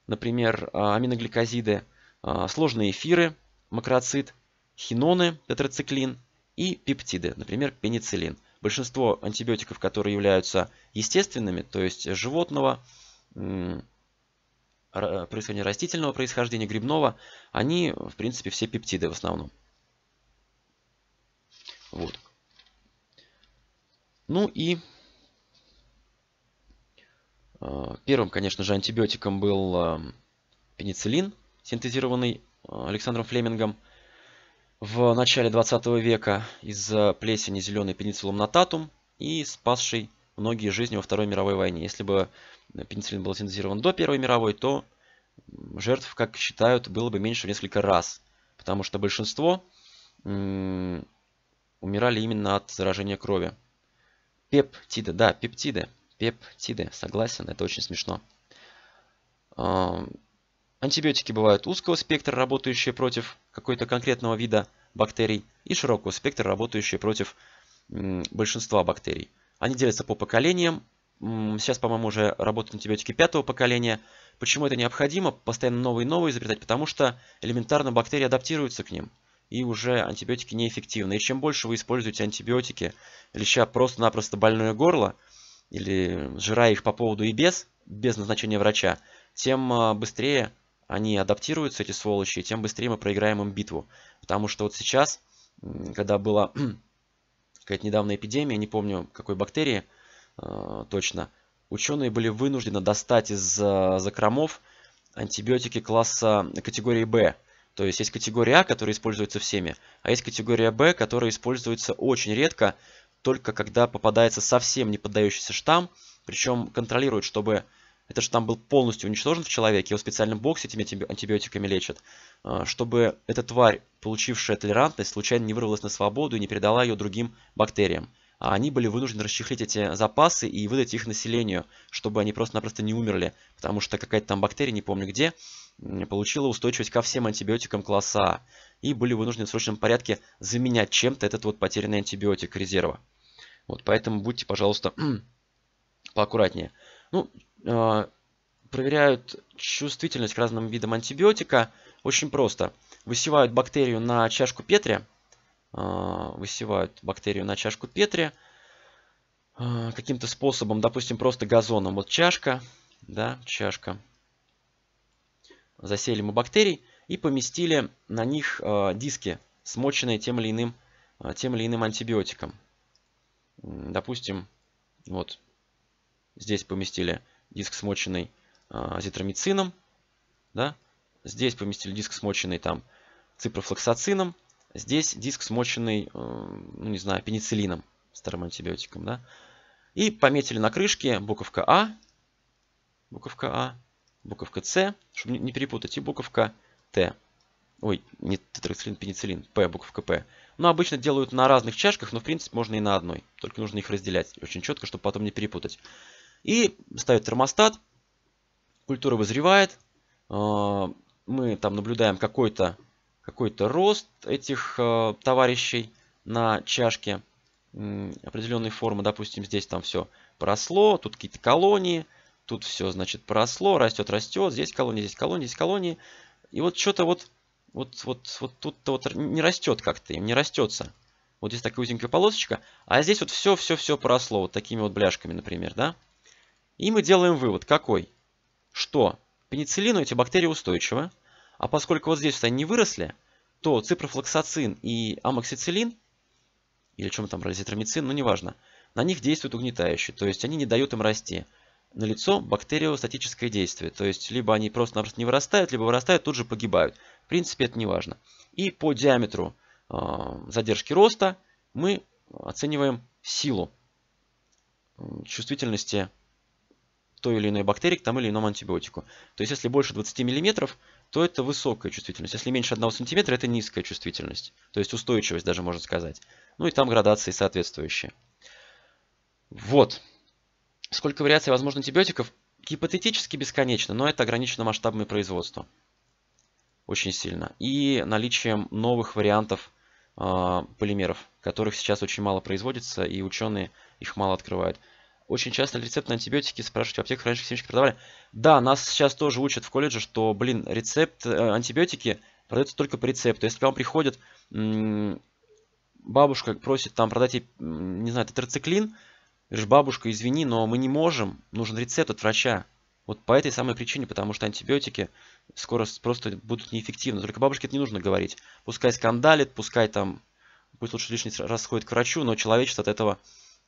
например, а, аминогликозиды, а, сложные эфиры, макроцит, хиноны, тетрациклин и пептиды, например, пенициллин. Большинство антибиотиков, которые являются естественными, то есть животного, происхождения растительного происхождения, грибного, они, в принципе, все пептиды в основном. Вот. Ну и Э, первым, конечно же, антибиотиком был эм, пенициллин, синтезированный э, Александром Флемингом в начале 20 века из плесени зеленой пенициллум нататум и спасший многие жизни во Второй мировой войне. Если бы э, пенициллин был синтезирован до Первой мировой, то жертв, как считают, было бы меньше в несколько раз. Потому что большинство умирали именно от заражения крови. Пептиды, да, пептиды пептиды. Согласен, это очень смешно. Антибиотики бывают узкого спектра, работающие против какой-то конкретного вида бактерий, и широкого спектра, работающие против большинства бактерий. Они делятся по поколениям. Сейчас, по-моему, уже работают антибиотики пятого поколения. Почему это необходимо? Постоянно новые и новые изобретать, потому что элементарно бактерии адаптируются к ним. И уже антибиотики неэффективны. И чем больше вы используете антибиотики, леча просто-напросто больное горло – или жира их по поводу и без, без назначения врача, тем а, быстрее они адаптируются, эти сволочи, и тем быстрее мы проиграем им битву. Потому что вот сейчас, когда была (clears throat) какая-то недавно эпидемия, не помню какой бактерии а, точно, ученые были вынуждены достать из а, закромов антибиотики класса категории Б. То есть есть категория А, которая используется всеми, а есть категория Б, которая используется очень редко, только когда попадается совсем не поддающийся штамм, причем контролирует, чтобы этот штамм был полностью уничтожен в человеке, его в специальном боксе этими антибиотиками лечат, э, чтобы эта тварь, получившая толерантность, случайно не вырвалась на свободу и не передала ее другим бактериям. А они были вынуждены расчехлить эти запасы и выдать их населению, чтобы они просто-напросто не умерли, потому что какая-то там бактерия, не помню где, получила устойчивость ко всем антибиотикам класса А и были вынуждены в срочном порядке заменять чем-то этот вот потерянный антибиотик резерва. Вот, поэтому будьте, пожалуйста, (clears throat) поаккуратнее. Ну, э, проверяют чувствительность к разным видам антибиотика очень просто. Высевают бактерию на чашку Петри. Э, высевают бактерию на чашку Петри. Э, каким-то способом, допустим, просто газоном. Вот чашка, да, чашка. Засели мы бактерий и поместили на них э, диски, смоченные тем или иным, э, тем или иным антибиотиком. Допустим, вот здесь поместили диск, смоченный э, азитромицином, да? здесь поместили диск, смоченный там ципрофлоксацином, здесь диск, смоченный, ну не знаю, пенициллином, старым антибиотиком. Да? И пометили на крышке буковка А, буковка А, буковка С, чтобы не перепутать, и буковка Ой, не тетрациклин, пенициллин, П, буковка П. Но ну, обычно делают на разных чашках, но в принципе можно и на одной. Только нужно их разделять очень четко, чтобы потом не перепутать. И ставят термостат, культура вызревает, э, мы там наблюдаем какой-то какой то рост этих э, товарищей на чашке определенной формы. Допустим, здесь там все просло, тут какие-то колонии, тут все, значит, просло, растет, растет, здесь колонии, здесь колонии, здесь колонии. И вот что-то вот, вот, вот, вот тут-то вот не растет как-то, им не растется. Вот здесь такая узенькая полосочка, а здесь вот все-все-все поросло, вот такими вот бляшками, например, да? И мы делаем вывод, какой? Что пенициллину эти бактерии устойчивы, а поскольку вот здесь вот они не выросли, то ципрофлоксацин и амоксициллин, или чем там брали, ну неважно, на них действует угнетающий, то есть они не дают им расти налицо бактериостатическое действие. То есть, либо они просто-напросто не вырастают, либо вырастают, тут же погибают. В принципе, это не важно. И по диаметру э, задержки роста мы оцениваем силу э, чувствительности той или иной бактерии к тому или иному антибиотику. То есть, если больше 20 мм, то это высокая чувствительность. Если меньше 1 см, это низкая чувствительность. То есть, устойчивость даже можно сказать. Ну и там градации соответствующие. Вот сколько вариаций возможно антибиотиков? Гипотетически бесконечно, но это ограничено масштабами производства. Очень сильно. И наличием новых вариантов э, полимеров, которых сейчас очень мало производится, и ученые их мало открывают. Очень часто рецепт на антибиотики спрашивают, в аптеках раньше семечки продавали. Да, нас сейчас тоже учат в колледже, что, блин, рецепт, э, антибиотики продаются только по рецепту. Если к вам приходит бабушка просит там продать ей, не знаю, тетрациклин, Говоришь, бабушка, извини, но мы не можем, нужен рецепт от врача. Вот по этой самой причине, потому что антибиотики скоро просто будут неэффективны. Только бабушке это не нужно говорить. Пускай скандалит, пускай там, пусть лучше лишний раз ходит к врачу, но человечество от этого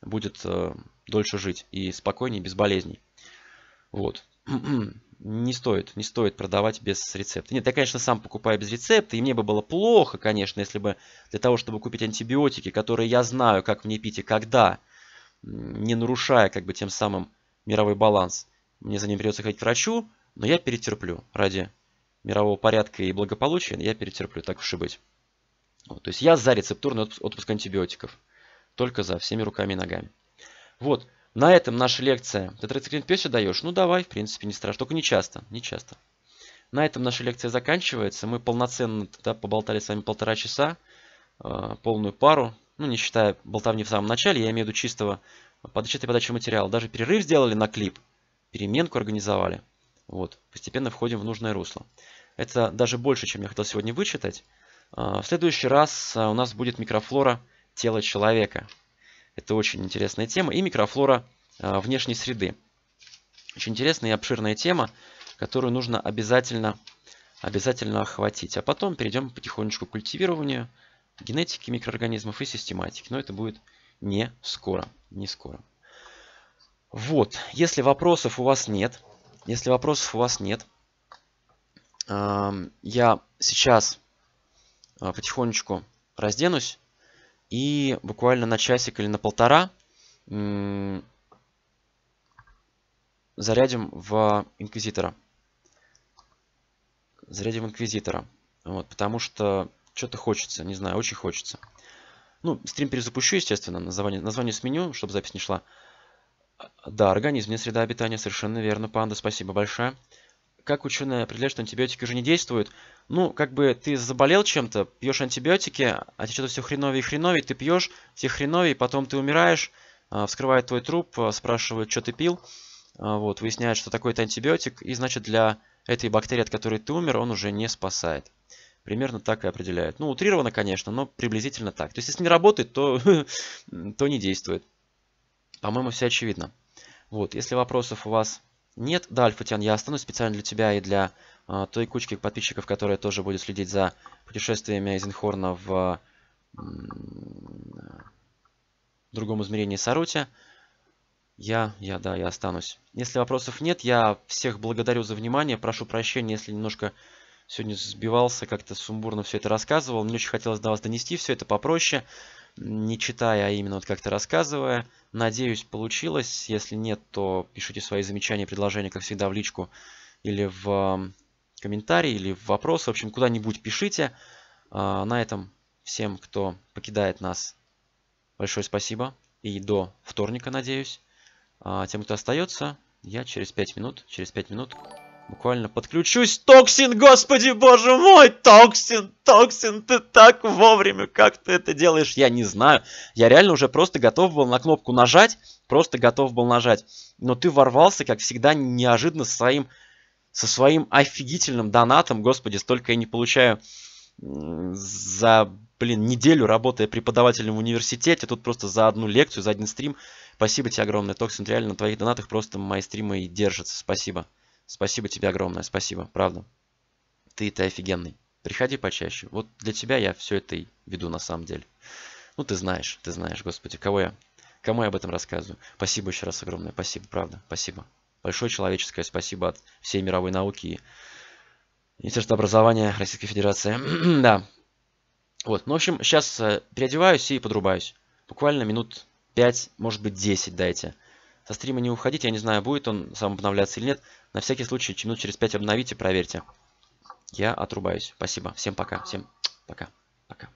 будет э, дольше жить и спокойнее, без болезней. Вот. (clears throat) не стоит, не стоит продавать без рецепта. Нет, я, конечно, сам покупаю без рецепта, и мне бы было плохо, конечно, если бы для того, чтобы купить антибиотики, которые я знаю, как мне пить и когда, не нарушая как бы тем самым мировой баланс. Мне за ним придется ходить к врачу, но я перетерплю. Ради мирового порядка и благополучия я перетерплю, так уж и быть. Вот, то есть я за рецептурный отпуск, отпуск антибиотиков. Только за, всеми руками и ногами. Вот, на этом наша лекция. Тетрациклин пёсе даешь? Ну давай, в принципе, не страшно. Только не часто, не часто. На этом наша лекция заканчивается. Мы полноценно тогда поболтали с вами полтора часа, а, полную пару. Ну, не считая болтовни в самом начале, я имею в виду чистого подачи подачи материала. Даже перерыв сделали на клип, переменку организовали. Вот, постепенно входим в нужное русло. Это даже больше, чем я хотел сегодня вычитать. А, в следующий раз а, у нас будет микрофлора тела человека. Это очень интересная тема. И микрофлора а, внешней среды. Очень интересная и обширная тема, которую нужно обязательно, обязательно охватить. А потом перейдем потихонечку к культивированию, генетики микроорганизмов и систематики. Но это будет не скоро. Не скоро. Вот. Если вопросов у вас нет, если вопросов у вас нет, эм, я сейчас э, потихонечку разденусь и буквально на часик или на полтора зарядим в инквизитора. Зарядим инквизитора. Вот, потому что что-то хочется, не знаю, очень хочется. Ну, стрим перезапущу, естественно, название, название сменю, чтобы запись не шла. Да, организм, не среда обитания, совершенно верно, панда, спасибо большое. Как ученые определяют, что антибиотики уже не действуют? Ну, как бы ты заболел чем-то, пьешь антибиотики, а тебе что-то все хреновее и хреновее, ты пьешь, все хреновее, потом ты умираешь, а, вскрывают твой труп, а, спрашивают, что ты пил, а, вот, выясняют, что такой-то антибиотик, и значит для этой бактерии, от которой ты умер, он уже не спасает примерно так и определяют. Ну, утрировано, конечно, но приблизительно так. То есть, если не работает, то, (laughs) то не действует. По-моему, все очевидно. Вот, если вопросов у вас нет, да, Альфатян, я останусь специально для тебя и для э, той кучки подписчиков, которая тоже будет следить за путешествиями Эйзенхорна в э, другом измерении Сарути. Я, я, да, я останусь. Если вопросов нет, я всех благодарю за внимание. Прошу прощения, если немножко Сегодня сбивался, как-то сумбурно все это рассказывал. Мне очень хотелось до вас донести все это попроще, не читая, а именно вот как-то рассказывая. Надеюсь, получилось. Если нет, то пишите свои замечания, предложения, как всегда, в личку или в комментарии, или в вопросы. В общем, куда-нибудь пишите. А, на этом всем, кто покидает нас, большое спасибо. И до вторника, надеюсь. А тем, кто остается, я через 5 минут, через 5 минут Буквально подключусь. Токсин, господи, боже мой! Токсин, Токсин, ты так вовремя! Как ты это делаешь? Я не знаю. Я реально уже просто готов был на кнопку нажать. Просто готов был нажать. Но ты ворвался, как всегда, неожиданно со своим, со своим офигительным донатом. Господи, столько я не получаю за, блин, неделю работая преподавателем в университете, тут просто за одну лекцию, за один стрим. Спасибо тебе огромное, Токсин, реально на твоих донатах просто мои стримы и держатся, спасибо. Спасибо тебе огромное, спасибо, правда. Ты, ты офигенный. Приходи почаще. Вот для тебя я все это и веду на самом деле. Ну, ты знаешь, ты знаешь, господи, кого я, кому я об этом рассказываю. Спасибо еще раз огромное, спасибо, правда, спасибо. Большое человеческое спасибо от всей мировой науки и Министерства образования Российской Федерации. (clears throat) да. Вот, ну, в общем, сейчас э, переодеваюсь и подрубаюсь. Буквально минут 5, может быть, 10 дайте. Со стрима не уходить, я не знаю, будет он сам обновляться или нет. На всякий случай, минут через 5 обновите, проверьте. Я отрубаюсь. Спасибо. Всем пока. Всем пока. Пока.